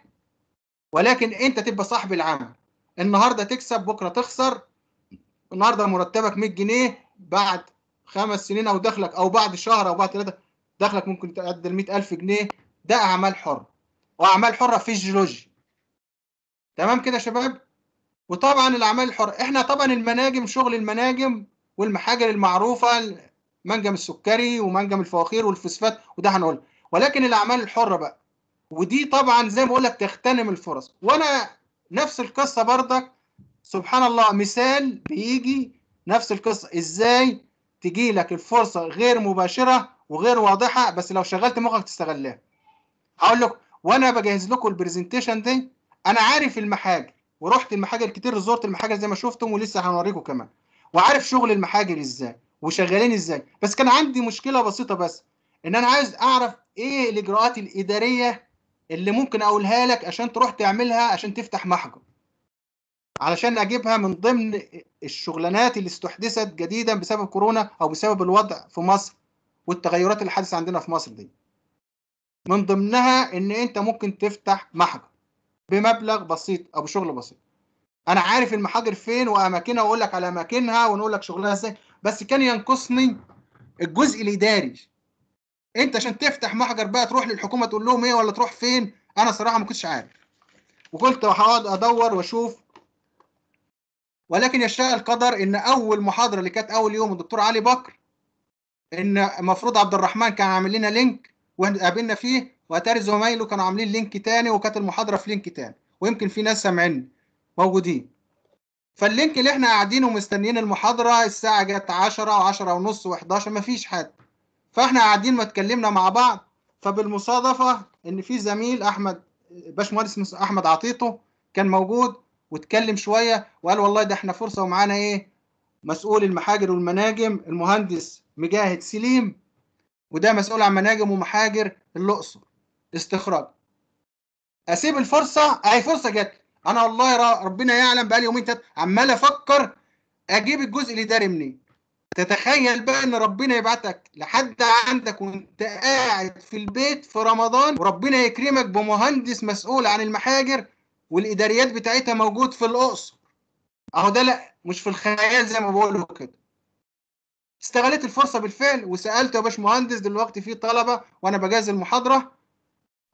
Speaker 1: ولكن انت تبقى صاحب العمل النهارده تكسب بكره تخسر النهارده مرتبك 100 جنيه بعد خمس سنين او دخلك او بعد شهر او بعد ثلاثه دخلك ممكن تعدل 100000 جنيه ده اعمال حره واعمال حره الجيولوجي تمام كده يا شباب وطبعا الاعمال الحره احنا طبعا المناجم شغل المناجم والمحاجر المعروفه منجم السكري ومنجم الفواخير والفوسفات وده هنقول ولكن الاعمال الحره بقى ودي طبعا زي ما بقول لك تغتنم الفرص وانا نفس القصة بردك سبحان الله مثال بيجي نفس القصة ازاي تجي لك الفرصة غير مباشرة وغير واضحة بس لو شغلت مخك تستغلها هقول لك وانا بجهز لكم البرزنتيشن دي انا عارف المحاجر ورحت المحاجر كتير زرت المحاجر زي ما شفتم ولسه هنوريكم كمان وعارف شغل المحاجر ازاي وشغالين ازاي بس كان عندي مشكلة بسيطة بس ان انا عايز اعرف ايه الاجراءات الادارية اللي ممكن اقولها لك عشان تروح تعملها عشان تفتح محجر علشان اجيبها من ضمن الشغلانات اللي استحدثت جديدا بسبب كورونا او بسبب الوضع في مصر والتغيرات اللي حدثت عندنا في مصر دي من ضمنها ان انت ممكن تفتح محجر بمبلغ بسيط او بشغل بسيط انا عارف المحاجر فين واماكنها واقول لك على اماكنها ونقول لك شغلها ازاي بس كان ينقصني الجزء الاداري انت عشان تفتح محجر بقى تروح للحكومه تقول لهم ايه ولا تروح فين انا صراحه ما كنتش عارف وكنت هقعد ادور واشوف ولكن يشاء القدر ان اول محاضره اللي كانت اول يوم الدكتور علي بكر ان المفروض عبد الرحمن كان عامل لنا لينك وقابلنا فيه واتاري زمايله كانوا عاملين لينك تاني وكانت المحاضره في لينك تاني ويمكن في ناس سامعين موجودين فاللينك اللي احنا قاعدين ومستنيين المحاضره الساعه جت 10 و10 ونص و11 مفيش حد فاحنا قاعدين ما اتكلمنا مع بعض فبالمصادفه ان في زميل احمد باشمهندس احمد عطيته كان موجود واتكلم شويه وقال والله ده احنا فرصه ومعانا ايه مسؤول المحاجر والمناجم المهندس مجاهد سليم وده مسؤول عن مناجم ومحاجر الاقصر استخراج اسيب الفرصه اهي فرصه جت انا والله ربنا يعلم بقالي يومين تلاتة عمال افكر اجيب الجزء الاداري منين تتخيل بقى ان ربنا يبعتك لحد عندك وانت قاعد في البيت في رمضان وربنا يكرمك بمهندس مسؤول عن المحاجر والاداريات بتاعتها موجود في الاقصر اهو ده لا مش في الخيال زي ما بقول كده استغلت الفرصه بالفعل وسالت يا باشمهندس دلوقتي في طلبه وانا بجهز المحاضره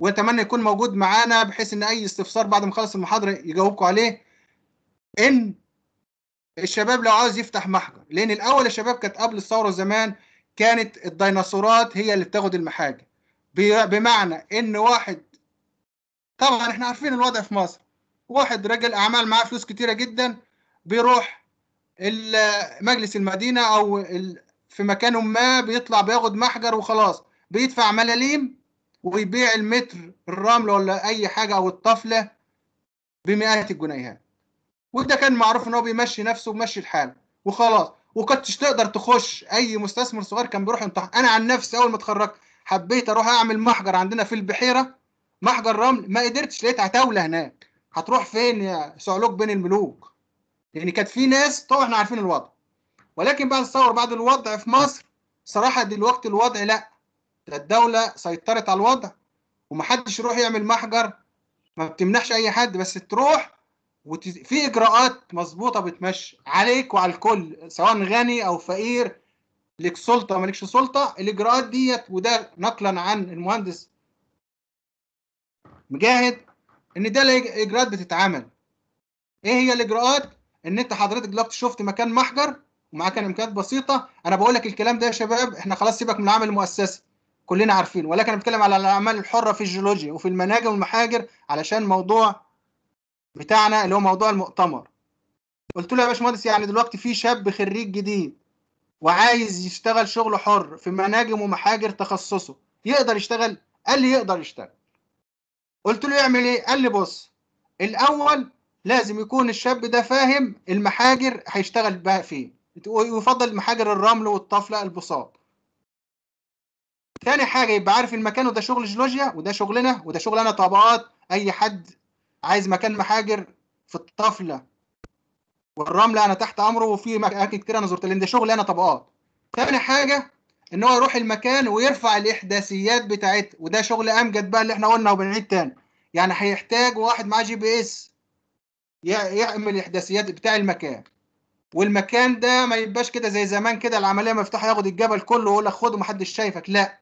Speaker 1: واتمنى يكون موجود معانا بحيث ان اي استفسار بعد ما اخلص المحاضره يجاوبكم عليه ان الشباب لو عاوز يفتح محجر لان الاول الشباب كانت قبل الثوره زمان كانت الديناصورات هي اللي بتاخد المحاجر بمعنى ان واحد طبعا احنا عارفين الوضع في مصر واحد رجل اعمال معاه فلوس كتيره جدا بيروح مجلس المدينه او في مكان ما بيطلع بياخد محجر وخلاص بيدفع ملاليم ويبيع المتر الرمل ولا اي حاجه او الطفله بمئات الجنيهات وده كان معروف ان هو بيمشي نفسه ومشي الحال وخلاص وكنتش تقدر تخش اي مستثمر صغير كان بيروح انت انا عن نفسي اول ما اتخرجت حبيت اروح اعمل محجر عندنا في البحيره محجر رمل ما قدرتش لقيت عتاوله هناك هتروح فين يا سعلوك بين الملوك يعني كانت في ناس طبعا احنا عارفين الوضع ولكن بعد الثوره بعد الوضع في مصر صراحه دلوقتي الوضع لا ده الدوله سيطرت على الوضع ومحدش يروح يعمل محجر ما بتمنحش اي حد بس تروح وفي اجراءات مظبوطه بتمشي عليك وعلى الكل سواء غني او فقير لك سلطه مالكش سلطه الاجراءات ديت وده نقلا عن المهندس مجاهد ان ده الاجراءات بتتعمل ايه هي الاجراءات ان انت حضرتك دلوقتي شفت مكان محجر ومعاه كان امكانيات بسيطه انا بقول لك الكلام ده يا شباب احنا خلاص سيبك من العمل المؤسسي كلنا عارفين ولكن انا بتكلم على الاعمال الحره في الجيولوجيا وفي المناجم والمحاجر علشان موضوع بتاعنا اللي هو موضوع المؤتمر قلت له يا باشمهندس يعني دلوقتي في شاب خريج جديد وعايز يشتغل شغل حر في مناجم ومحاجر تخصصه يقدر يشتغل قال لي يقدر يشتغل قلت له يعمل ايه قال لي بص الاول لازم يكون الشاب ده فاهم المحاجر هيشتغل بقى فين ويفضل محاجر الرمل والطفله البساط تاني حاجه يبقى عارف المكان وده شغل جيولوجيا وده شغلنا وده شغلنا طبقات اي حد عايز مكان محاجر في الطفله والرمله انا تحت امره وفي اماكن كتير انا زرت لان ده شغل انا طبقات ثاني حاجه ان هو يروح المكان ويرفع الاحداثيات بتاعتها وده شغل امجد بقى اللي احنا قلنا وبنعيد تاني يعني هيحتاج واحد معاه جي بي اس يعمل الاحداثيات بتاع المكان والمكان ده ما يبقاش كده زي زمان كده العمليه مفتوحه ياخد الجبل كله ويقول لك خده محدش شايفك لا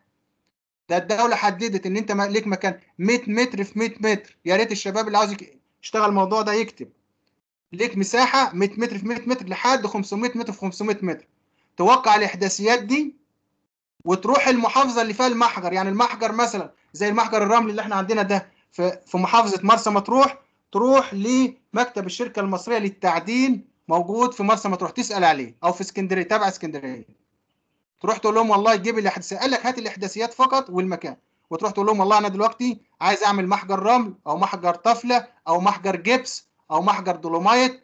Speaker 1: ده الدوله حددت ان انت ليك مكان 100 متر في 100 متر يا ريت الشباب اللي عاوز يشتغل الموضوع ده يكتب ليك مساحه 100 متر في 100 متر لحد 500 متر في 500 متر توقع الاحداثيات دي وتروح المحافظه اللي فيها المحجر يعني المحجر مثلا زي المحجر الرملي اللي احنا عندنا ده في في محافظه مرسى مطروح تروح لمكتب الشركه المصريه للتعدين موجود في مرسى مطروح تسال عليه او في اسكندريه تبع اسكندريه تروح تقول لهم والله جيب الاحداثيات قال لك هات الاحداثيات فقط والمكان وتروح تقول لهم والله انا دلوقتي عايز اعمل محجر رمل او محجر طفله او محجر جبس او محجر دولومايت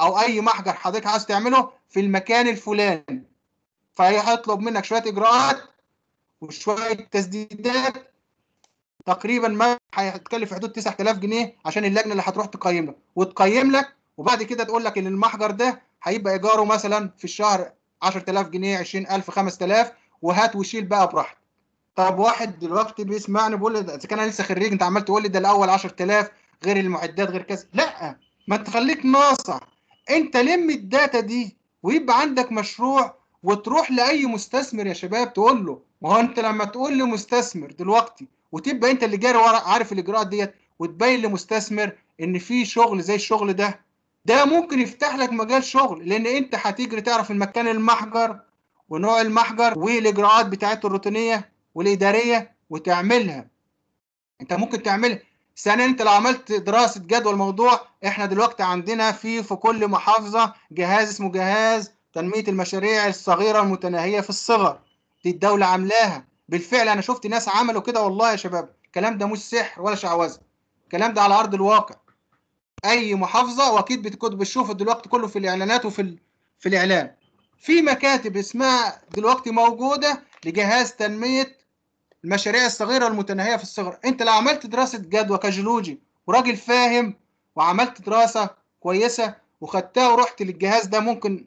Speaker 1: او اي محجر حضرتك عايز تعمله في المكان الفلاني فهيطلب منك شويه اجراءات وشويه تسديدات تقريبا ما هيتكلف في حدود 9000 جنيه عشان اللجنه اللي هتروح تقيم لك وتقيم لك وبعد كده تقول لك ان المحجر ده هيبقى ايجاره مثلا في الشهر 10000 جنيه 20000 5000 وهات وشيل بقى براحتك طب واحد دلوقتي بيسمعني بيقول لي اذا كان انا لسه خريج انت عمال تقول لي ده الاول 10000 غير المعدات غير كذا لا ما تخليك ناصع انت لم الداتا دي ويبقى عندك مشروع وتروح لاي مستثمر يا شباب تقول له ما هو انت لما تقول لمستثمر دلوقتي وتبقى انت اللي جاري عارف الاجراءات ديت وتبين لمستثمر ان في شغل زي الشغل ده ده ممكن يفتح لك مجال شغل لان انت هتجري تعرف المكان المحجر ونوع المحجر والاجراءات بتاعته الروتينيه والاداريه وتعملها انت ممكن تعملها ثانيا انت لو عملت دراسه جدوى الموضوع احنا دلوقتي عندنا في في كل محافظه جهاز اسمه جهاز تنميه المشاريع الصغيره المتناهيه في الصغر دي الدوله عاملاها بالفعل انا شفت ناس عملوا كده والله يا شباب الكلام ده مش سحر ولا شعوذه الكلام ده على ارض الواقع اي محافظه واكيد كنتوا بتشوفوا دلوقتي كله في الاعلانات وفي في الاعلام في مكاتب اسمها دلوقتي موجوده لجهاز تنميه المشاريع الصغيره المتناهيه في الصغر انت لو عملت دراسه جدوى كجيولوجي وراجل فاهم وعملت دراسه كويسه وخدتها ورحت للجهاز ده ممكن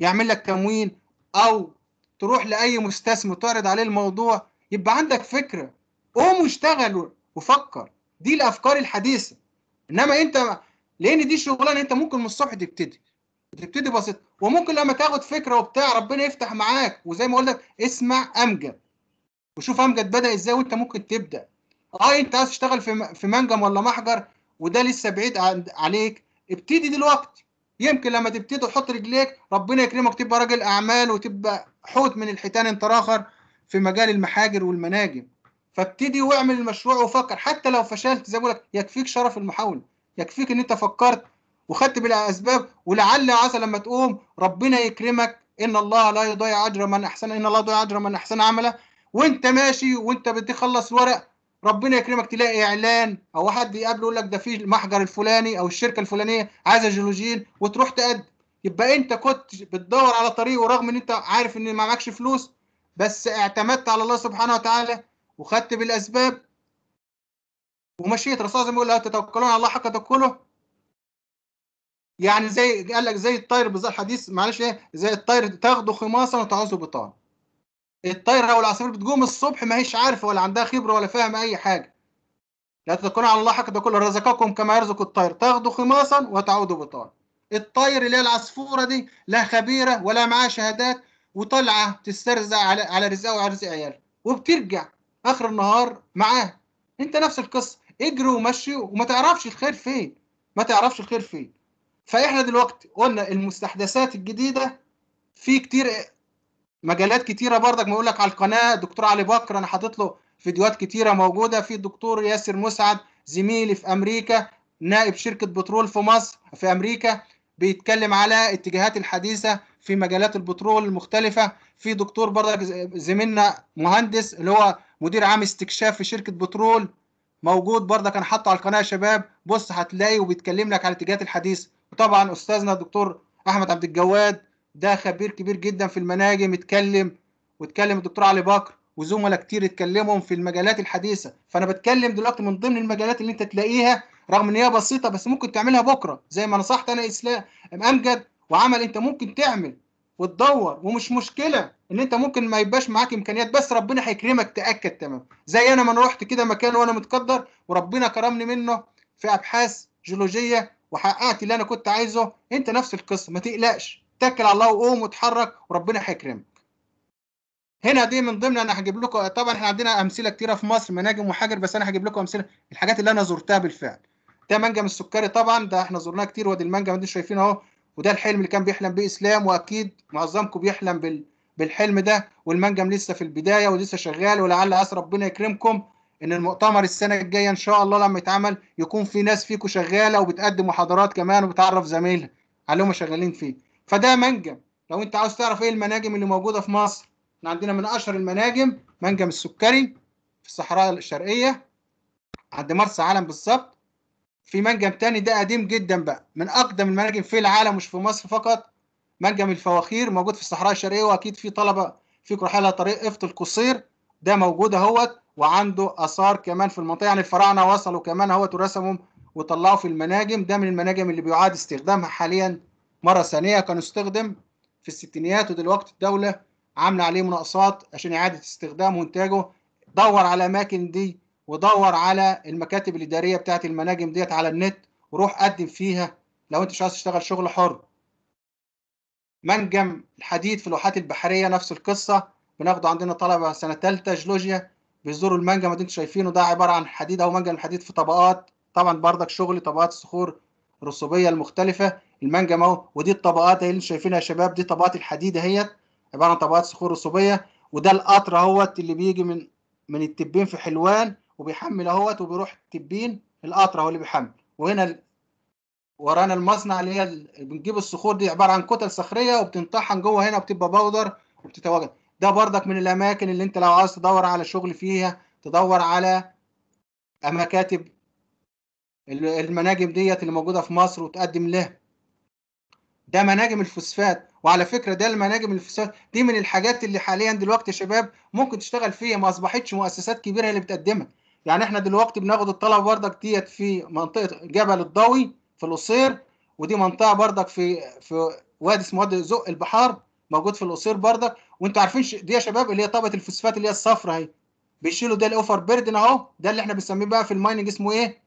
Speaker 1: يعمل لك تموين او تروح لاي مستثمر تعرض عليه الموضوع يبقى عندك فكره قوم واشتغل وفكر دي الافكار الحديثه انما انت لان دي شغلانه انت ممكن من الصبح تبتدي تبتدي بسيط وممكن لما تاخد فكره وبتاع ربنا يفتح معاك وزي ما قلت لك اسمع امجد وشوف امجد بدا ازاي وانت ممكن تبدا اه انت عايز تشتغل في في منجم ولا محجر وده لسه بعيد عليك ابتدي دلوقتي يمكن لما تبتدي تحط رجليك ربنا يكرمك تبقى راجل اعمال وتبقى حوت من الحيتان انت راخر في مجال المحاجر والمناجم فابتدي واعمل المشروع وفكر حتى لو فشلت زي ما لك يكفيك شرف المحاوله يكفيك ان انت فكرت وخدت بالاسباب ولعل عسى لما تقوم ربنا يكرمك ان الله لا يضيع اجر من احسن ان الله يضيع اجر من احسن عملا وانت ماشي وانت بتخلص ورق ربنا يكرمك تلاقي اعلان او حد يقابله يقول لك ده في المحجر الفلاني او الشركه الفلانيه عايزه جيولوجيين وتروح تقدم يبقى انت كنت بتدور على طريق ورغم ان انت عارف ان ما معكش فلوس بس اعتمدت على الله سبحانه وتعالى وخدت بالاسباب ومشيت الرسول زي ما يقول لا تتوكلون على الله حق توكله يعني زي قال لك زي الطير بالظبط الحديث معلش ايه زي الطير تاخده خماصا وتعوزه بطان الطير او العصافير بتقوم الصبح ما هيش عارفه ولا عندها خبره ولا فاهمه اي حاجه لا تتكلون على الله حق توكله رزقكم كما يرزق الطير تاخده خماصا وتعود بطان الطير اللي هي العصفوره دي لا خبيره ولا معاها شهادات وطالعه تسترزق على على رزقها وعلى رزق عيالها وبترجع اخر النهار معاه انت نفس القصه اجري ومشي وما تعرفش الخير فين ما تعرفش الخير فين فاحنا دلوقتي قلنا المستحدثات الجديده في كتير مجالات كتيره برضك ما اقول لك على القناه الدكتور علي بكر انا حاطط له فيديوهات كتيره موجوده في الدكتور ياسر مسعد زميلي في امريكا نائب شركه بترول في مصر في امريكا بيتكلم على اتجاهات الحديثه في مجالات البترول المختلفه في دكتور برضك زميلنا مهندس اللي هو مدير عام استكشاف في شركه بترول موجود برضه كان حاطه على القناه يا شباب بص هتلاقيه وبيتكلم لك على الاتجاهات الحديثه وطبعا استاذنا الدكتور احمد عبد الجواد ده خبير كبير جدا في المناجم اتكلم واتكلم الدكتور علي بكر وزملاء كتير اتكلموا في المجالات الحديثه فانا بتكلم دلوقتي من ضمن المجالات اللي انت تلاقيها رغم ان هي بسيطه بس ممكن تعملها بكره زي ما نصحت انا اسلام امجد وعمل انت ممكن تعمل وتدور ومش مشكله ان انت ممكن ما يبقاش معاك امكانيات بس ربنا هيكرمك تاكد تمام زي انا ما انا رحت كده مكان وانا متقدر وربنا كرمني منه في ابحاث جيولوجيه وحققت اللي انا كنت عايزه انت نفس القصه ما تقلقش اتكل على الله وقوم واتحرك وربنا هيكرمك هنا دي من ضمن انا هجيب لكم طبعا احنا عندنا امثله كتيره في مصر مناجم وحجر بس انا هجيب لكم امثله الحاجات اللي انا زرتها بالفعل ده منجم السكري طبعا ده احنا زرناه كتير وادي المنجم انتوا شايفين اهو وده الحلم اللي كان بيحلم بيه اسلام واكيد معظمكم بيحلم بال... بالحلم ده والمنجم لسه في البدايه ولسه شغال ولعل عسى ربنا يكرمكم ان المؤتمر السنه الجايه ان شاء الله لما يتعمل يكون في ناس فيكم شغاله وبتقدم محاضرات كمان وبتعرف زمايلها على اللي هم شغالين فيه فده منجم لو انت عاوز تعرف ايه المناجم اللي موجوده في مصر احنا عندنا من اشهر المناجم منجم السكري في الصحراء الشرقيه عند مرسى علم بالظبط في منجم تاني ده قديم جدا بقى من اقدم المناجم في العالم مش في مصر فقط منجم الفواخير موجود في الصحراء الشرقيه واكيد في طلبه في رحاله طريق افط القصير ده موجود اهوت وعنده اثار كمان في المنطقه يعني الفراعنه وصلوا كمان اهوت ورسموا وطلعوا في المناجم ده من المناجم اللي بيعاد استخدامها حاليا مره ثانيه كان استخدم في الستينيات ودلوقتي الدوله عامله عليه مناقصات عشان اعاده استخدامه وانتاجه دور على اماكن دي ودور على المكاتب الاداريه بتاعت المناجم ديت على النت وروح قدم فيها لو انت مش عايز تشتغل شغل حر منجم الحديد في الواحات البحريه نفس القصه بناخده عندنا طلبه سنه ثالثه جيولوجيا بيزوروا المنجم اللي انتم شايفينه ده عباره عن حديد او منجم الحديد في طبقات طبعا بردك شغل طبقات الصخور الرسوبيه المختلفه المنجم اهو ودي الطبقات اللي انتم شايفينها يا شباب دي طبقات الحديد اهيت عباره عن طبقات صخور رسوبيه وده القطر اهوت اللي بيجي من من التبين في حلوان وبيحمل اهوت وبيروح تبين القطر اهو اللي بيحمل وهنا ورانا المصنع اللي هي بنجيب الصخور دي عباره عن كتل صخريه وبتنطحن جوه هنا وبتبقى باودر وبتتواجد ده بردك من الاماكن اللي انت لو عايز تدور على شغل فيها تدور على مكاتب المناجم ديت اللي موجوده في مصر وتقدم لها ده مناجم الفوسفات وعلى فكره ده المناجم الفوسفات دي من الحاجات اللي حاليا دلوقتي يا شباب ممكن تشتغل فيها ما اصبحتش مؤسسات كبيره اللي بتقدمها يعني احنا دلوقتي بناخد الطلب بردك ديت في منطقه جبل الضوي في القصير ودي منطقه بردك في في وادي اسمه وادي زق البحار موجود في القصير بردك وانتوا عارفين دي يا شباب اللي هي طبقه الفوسفات اللي هي الصفراء اهي بيشيلوا ده الاوفر بيردن اهو ده اللي احنا بنسميه بقى في المايننج اسمه ايه؟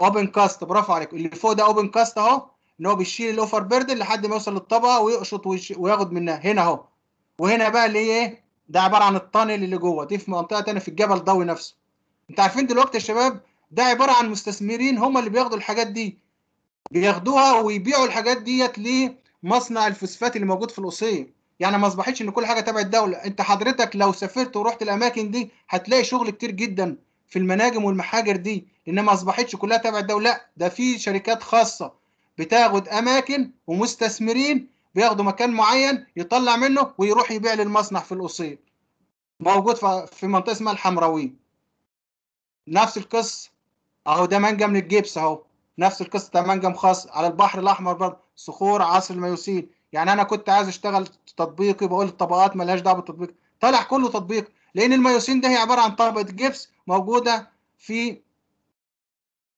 Speaker 1: اوبن كاست برافو عليكم اللي فوق ده اوبن كاست اهو ان هو بيشيل الاوفر بيردن لحد ما يوصل للطبقه ويقشط وياخد منها هنا اهو وهنا بقى اللي هي ايه؟ ده عباره عن الطانل اللي جوه دي في منطقه ثانيه في الجبل ضوي نفسه انت عارفين دلوقتي يا شباب ده عباره عن مستثمرين هم اللي بياخدوا الحاجات دي بياخدوها ويبيعوا الحاجات ديت لمصنع الفوسفات اللي موجود في القصيم يعني ما اصبحتش ان كل حاجه تبع الدوله انت حضرتك لو سافرت ورحت الاماكن دي هتلاقي شغل كتير جدا في المناجم والمحاجر دي لان ما اصبحتش كلها تبع الدوله لا ده في شركات خاصه بتاخد اماكن ومستثمرين بياخدوا مكان معين يطلع منه ويروح يبيع للمصنع في القصيم موجود في منطقه اسمها الحمراويه نفس القصه اهو ده منجم للجبس اهو نفس القصه ده منجم خاص على البحر الاحمر برضه صخور عصر الميوسين يعني انا كنت عايز اشتغل تطبيقي بقول الطبقات مالهاش دعوه بالتطبيق طلع كله تطبيق لان الميوسين ده هي عباره عن طبقه جبس موجوده في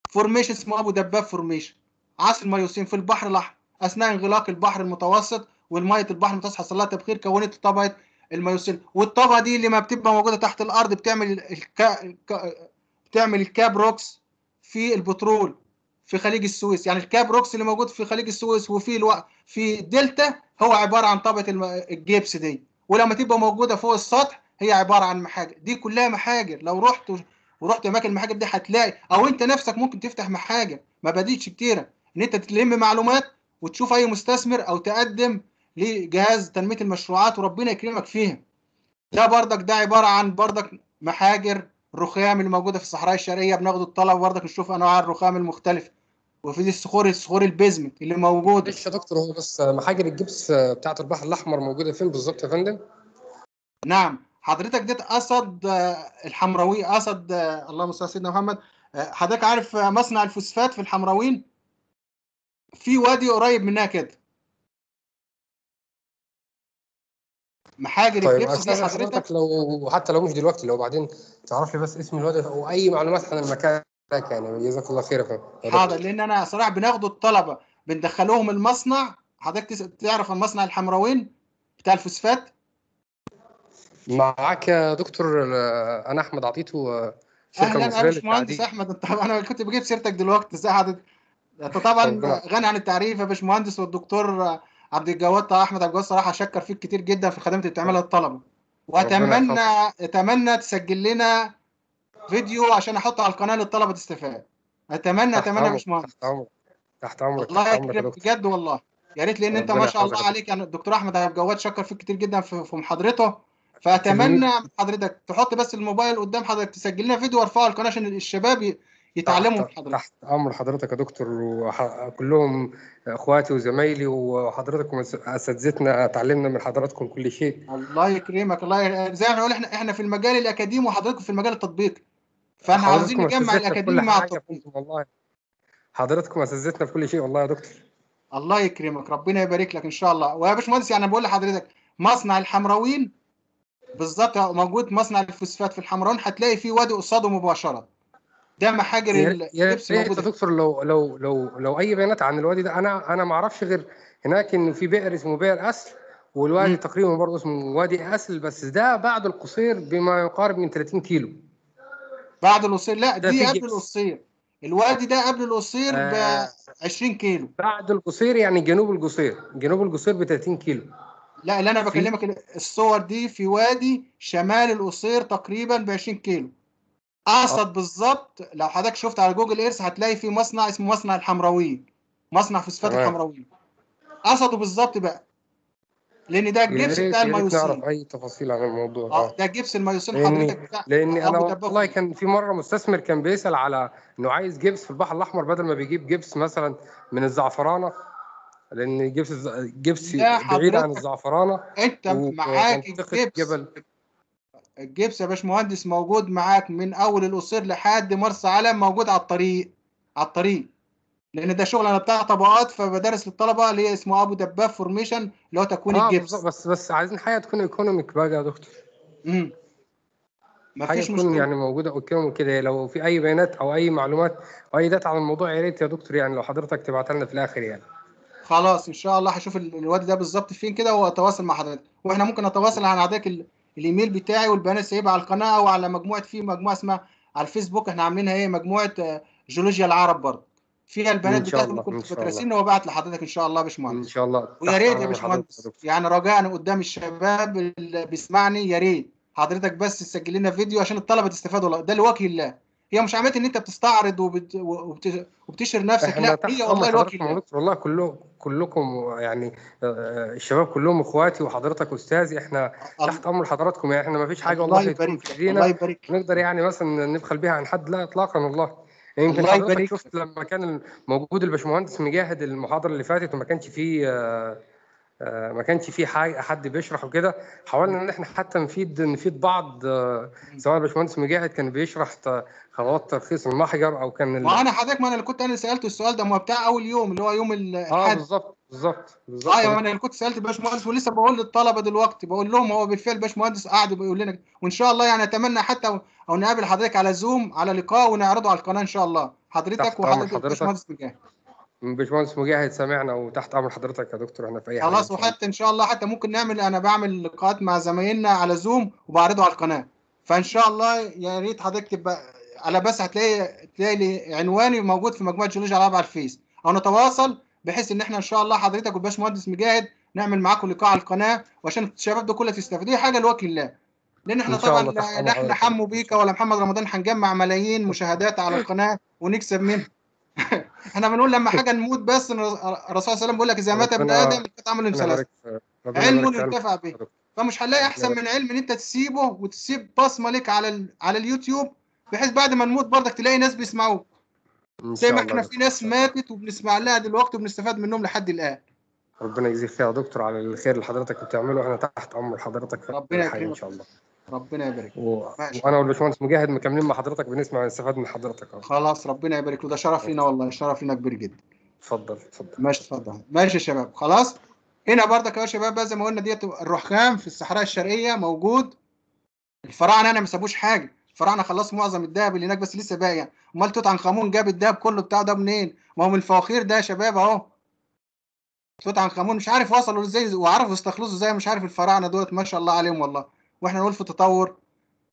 Speaker 1: فورميشن اسمه ابو دباب فورميشن عصر الميوسين في البحر الاحمر اثناء انغلاق البحر المتوسط والميه البحر المتوسط حصل لها تبخير كونت طبقه الميوسين والطبقه دي اللي ما بتبقى موجوده تحت الارض بتعمل الك... الك... تعمل روكس في البترول في خليج السويس يعني الكاب روكس اللي موجود في خليج السويس وفي الو... في دلتا هو عباره عن طبقه الجبس دي ولما تبقى موجوده فوق السطح هي عباره عن محاجر دي كلها محاجر لو رحت ورحت اماكن المحاجر دي هتلاقي او انت نفسك ممكن تفتح محاجر بديتش كتيره ان انت تلم معلومات وتشوف اي مستثمر او تقدم لجهاز تنميه المشروعات وربنا يكرمك فيها ده بردك ده عباره عن بردك محاجر الرخام اللي موجوده في الصحراء الشرقيه بناخد الطلب برضك نشوف انواع الرخام المختلفه وفي الصخور الصخور البيزمنت
Speaker 3: اللي موجوده معلش يا دكتور هو بس محاجر الجبس بتاعت البحر الاحمر موجوده فين بالظبط يا فندم؟
Speaker 1: نعم حضرتك ديت اسد آه، الحمراوي اسد آه، اللهم
Speaker 2: صل على سيدنا محمد آه، حضرتك عارف مصنع الفوسفات في الحمراوين في وادي قريب منها كده محاجر طيب الجبس دي حضرتك لو حتى لو مش دلوقتي لو بعدين تعرف لي بس اسم الواد او اي
Speaker 1: معلومات عن المكان كان يعني جزاك الله خير يا حاضر لان انا صراحه بناخدوا الطلبه بندخلوهم المصنع حضرتك تعرف المصنع الحمراوين بتاع الفوسفات
Speaker 3: معاك يا دكتور انا احمد عطيته آه، شركه اهلا انا مش مهندس احمد
Speaker 1: انت انا كنت بجيب سيرتك دلوقتي ازي حضرتك انت طبعا آه. غني عن التعريف يا باشمهندس والدكتور آه، عبد الجواد طه احمد عبد الجواد صراحه شكر فيك كتير جدا في الخدمات اللي بتعملها للطلبه واتمنى اتمنى تسجل لنا فيديو عشان احطه على القناه للطلبه تستفاد اتمنى اتمنى يا باشمهندس تحت عمرك تحت عمرك الله يكرمك بجد والله يا ريت لان انت ما شاء الله عليك يعني الدكتور احمد عبد الجواد شكر فيك كتير جدا في محاضرته فاتمنى حضرتك تحط بس الموبايل قدام حضرتك تسجل لنا فيديو وارفعه على القناه عشان الشباب يتعلموا تحت, حضرتك. تحت امر حضرتك يا دكتور وكلهم
Speaker 3: اخواتي وزمايلي وحضرتك اساتذتنا تعلمنا من حضراتكم كل شيء الله
Speaker 1: يكرمك الله يكرمك. زي ما احنا احنا في المجال الاكاديمي وحضرتكم في المجال التطبيقي فاحنا عاوزين نجمع الاكاديمي مع التطبيق والله حضرتكم اساتذتنا في كل شيء والله يا دكتور الله يكرمك ربنا يبارك لك ان شاء الله ويا باشمهندس يعني بقول لحضرتك مصنع الحمراوين بالظبط موجود مصنع الفوسفات في الحمراوين هتلاقي فيه وادي قصاده مباشره ده محاجر اللبس موجود يا
Speaker 3: دكتور لو لو لو لو اي بيانات عن الوادي ده انا انا ما اعرفش غير هناك ان في بئر اسمه بئر اسل والوادي تقريبا برضه اسمه وادي اسل بس ده بعد القصير بما يقارب من 30 كيلو بعد القصير لا دي قبل القصير الوادي ده قبل القصير ب 20 آه. كيلو بعد القصير يعني جنوب القصير جنوب القصير ب 30 كيلو لا اللي انا بكلمك الصور
Speaker 1: دي في وادي شمال القصير تقريبا ب 20 كيلو اقصد أه. بالظبط لو حضرتك شفت على جوجل ايرث هتلاقي في مصنع اسمه مصنع الحمراويين مصنع فوسفات الحمراويين قصده بالظبط بقى لان ده الجبس بتاع المايوسين نعرف
Speaker 3: اي تفاصيل عن الموضوع اه, أه. ده جبس المايوسين حضرتك بتاع لاني انا والله كان في مره مستثمر كان بيسال على انه عايز جبس في البحر الاحمر بدل ما بيجيب جبس مثلا من الزعفرانه لان جبس الز... جبس بعيد عن الزعفرانه انت معاك
Speaker 1: الجبس جبل الجبس يا باشمهندس موجود معاك من اول القصير لحد مرسى علم موجود على الطريق على الطريق لان ده شغل انا بتاع طبقات فبدرس للطلبه اللي هي اسمه ابو دباب فورميشن اللي هو تكوين آه الجبس بس بس عايزين حاجه تكون ايكونوميك
Speaker 3: بقى يا دكتور امم مفيش مشكله يعني موجوده اوكي كده يعني لو في اي بيانات او اي معلومات او اي داتا عن الموضوع يا ريت يا دكتور يعني لو حضرتك تبعتها لنا في الاخر يعني
Speaker 1: خلاص ان شاء الله هشوف الواد ده بالظبط فين كده واتواصل مع حضرتك واحنا ممكن نتواصل عن حضرتك الايميل بتاعي والبيانات سايبها على القناه او على مجموعه في مجموعه اسمها على الفيسبوك احنا عاملينها ايه مجموعه آه، جيولوجيا العرب برضه فيها البيانات بتاعتي كنت تبقى وابعت لحضرتك ان شاء الله يا باشمهندس ان شاء الله ويا ريت يا باشمهندس يعني رجاء قدام الشباب اللي بيسمعني يا ريت حضرتك بس تسجل لنا فيديو عشان الطلبه تستفادوا ده لوجه الله هي مش عمليه ان انت بتستعرض وبت... وبت... وبتشر نفسك لا هي والله الوكيل والله
Speaker 3: كله كلكم يعني آه، آه، الشباب كلهم اخواتي وحضرتك استاذي احنا تحت امر حضراتكم يعني احنا ما فيش حاجه والله الله يبارك نقدر يعني مثلا نبخل بيها عن حد لا اطلاقا والله
Speaker 4: يعني يمكن الله
Speaker 3: شفت لما كان موجود الباشمهندس مجاهد المحاضره اللي فاتت وما كانش فيه آه، آه، ما كانش في حد بيشرح وكده حاولنا ان احنا حتى نفيد نفيد بعض آه، سواء الباشمهندس مجاهد كان بيشرح خطوات ترخيص المحجر او كان ما انا
Speaker 1: حضرتك ما انا اللي كنت انا سالته السؤال ده ما بتاع اول يوم اللي هو يوم الاحد اه بالظبط بالظبط بالظبط ايوه انا اللي كنت سالت الباشمهندس ولسه بقول للطلبه دلوقتي بقول لهم هو بالفعل باشمهندس قعد بيقول لنا وان شاء الله يعني اتمنى حتى او نقابل حضرتك على زوم على لقاء ونعرضه على القناه ان شاء الله حضرتك وحضرتك الباشمهندس
Speaker 3: مجاهد باشمهندس مجاهد سامعنا
Speaker 1: وتحت امر حضرتك يا دكتور احنا في اي خلاص وحتى ان شاء الله حتى ممكن نعمل انا بعمل لقاءات مع زمايلنا على زوم وبعرضه على القناه فان شاء الله يا ريت حضرتك تبقى على بس هتلاقي تلاقي عنواني موجود في مجموعه جيولوجيا العرب على الفيس او نتواصل بحيث ان احنا ان شاء الله حضرتك والباشمهندس مجاهد نعمل معاكم لقاء على القناه وعشان الشباب ده كلها تستفيد دي حاجه لوكل الله لان احنا طبعا لا احنا حمو بيكا ولا محمد رمضان هنجمع ملايين مشاهدات على القناه ونكسب منها احنا بنقول لما حاجه نموت بس الرسول صلى الله عليه وسلم بيقول لك اذا مات ابن ادم اتقطع منه ثلاثه
Speaker 2: علم ينتفع
Speaker 1: به فمش هنلاقي احسن من علم ان انت تسيبه وتسيب بصمه ليك على ال... على اليوتيوب بحيث بعد ما نموت برضك تلاقي ناس بيسمعوك
Speaker 2: زي ما احنا في
Speaker 1: ناس ماتت وبنسمع لها دلوقتي وبنستفاد
Speaker 3: منهم لحد الان ربنا يجزيك خير يا دكتور على الخير اللي حضرتك بتعمله احنا تحت امر حضرتك في ربنا يكرمك ان
Speaker 1: شاء الله ربنا يبارك و... وانا
Speaker 3: والباشمهندس مجاهد مكملين مع حضرتك بنسمع نستفاد
Speaker 1: من حضرتك اهو خلاص ربنا يبارك له ده شرف لينا والله شرف لينا كبير جدا اتفضل اتفضل ماشي اتفضل ماشي يا شباب خلاص هنا برضك يا شباب زي ما قلنا ديت الرخام في الصحراء الشرقيه موجود الفراعنه هنا ما سابوش حاجه الفراعنه خلاص معظم الذهب اللي هناك بس لسه باقي امال توت عنخ امون جاب الذهب كله بتاعه ده منين ما هو من الفواخير ده يا شباب اهو توت عنخ امون مش عارف وصلوا ازاي وعرفوا يستخلصوا ازاي مش عارف الفراعنه دولت ما شاء الله عليهم والله واحنا نقول في تطور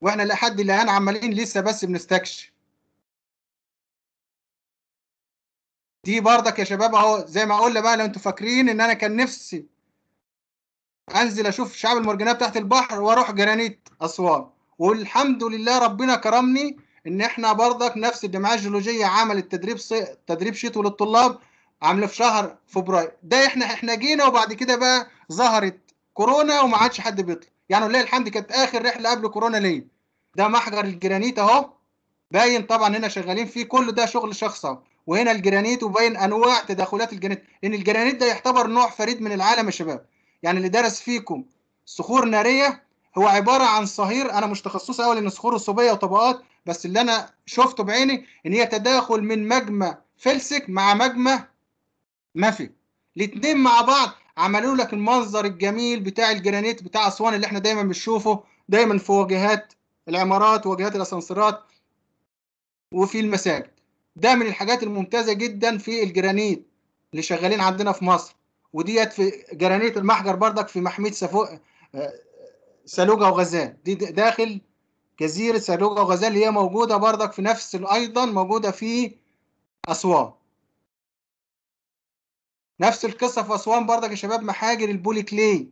Speaker 1: واحنا لحد الان يعني عمالين لسه بس بنستكشف
Speaker 2: دي برضك يا شباب اهو زي ما قلنا بقى لو انتوا فاكرين ان انا كان نفسي انزل اشوف شعاب المرجانيه بتاعت
Speaker 1: البحر واروح جرانيت اسوان والحمد لله ربنا كرمني ان احنا برضك نفس الجمعيه الجيولوجيه عملت تدريب صي... تدريب شتوي للطلاب عامله في شهر فبراير ده احنا احنا جينا وبعد كده بقى ظهرت كورونا وما عادش حد بيطلع يعني ولله الحمد كانت اخر رحله قبل كورونا ليا ده محجر الجرانيت اهو باين طبعا هنا شغالين فيه كل ده شغل شخصي وهنا الجرانيت وباين انواع تداخلات الجرانيت لان الجرانيت ده يعتبر نوع فريد من العالم يا شباب يعني اللي درس فيكم صخور ناريه هو عباره عن صهير انا مش تخصصي قوي لان صخور الصوبيه وطبقات بس اللي انا شفته بعيني ان هي تداخل من مجمى فلسك مع مجمى مافي الاثنين مع بعض عملوا لك المنظر الجميل بتاع الجرانيت بتاع اسوان اللي احنا دايما بنشوفه دايما في واجهات العمارات وواجهات الاسانسيرات وفي المساجد ده من الحاجات الممتازه جدا في الجرانيت اللي شغالين عندنا في مصر وديت في جرانيت المحجر بردك في محميه سفو... آه، سالوجة وغزال دي داخل جزيرة سالوجة وغزال اللي هي موجودة بردك في نفس أيضا موجودة في أسوان نفس القصه في اسوان برضك يا شباب محاجر البولي كلي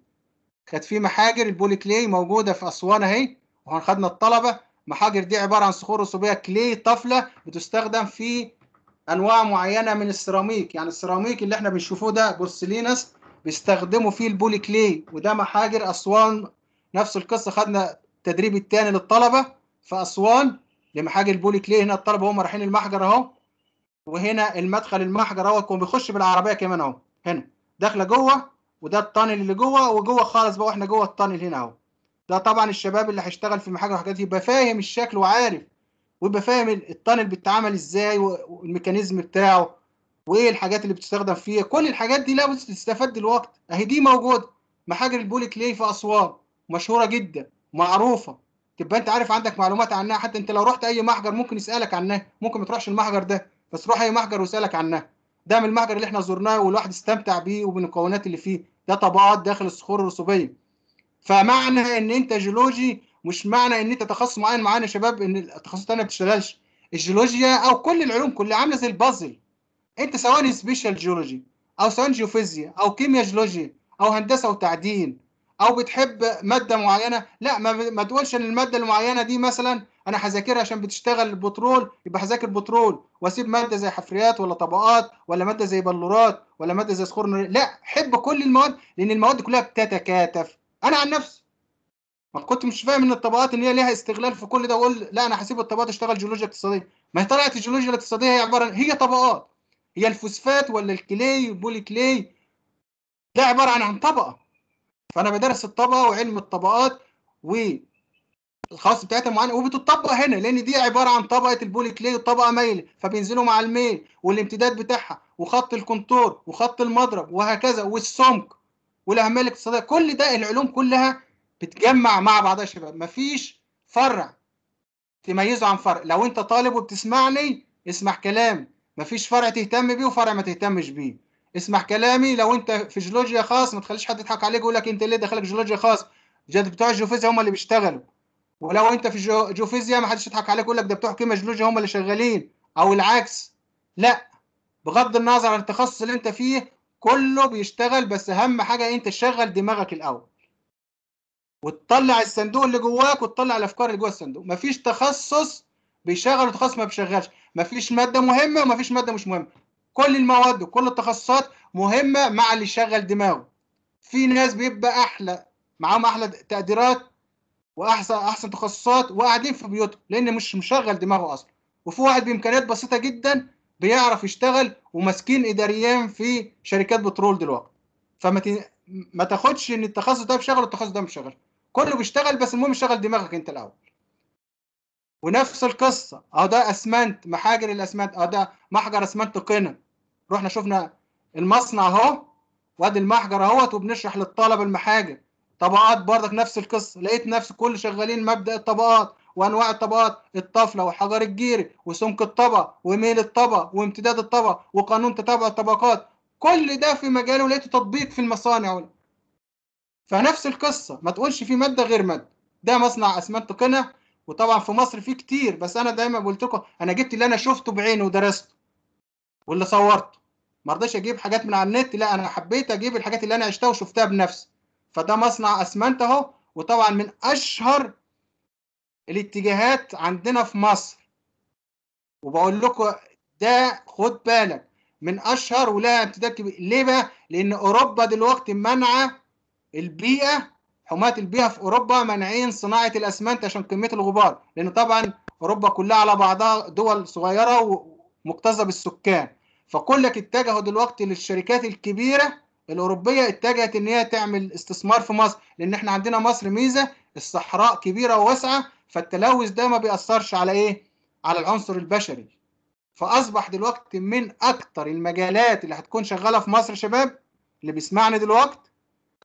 Speaker 1: كانت في محاجر البولي كلي موجوده في اسوان اهي وهنخدنا الطلبه محاجر دي عباره عن صخور رسوبيه كلي طفله بتستخدم في انواع معينه من السيراميك يعني السيراميك اللي احنا بنشوفوه ده بورسلينس بيستخدموا فيه البولي كلي وده محاجر اسوان نفس القصه خدنا التدريب الثاني للطلبه في اسوان لمحاجر البولي كلي هنا الطلبه هم رايحين المحجر اهو وهنا المدخل المحجر يكون بيخش بالعربيه كمان اهو هنا داخله جوه وده التانل اللي جوه وجوه خالص بقى واحنا جوه التانل هنا اهو ده طبعا الشباب اللي هيشتغل في المحاجر والحاجات دي يبقى فاهم الشكل وعارف ويبقى فاهم التانل بيتعمل ازاي والميكانيزم بتاعه وايه الحاجات اللي بتستخدم فيها كل الحاجات دي لابد تستفاد دلوقتي اهي دي موجوده محاجر البولي كلي في اسوان مشهوره جدا معروفه تبقى انت عارف عندك معلومات عنها حتى انت لو رحت اي محجر ممكن يسالك عنها ممكن ما تروحش المحجر ده بس روح اي محجر واسالك عنها ده من المحجر اللي احنا زرناه والواحد استمتع بيه وبالمكونات اللي فيه ده طبقات داخل الصخور الرسوبيه فمعنى ان انت جيولوجي مش معنى ان انت تخصص معين معين يا شباب ان التخصصات الثاني ما بتشتغلش الجيولوجيا او كل العلوم كلها عامله زي البازل انت سواء سبيشال جيولوجي او سواء جيوفيزيا او كيمياء جيولوجيا او هندسه وتعدين او بتحب ماده معينه لا ما تقولش ان الماده المعينه دي مثلا انا هذاكرها عشان بتشتغل بترول يبقى هذاكر بترول واسيب ماده زي حفريات ولا طبقات ولا ماده زي بلورات ولا ماده زي صخور لا حب كل المواد لان المواد كلها بتتكاتف انا عن نفسي ما كنت مش فاهم ان الطبقات ان هي ليها استغلال في كل ده واقول لا انا هسيب الطبقات اشتغل جيولوجيا اقتصاديه ما هي طلعت الجيولوجيا الاقتصاديه هي عباره هي طبقات هي الفوسفات ولا الكلي بولي كلي ده عباره عن عن طبقه فانا بدرس الطبقه وعلم الطبقات و الخاص بتاعتها معينه وبتطبق هنا لان دي عباره عن طبقه البولي كلي وطبقه مايله فبينزلوا مع الميل والامتداد بتاعها وخط الكونتور وخط المضرب وهكذا والسمك والاهمال الاقتصاديه كل ده العلوم كلها بتجمع مع بعضها يا شباب مفيش فرع تميزه عن فرع لو انت طالب وبتسمعني اسمع كلامي مفيش فرع تهتم بيه وفرع ما تهتمش بيه اسمع كلامي لو انت في جيولوجيا خاص ما تخليش حد يضحك عليك ويقول لك انت ليه دخلك جيولوجيا خاص بتوع الجيوفيزياء هم اللي بيشتغلوا ولو انت في جيوفيزياء ما حدش يضحك عليك يقول لك ده بتوع كيمياء جيولوجيا هم اللي شغالين او العكس لا بغض النظر عن التخصص اللي انت فيه كله بيشتغل بس اهم حاجه إيه؟ انت تشغل دماغك الاول وتطلع الصندوق اللي جواك وتطلع الافكار اللي جوه الصندوق مفيش تخصص بيشغل وتخصص ما بيشغلش مفيش ماده مهمه ومفيش ماده مش مهمه كل المواد وكل التخصصات مهمه مع اللي شغل دماغه في ناس بيبقى احلى معاهم احلى تقديرات واحسن احسن تخصصات وقاعدين في بيوتهم لان مش مشغل دماغه اصلا وفي واحد بامكانيات بسيطه جدا بيعرف يشتغل وماسكين اداريين في شركات بترول دلوقتي فما ت... ما تاخدش ان التخصص ده بيشتغل والتخصص ده مش شغال كله بيشتغل بس المهم شغل دماغك انت الاول ونفس القصه اه ده اسمنت محاجر الاسمنت اه ده محجر اسمنت قنا رحنا شفنا المصنع اهو وادي المحجر اهوت وبنشرح للطلبه المحاجر طبقات برضك نفس القصه لقيت نفس كل شغالين مبدا الطبقات وانواع الطبقات الطفله وحجر الجيري وسمك الطبق وميل الطبق وامتداد الطبق وقانون تتابع الطبقات كل ده في مجاله لقيته تطبيق في المصانع ولا. فنفس القصه ما تقولش في ماده غير ماده ده مصنع اسمنت قنا وطبعا في مصر في كتير بس انا دايما قلت لكم انا جبت اللي انا شفته بعيني ودرسته واللي صورته ما رضيتش اجيب حاجات من على النت لا انا حبيت اجيب الحاجات اللي انا عشتها وشفتها بنفسي فده مصنع اسمنت اهو وطبعا من اشهر الاتجاهات عندنا في مصر وبقول لكم ده خد بالك من اشهر ولها امتداد كبير ليه بقى؟ لان اوروبا دلوقتي منع البيئه حماة البيئه في اوروبا مانعين صناعه الاسمنت عشان كميه الغبار لان طبعا اوروبا كلها على بعضها دول صغيره ومكتظه بالسكان فكلك اتجهوا دلوقتي للشركات الكبيره الاوروبيه اتجهت ان هي تعمل استثمار في مصر لان احنا عندنا مصر ميزه الصحراء كبيره وواسعه فالتلوث ده ما بيأثرش على ايه على العنصر البشري فاصبح دلوقتي من اكتر المجالات اللي هتكون شغاله في مصر شباب اللي بيسمعني دلوقتي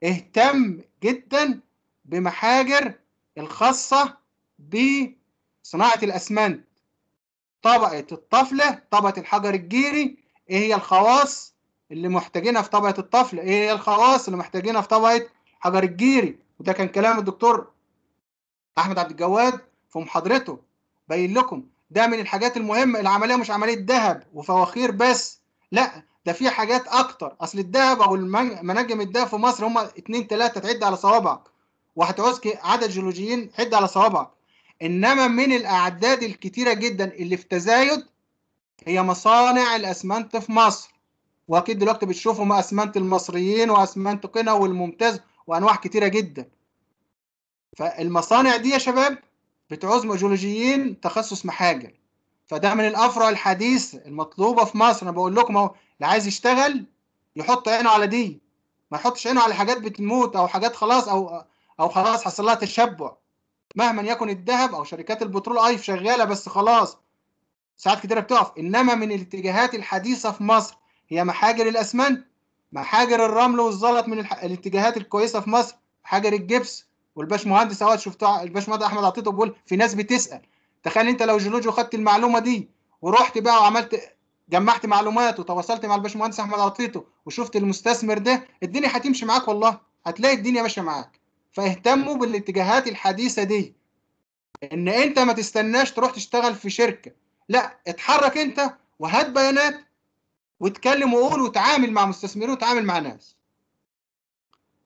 Speaker 1: اهتم جدا بمحاجر الخاصه بصناعه الاسمنت طبقه الطفله طبقه الحجر الجيري ايه هي الخواص اللي محتاجينها في طبقه الطفل ايه هي إيه الخواص اللي محتاجينها في طبقه حجر الجيري وده كان كلام الدكتور احمد عبد الجواد في محاضرته بين لكم ده من الحاجات المهمه العمليه مش عمليه ذهب وفواخير بس لا ده في حاجات اكتر اصل الذهب او مناجم الذهب في مصر هم اتنين تلاته تعد على صوابعك وهتعوز عدد جيولوجيين عد على صوابعك انما من الاعداد الكتيره جدا اللي في تزايد هي مصانع الاسمنت في مصر واكيد دلوقتي بتشوفوا اسمنت المصريين واسمنت قنا والممتاز وانواع كتيره جدا فالمصانع دي يا شباب بتعوز جيولوجيين تخصص محاجر فده من الافرع الحديث المطلوبه في مصر انا بقول لكم اهو اللي عايز يشتغل يحط عينه على دي ما يحطش عينه على حاجات بتموت او حاجات خلاص او او خلاص حصل لها تشبع مهما يكن الذهب او شركات البترول ايف آه، شغاله بس خلاص ساعات كتيره بتقف انما من الاتجاهات الحديثه في مصر هي محاجر الاسمنت محاجر الرمل والزلط من الاتجاهات الكويسه في مصر حجر الجبس والباش مهندس اهوت شفته الباش مهندس احمد عطيته بيقول في ناس بتسال تخيل انت لو جيولوجي وخدت المعلومه دي ورحت بقى وعملت جمعت معلومات وتواصلت مع الباش مهندس احمد عطيته وشفت المستثمر ده الدنيا هتمشي معاك والله هتلاقي الدنيا ماشيه معاك فاهتموا بالاتجاهات الحديثه دي ان انت ما تستناش تروح تشتغل في شركه لا اتحرك انت وهات بيانات واتكلم وقول وتعامل مع مستثمرين وتعامل مع ناس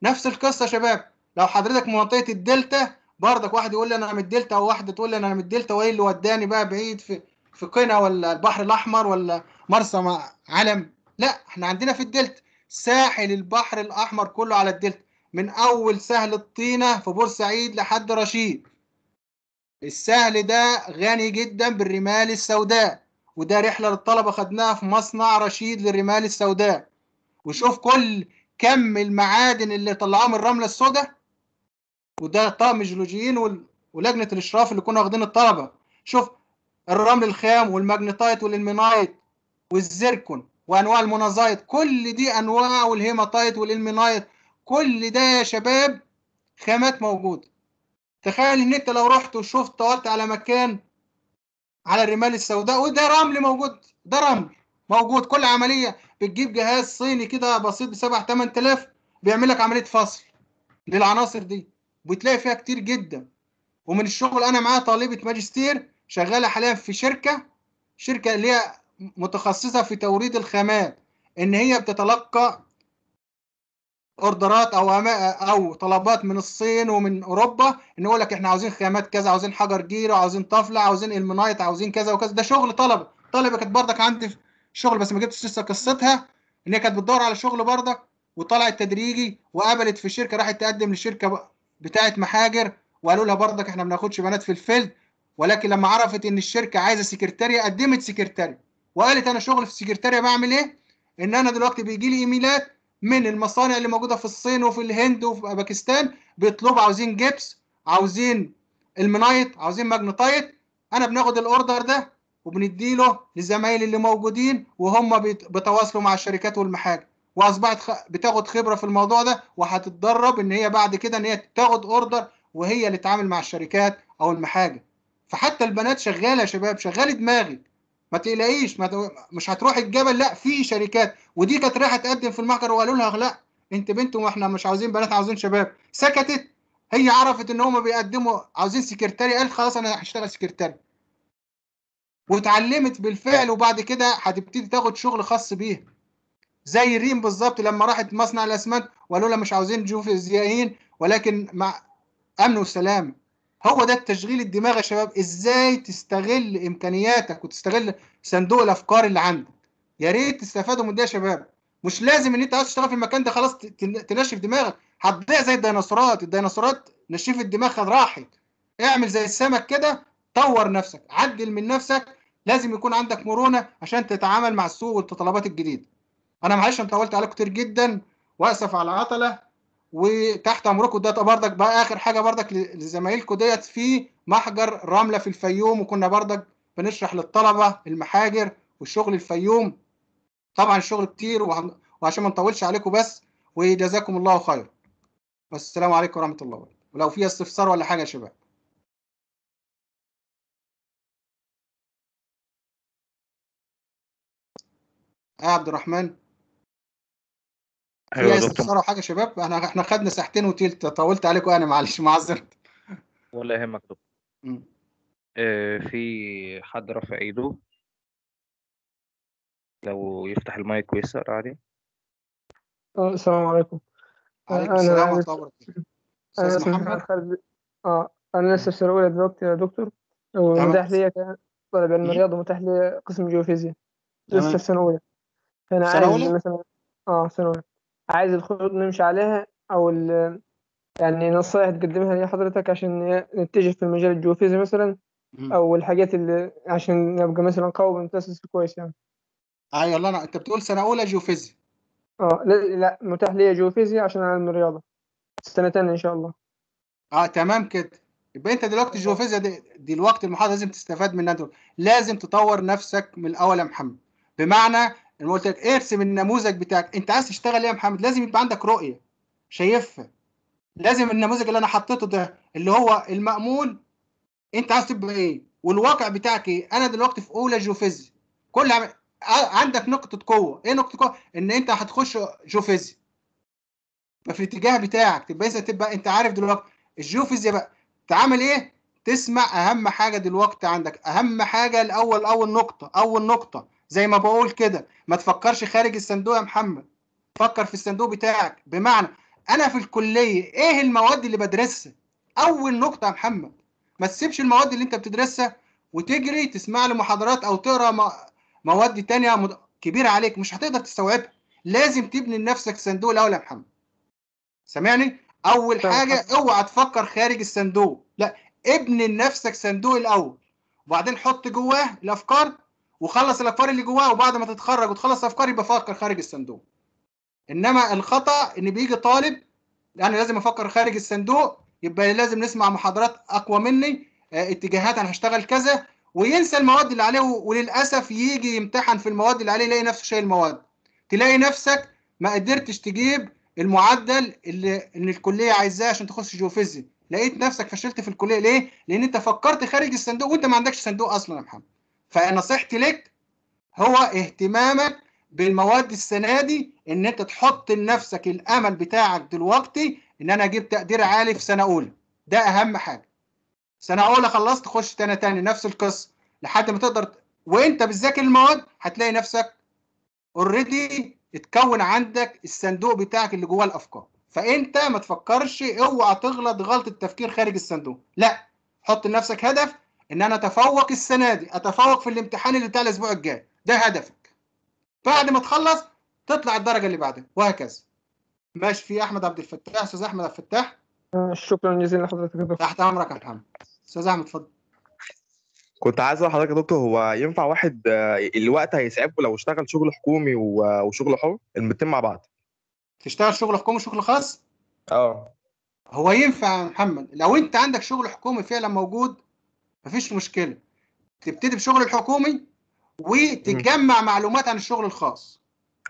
Speaker 1: نفس القصه يا شباب لو حضرتك منطقه الدلتا برضك واحد يقول لي انا من الدلتا وواحده تقول لي انا من الدلتا وايه اللي وداني بقى بعيد في في قنا ولا البحر الاحمر ولا مرسى علم لا احنا عندنا في الدلتا ساحل البحر الاحمر كله على الدلتا من اول سهل الطينه في بورسعيد لحد رشيد السهل ده غني جدا بالرمال السوداء وده رحله للطلبه خدناها في مصنع رشيد للرمال السوداء وشوف كل كم المعادن اللي طلعوها من الرمله السوداء وده طاقم الجيولوجيين ولجنه الاشراف اللي كنا واخدين الطلبه شوف الرمل الخام والماجنيتايت والالمنايت والزيركون وانواع المونازايت كل دي انواع والهيماتايت والالمنايت كل ده يا شباب خامات موجوده تخيل ان انت لو رحت وشفت طولت على مكان على الرمال السوداء وده رمل موجود ده رمل موجود كل عمليه بتجيب جهاز صيني كده بسيط ب 7 8000 بيعمل لك عمليه فصل للعناصر دي وبتلاقي فيها كتير جدا ومن الشغل انا معايا طالبه ماجستير شغاله حاليا في شركه شركه اللي هي متخصصه في توريد الخامات ان هي بتتلقى اوردرات او او طلبات من الصين ومن اوروبا ان يقول لك احنا عاوزين خامات كذا عاوزين حجر جيرة عاوزين طفله عاوزين المنايت عاوزين كذا وكذا ده شغل طلبه طلبه كانت بردك عندي شغل بس ما جبتش لسه قصتها ان هي كانت بتدور على شغل بردك وطلعت تدريجي وقابلت في شركه راحت تقدم لشركه بتاعه محاجر وقالوا لها بردك احنا ما بناخدش بنات في الفيلد ولكن لما عرفت ان الشركه عايزه سكرتاريه قدمت سكرتاريه وقالت انا شغل في السكرتاريه بعمل ايه؟ ان انا دلوقتي بيجي لي ايميلات من المصانع اللي موجوده في الصين وفي الهند وفي باكستان بيطلبوا عاوزين جبس عاوزين المنايط عاوزين ماجنتايت انا بناخد الاوردر ده وبنديله لزمايلي اللي موجودين وهم بيتواصلوا مع الشركات والمحاكم واصبحت خ... بتاخد خبره في الموضوع ده وهتتدرب ان هي بعد كده ان هي تاخد اوردر وهي اللي تتعامل مع الشركات او المحاجم فحتى البنات شغاله يا شباب شغاله دماغك ما تقلقيش ما مش هتروح الجبل لا في شركات ودي كانت رايحه تقدم في المحكمه وقالوا لها لا انت بنت واحنا مش عاوزين بنات عاوزين شباب سكتت هي عرفت ان هم بيقدموا عاوزين سكرتاري قالت خلاص انا هشتغل سكرتاري واتعلمت بالفعل وبعد كده هتبتدي تاخد شغل خاص بيها زي ريم بالظبط لما راحت مصنع الاسمنت وقالوا لها مش عاوزين جوف ازيائيين ولكن مع امن وسلامه هو ده التشغيل الدماغ يا شباب ازاي تستغل امكانياتك وتستغل صندوق الافكار اللي عندك يا ريت تستفادوا من ده يا شباب مش لازم ان انت عايز تشتغل في المكان ده خلاص تنشف دماغك هتضيع زي الديناصورات الديناصورات نشيف الدماغ خد راحت اعمل زي السمك كده طور نفسك عدل من نفسك لازم يكون عندك مرونه عشان تتعامل مع السوق والتطلبات الجديده انا معلش انا طولت عليكم كتير جدا واسف على العطله وتحت امركم ده بردك بقى اخر حاجه بردك لزمايلكم ديت في محجر رمله في الفيوم وكنا بردك بنشرح للطلبه المحاجر والشغل الفيوم طبعا الشغل كتير وعشان ما نطولش عليكم
Speaker 2: بس وجزاكم الله خير والسلام عليكم ورحمه الله وبركاته ولو في استفسار ولا حاجه يا شباب يا آه، عبد الرحمن ايوه يا استفسار
Speaker 1: حاجه شباب احنا احنا خدنا ساعتين وتلت طولت عليكم انا معلش معذر
Speaker 2: ولا يهمك دكتور اه في حد رفع ايده لو يفتح المايك ويسأل عادي
Speaker 4: آه، السلام عليكم آه، عليكم السلام ورحمه الله وبركاته انا محمد
Speaker 2: خالد
Speaker 3: اه انا لسه في اولى دلوقتي يا دكتور ومتاح ليا طالب علم الرياضه ومتاح ليا
Speaker 4: قسم جيوفيزياء لسه في ثانويه
Speaker 3: اولى فانا مثلا اه ثانويه عايز الخطوط نمشي عليها او يعني نصائح تقدمها لحضرتك عشان نتجه في المجال الجيوفيزي مثلا او الحاجات اللي عشان نبقى مثلا قوي ونتاسس كويس يعني
Speaker 1: ايوه يلا انا انت بتقول سنه اولى جيوفيزيا اه لا, لا
Speaker 3: متاح لي جيوفيزيا عشان اعلم الرياضه
Speaker 1: سنه ثانيه ان شاء الله اه تمام كده يبقى انت دلوقتي الجيوفيزيا آه. دي دلوقتي المحاضره لازم تستفاد منها دلوقتي. لازم تطور نفسك من الاول يا محمد بمعنى انا قلت لك ارسم النموذج بتاعك انت عايز تشتغل ايه يا محمد لازم يبقى عندك رؤيه شايفها لازم النموذج اللي انا حطيته ده اللي هو المأمول انت عايز تبقى ايه والواقع بتاعك ايه انا دلوقتي في اولى جيوفيزي كل عم... عندك نقطه قوه ايه نقطه قوه ان انت هتخش جيوفيزي في الاتجاه بتاعك تبقى انت تبقى انت عارف دلوقتي الجيوفيزيا بقى تعمل ايه تسمع اهم حاجه دلوقتي عندك اهم حاجه الاول اول نقطه اول نقطه زي ما بقول كده ما تفكرش خارج الصندوق يا محمد فكر في الصندوق بتاعك بمعنى انا في الكليه ايه المواد اللي بدرسها اول نقطه يا محمد ما تسيبش المواد اللي انت بتدرسها وتجري تسمع لي محاضرات او تقرا مواد تانية كبيره عليك مش هتقدر تستوعبها لازم تبني لنفسك صندوق الاول يا محمد سامعني اول حاجه اوعى تفكر خارج الصندوق لا ابني لنفسك صندوق الاول وبعدين حط جواه الافكار وخلص الافكار اللي جواه وبعد ما تتخرج وتخلص افكار يبقى فكر خارج الصندوق انما الخطا ان بيجي طالب انا لازم افكر خارج الصندوق يبقى لازم نسمع محاضرات اقوى مني آه، اتجاهات انا هشتغل كذا وينسى المواد اللي عليه وللاسف يجي يمتحن في المواد اللي عليه يلاقي نفسه شايل المواد تلاقي نفسك ما قدرتش تجيب المعدل اللي ان الكليه عايزاه عشان تخش جيوفيزي لقيت نفسك فشلت في الكليه ليه لان انت فكرت خارج الصندوق وانت ما عندكش صندوق اصلا يا محمد فنصيحتي لك هو اهتمامك بالمواد السنه دي ان انت تحط لنفسك الامل بتاعك دلوقتي ان انا اجيب تقدير عالي في سنه اولى ده اهم حاجه سنه اولى خلصت خش سنه تاني نفس القصه لحد ما تقدر وانت بتذاكر المواد هتلاقي نفسك اوريدي اتكون عندك الصندوق بتاعك اللي جواه الافكار فانت ما تفكرش اوعى تغلط غلطه تفكير خارج الصندوق لا حط لنفسك هدف ان انا اتفوق السنه دي اتفوق في الامتحان اللي بتاع الاسبوع الجاي ده هدفك بعد ما تخلص تطلع الدرجه اللي بعدها وهكذا ماشي في احمد عبد الفتاح استاذ احمد عبد الفتاح آه، شكرا جزيلا لحضرتك تحت امرك يا محمد استاذ احمد اتفضل
Speaker 3: كنت عايز اقول لحضرتك يا دكتور هو ينفع واحد
Speaker 1: آه، الوقت هيسعبه لو اشتغل شغل حكومي وشغل حر المتين مع بعض تشتغل شغل حكومي وشغل خاص اه هو ينفع يا محمد لو انت عندك شغل حكومي فعلا موجود مفيش مشكله تبتدي بشغل الحكومي وتجمع معلومات عن الشغل الخاص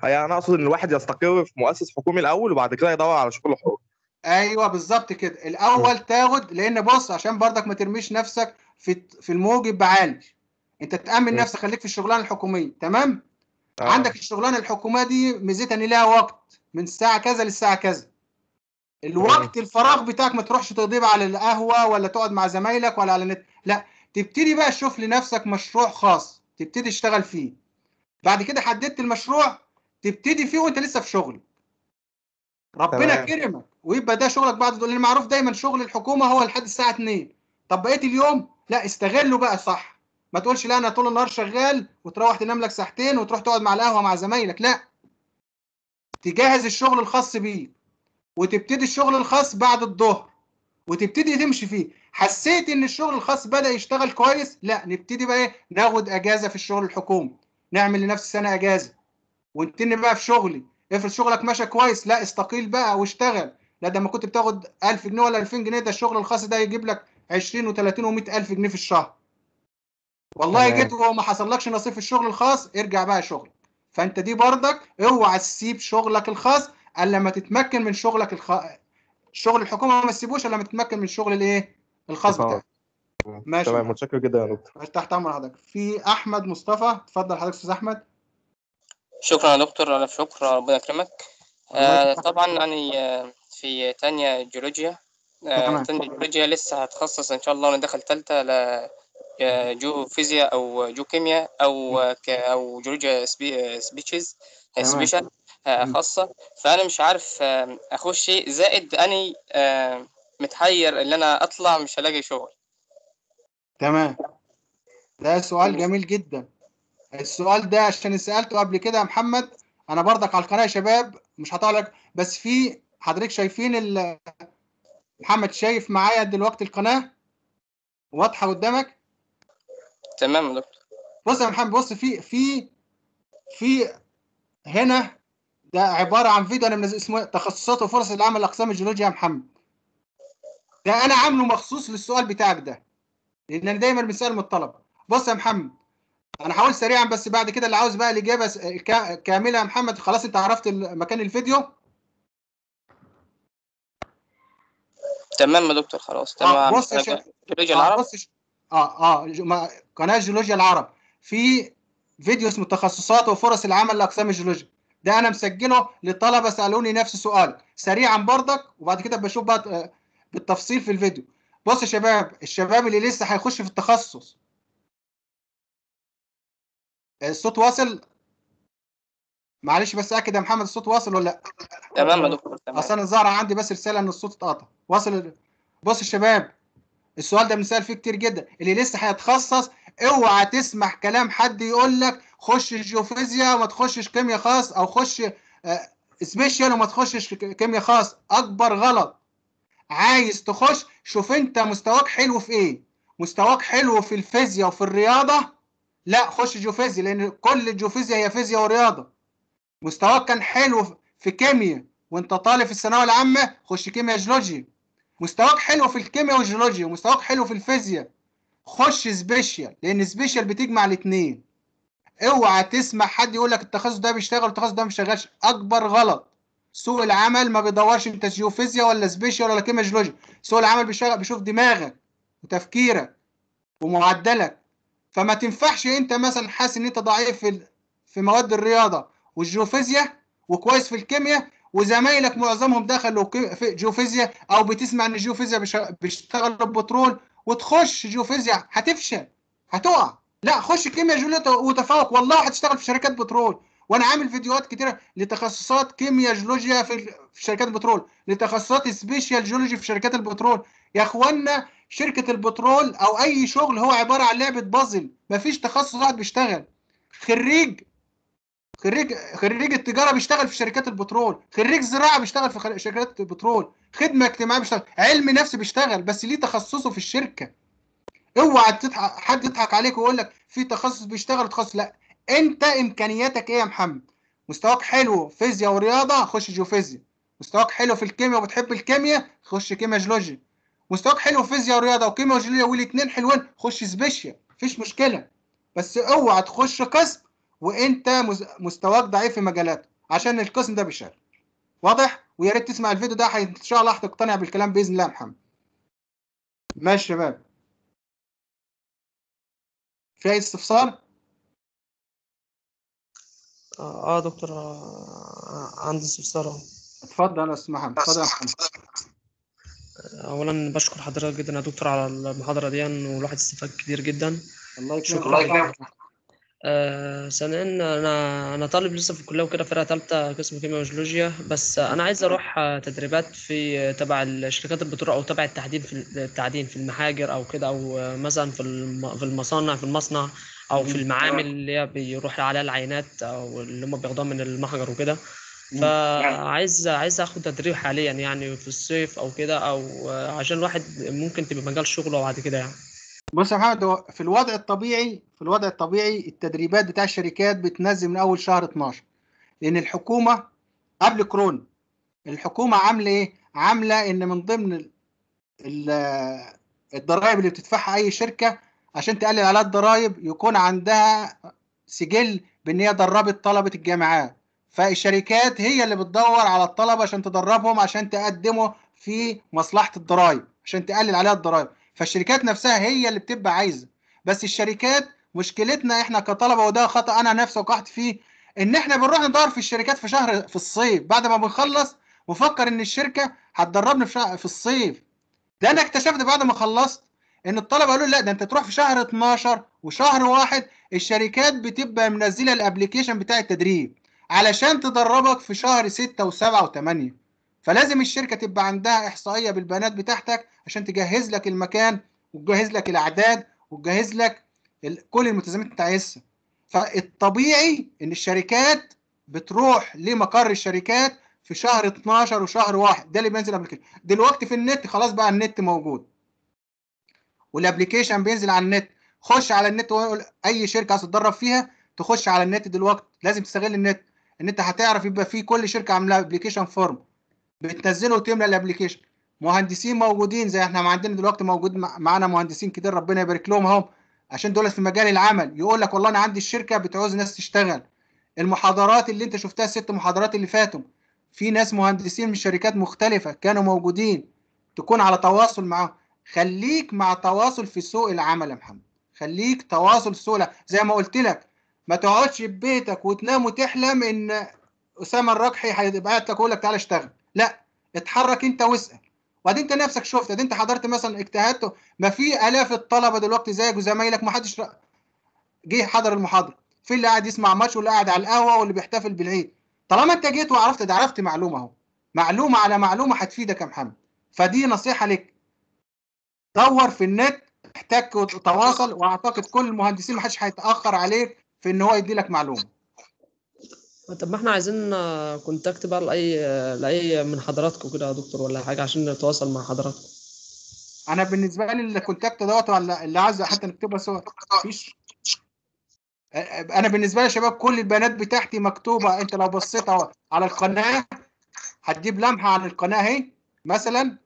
Speaker 1: يعني انا اقصد ان الواحد يستقر في مؤسس حكومي الاول وبعد كده يدور على شغل حر ايوه بالظبط كده الاول تاخد لان بص عشان برضك ما ترميش نفسك في في الموجب بعالي انت تامن نفسك خليك في الشغلانه الحكوميه تمام آه. عندك الشغلانه الحكوميه دي ميزتها ان لها وقت من الساعه كذا للساعه كذا الوقت آه. الفراغ بتاعك ما تروحش تقضيه على القهوه ولا تقعد مع زمايلك ولا على النت لا تبتدي بقى تشوف لنفسك مشروع خاص تبتدي تشتغل فيه بعد كده حددت المشروع تبتدي فيه وانت لسه في شغل ربنا كرمك ويبقى ده شغلك بعد دول المعروف دايما شغل الحكومه هو لحد الساعه 2 طب بقيت اليوم لا استغله بقى صح ما تقولش لا انا طول النهار شغال وتروح تنام لك ساعتين وتروح تقعد مع القهوه مع زمايلك لا تجهز الشغل الخاص بيك وتبتدي الشغل الخاص بعد الظهر وتبتدي تمشي فيه حسيت ان الشغل الخاص بدا يشتغل كويس لا نبتدي بقى ايه ناخد اجازه في الشغل الحكومي نعمل لنفس السنه اجازه وانتني بقى في شغلي افرض شغلك ماشي كويس لا استقيل بقى واشتغل لا ده ما كنت بتاخد 1000 جنيه ولا 2000 جنيه ده الشغل الخاص ده يجيب لك 20 و30 و100000 جنيه في الشهر والله جيت وما حصلكش نصيب في الشغل الخاص ارجع بقى شغل فانت دي بردك اوعى تسيب شغلك الخاص الا لما تتمكن من شغلك الخ... شغل الحكومه ما تسيبوش الا لما تتمكن من شغل الايه الخاص بتاعك ماشي تمام متشكر جدا يا دكتور تحت امر حضرتك في احمد مصطفى اتفضل حضرتك استاذ احمد
Speaker 4: شكرا يا دكتور الف شكر ربنا يكرمك آه طبعا يعني في تانية جيولوجيا آه تانية جيولوجيا لسه هتخصص ان شاء الله داخل تالتة ل آه، جو فيزياء او جو كيمياء او آه، او جيولوجيا سبي سبيتشز سبيشال خاصه فانا مش عارف اخش زائد اني متحير ان انا اطلع مش هلاقي شغل
Speaker 1: تمام ده سؤال جميل جدا السؤال ده عشان سالته قبل كده يا محمد انا برضك على القناه يا شباب مش هطلع لك بس في حضرتك شايفين ال... محمد شايف معايا دلوقتي القناه واضحه قدامك
Speaker 3: تمام يا دكتور
Speaker 1: بص يا محمد بص في في في هنا ده عباره عن فيديو انا منزل اسمه تخصصات وفرص العمل اقسام الجيولوجيا يا محمد ده يعني انا عامله مخصوص للسؤال بتاعك ده لان انا دايما من الطلبه بص يا محمد انا هقول سريعا بس بعد كده اللي عاوز بقى الاجابه كامله يا محمد خلاص انت عرفت مكان الفيديو
Speaker 3: تمام يا دكتور خلاص آه، تمام آه بص
Speaker 1: جيولوجيا آه العرب بص اه اه قناه جيولوجيا العرب في فيديو اسمه تخصصات وفرص العمل لاقسام الجيولوجيا ده انا مسجله للطلبه سالوني نفس السؤال سريعا برضك وبعد كده بشوف بقى آه، بالتفصيل في الفيديو بص يا شباب
Speaker 2: الشباب اللي لسه هيخش في التخصص الصوت واصل معلش بس اكد يا محمد الصوت واصل ولا لا تمام يا دكتور
Speaker 1: تمام اصل انا ظاهره عندي بس رساله ان الصوت اتقطع واصل بص يا شباب السؤال ده بنسال فيه كتير جدا اللي لسه هيتخصص اوعى تسمع كلام حد يقول لك خش جيوفيزيا وما تخشش كيمياء خاص او خش سبيشال آه، وما تخشش كيمياء خاص اكبر غلط عايز تخش شوف انت مستواك حلو في ايه مستواك حلو في الفيزياء وفي الرياضه لا خش جيوفيزيا لان كل الجيوفيزيا هي فيزياء ورياضه مستواك كان حلو في كيمياء وانت طالب في الثانويه العامه خش كيمياء جيولوجي مستواك حلو في الكيمياء والجيولوجيا ومستواك حلو في الفيزياء خش سبيشال لان سبيشال بتجمع الاثنين اوعى تسمع حد يقول لك التخصص ده بيشتغل والتخصص ده مش اكبر غلط سوق العمل ما بيدورش انت جيوفيزيا ولا سبيشال ولا كيمياء جيولوجيا سوق العمل بيشغل بيشوف دماغك وتفكيرك ومعدلك فما تنفعش انت مثلا حاسس ان انت ضعيف في في مواد الرياضه والجيوفيزيا وكويس في الكيمياء وزمايلك معظمهم دخلوا في جيوفيزيا او بتسمع ان الجيوفيزيا بيشتغلوا ببترول وتخش جيوفيزيا هتفشل هتقع لا خش كيمياء جيولوجيا وتفوق والله هتشتغل في شركات بترول وانا عامل فيديوهات كتيره لتخصصات كيمياء جيولوجيا في شركات البترول لتخصصات سبيشال جيولوجي في شركات البترول يا اخوانا شركه البترول او اي شغل هو عباره عن لعبه بازل مفيش تخصص واحد بيشتغل خريج خريج خريج التجاره بيشتغل في شركات البترول خريج زراعه بيشتغل في شركات البترول خدمه اجتماعيه بيشتغل علم نفس بيشتغل بس ليه تخصصه في الشركه اوعى تضحك حد يضحك عليك ويقول لك في تخصص بيشتغل تخصص لا انت امكانياتك ايه يا محمد مستواك حلو فيزياء ورياضه خش جيوفيزياء مستواك حلو في الكيمياء وبتحب الكيمياء خش كيمياء جيولوجي مستواك حلو في فيزياء ورياضه وكيمياء وجيولوجيا والاثنين حلوين خش سبيشيا مفيش مشكله بس اوعى تخش قسم وانت مستواك ضعيف في مجالاته عشان القسم ده بيشال واضح
Speaker 2: ويا ريت تسمع الفيديو ده ان شاء الله هتقتنع بالكلام باذن الله يا محمد ماشي يا شباب في اي استفسار
Speaker 4: آه،, اه دكتور آه، آه، عندي استفسار اهو اتفضل اسمح اتفضل يا محمد اولا بشكر حضرتك جدا يا دكتور على المحاضره دي والواحد استفاد كتير جدا الله يكرمك شكرا ثانيا انا انا طالب لسه في الكليه وكده فرقه ثالثه قسم كيمياء وجيولوجيا بس انا عايز اروح تدريبات في تبع الشركات البترول او تبع التعدين في التعدين في المحاجر او كده او مثلا في في المصانع في المصنع او في المعامل آه. اللي هي بيروح عليها العينات او اللي هم بياخدوها من المحجر وكده
Speaker 2: فعايز
Speaker 4: عايز اخد تدريب حاليا يعني في الصيف او كده او آه، عشان الواحد ممكن تبقى مجال شغله بعد كده يعني
Speaker 1: بص يا محمد في الوضع الطبيعي في الوضع الطبيعي التدريبات بتاع الشركات بتنزل من اول شهر 12 لان الحكومه قبل كورونا الحكومه عامله ايه؟ عامله ان من ضمن الضرائب اللي بتدفعها اي شركه عشان تقلل عليها الضرايب يكون عندها سجل بان هي دربت طلبه الجامعات فالشركات هي اللي بتدور على الطلبه عشان تدربهم عشان تقدمه في مصلحه الضرايب عشان تقلل عليها الضرايب فالشركات نفسها هي اللي بتبقى عايزه بس الشركات مشكلتنا احنا كطلبه وده خطا انا نفسي وقعت فيه ان احنا بنروح ندور في الشركات في شهر في الصيف بعد ما بنخلص مفكر ان الشركه هتدربني في, في الصيف ده انا اكتشفت بعد ما خلصت ان الطلبه قالوا لا ده انت تروح في شهر 12 وشهر واحد الشركات بتبقى منزله الابلكيشن بتاع التدريب علشان تدربك في شهر 6 و7 و8 فلازم الشركه تبقى عندها احصائيه بالبيانات بتاعتك عشان تجهز لك المكان وتجهز لك الاعداد وتجهز لك كل الملتزمات اللي انت فالطبيعي ان الشركات بتروح لمقر الشركات في شهر 12 وشهر واحد ده اللي بينزل كده دلوقتي في النت خلاص بقى النت موجود والابلكيشن بينزل على النت خش على النت وقول اي شركه عايز تتدرب فيها تخش على النت دلوقتي لازم تستغل النت ان انت هتعرف يبقى في كل شركه عامله ابلكيشن فورم بتنزله وتملى الابلكيشن مهندسين موجودين زي احنا ما عندنا دلوقتي موجود معانا مهندسين كتير ربنا يبارك لهم اهم عشان دول في مجال العمل يقول لك والله انا عندي الشركه بتعوز ناس تشتغل المحاضرات اللي انت شفتها الست محاضرات اللي فاتوا في ناس مهندسين من شركات مختلفه كانوا موجودين تكون على تواصل معاهم خليك مع تواصل في سوق العمل يا محمد خليك تواصل سوق زي ما قلت لك ما تقعدش في بيتك وتنام وتحلم ان اسامه الراجحي هيبقى لك يقول لك تعالى اشتغل لا اتحرك انت واسال وبعدين انت نفسك شفت انت حضرت مثلا اجتهدت ما في الاف الطلبه دلوقتي زيك وزمايلك ما حدش جه حضر المحاضره في اللي قاعد يسمع ماتش واللي قاعد على القهوه واللي بيحتفل بالعيد طالما انت جيت وعرفت ده عرفت معلومه اهو معلومه على معلومه هتفيدك يا محمد فدي نصيحه لك دور في النت احتك وتواصل واعتقد كل المهندسين ما حدش هيتاخر عليك في ان هو يدي
Speaker 4: لك معلومه طب ما احنا عايزين كونتاكت بقى لاي لاي من حضراتكم كده يا دكتور ولا حاجه عشان نتواصل مع حضراتكم انا بالنسبه لي الكونتاكت دوت ولا اللي عايز حتى نكتبها سوا مفيش انا
Speaker 1: بالنسبه لي يا شباب كل البيانات بتاعتي مكتوبه انت لو بصيت على القناه هتجيب لمحه عن القناه اهي مثلا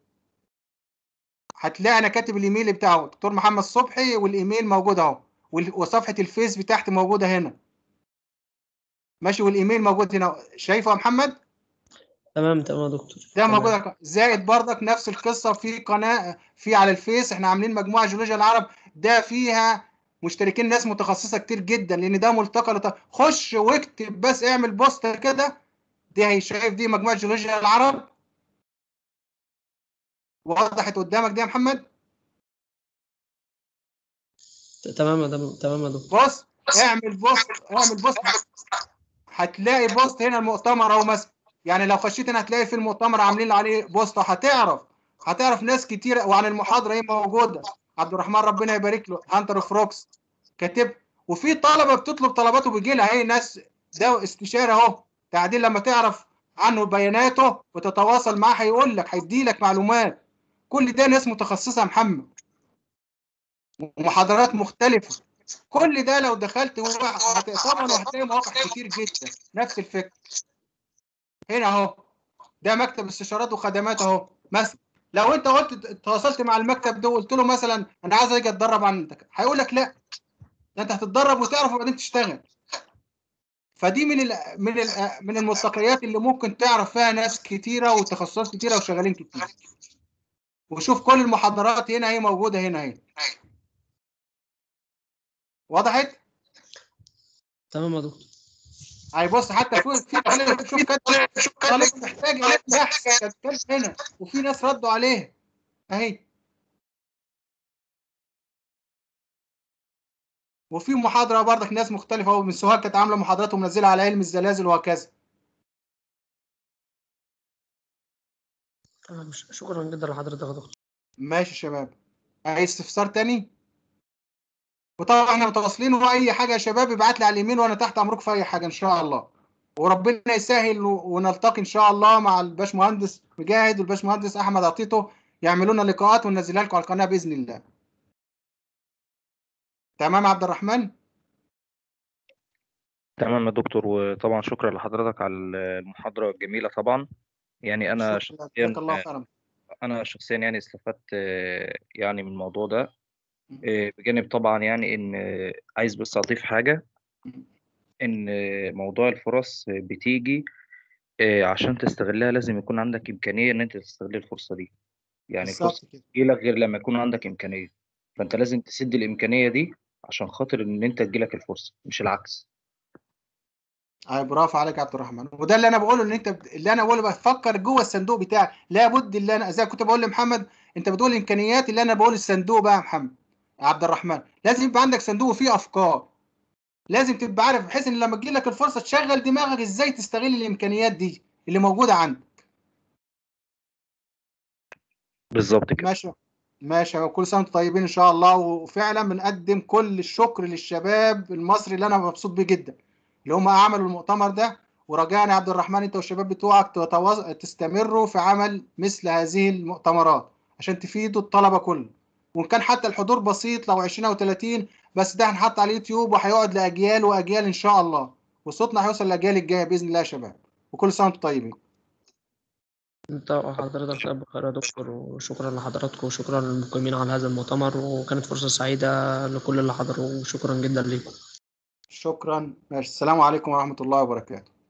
Speaker 1: هتلاقي انا كاتب الايميل بتاعه دكتور محمد صبحي والايميل موجود اهو وصفحه الفيس بتاعتي موجوده هنا ماشي والايميل موجود هنا شايفه يا محمد تمام تمام يا دكتور ده موجود زائد برضك نفس القصه في قناه في على الفيس احنا عاملين مجموعه جيولوجيا العرب ده فيها مشتركين ناس متخصصه كتير جدا لان ده ملتقى خش واكتب بس اعمل بوست كده دي هي شايف دي مجموعه جيولوجيا العرب
Speaker 2: وضحت قدامك دي يا محمد تمام تمام تمام بص اعمل بوست
Speaker 1: اعمل بوست هتلاقي بوست هنا المؤتمر اهو مثلا يعني لو خشيت هنا هتلاقي في المؤتمر عاملين عليه بوست هتعرف هتعرف ناس كتير وعن المحاضره ايه موجوده عبد الرحمن ربنا يبارك له هانتر فروكس كاتب وفي طلبه بتطلب طلباته بيجي لها ايه ناس ده استشاره اهو تعديل لما تعرف عنه بياناته وتتواصل معاه هيقول لك هيدي لك معلومات كل ده ناس متخصصه يا محمد ومحاضرات مختلفه كل ده لو دخلت طبعا هتلاقي مواقع كتير جدا نفس الفكره هنا اهو ده مكتب استشارات وخدمات اهو مثلا لو انت قلت تواصلت مع المكتب ده وقلت له مثلا انا عايز اجي اتدرب عندك هيقول لك لا ده انت هتتدرب وتعرف وبعدين تشتغل فدي من الـ من الـ من المستقيات اللي ممكن تعرف فيها ناس كتيره وتخصصات كتيره وشغالين كتير وشوف كل المحاضرات هنا هي موجوده هنا
Speaker 2: هي وضحت تمام يا دكتور بص حتى في في شوف طالب محتاج يحكي هنا وفي ناس ردوا عليه اهي وفي محاضره برضك ناس مختلفه من سوهاج كانت عامله محاضرات ومنزله على علم الزلازل وهكذا شكرا جدا لحضرتك يا دكتور ماشي يا شباب اي
Speaker 1: استفسار تاني وطبعا احنا متواصلين واي حاجه يا شباب ابعت لي على الايميل وانا تحت امرك في اي حاجه ان شاء الله وربنا يسهل ونلتقي ان شاء الله مع الباشمهندس مجاهد والباشمهندس احمد عطيته يعملوا لنا لقاءات وننزلها لكم على القناه باذن الله
Speaker 2: تمام عبد الرحمن تمام يا دكتور
Speaker 4: وطبعا شكرا
Speaker 2: لحضرتك على المحاضره الجميله طبعا يعني
Speaker 3: انا شخصيا انا شخصيا يعني استفدت آه، يعني من الموضوع ده
Speaker 2: آه، بجانب طبعا يعني ان آه، عايز بس اضيف حاجه ان موضوع الفرص بتيجي عشان تستغلها لازم يكون عندك امكانيه ان انت تستغل الفرصه دي يعني الفرصه تجيلك غير لما يكون عندك امكانيه فانت لازم تسد الامكانيه دي عشان خاطر ان انت تجيلك الفرصه مش العكس
Speaker 1: اي برافو عليك يا عبد الرحمن وده اللي انا بقوله ان انت بت... اللي انا بقوله بفكر جوه الصندوق بتاعك لابد اللي انا زي كنت بقول لمحمد انت بتقول امكانيات اللي انا بقول الصندوق بقى يا محمد عبد الرحمن لازم يبقى عندك صندوق فيه افكار لازم تبقى عارف بحيث ان لما تجي لك الفرصه تشغل دماغك ازاي تستغل الامكانيات دي اللي موجوده عندك بالظبط كده ماشي ماشي كل سنه وانتم طيبين ان شاء الله وفعلا بنقدم كل الشكر للشباب المصري اللي انا مبسوط بيه جدا اللي هم عملوا المؤتمر ده ورجاء عبد الرحمن انت والشباب بتوعك تتوز... تستمروا في عمل مثل هذه المؤتمرات عشان تفيدوا الطلبه كله وان كان حتى الحضور بسيط لو 20 او 30 بس ده هنحط على اليوتيوب وهيقعد لاجيال واجيال ان شاء الله وصوتنا هيوصل للاجيال الجايه باذن الله يا شباب وكل سنه وانتم طيبين
Speaker 4: انت وحضرتك بخير يا دكتور وشكرا لحضراتكم وشكرا للمقيمين على هذا المؤتمر وكانت فرصه سعيده لكل اللي حضروا وشكرا جدا ليكم
Speaker 1: شكرا السلام عليكم ورحمة الله وبركاته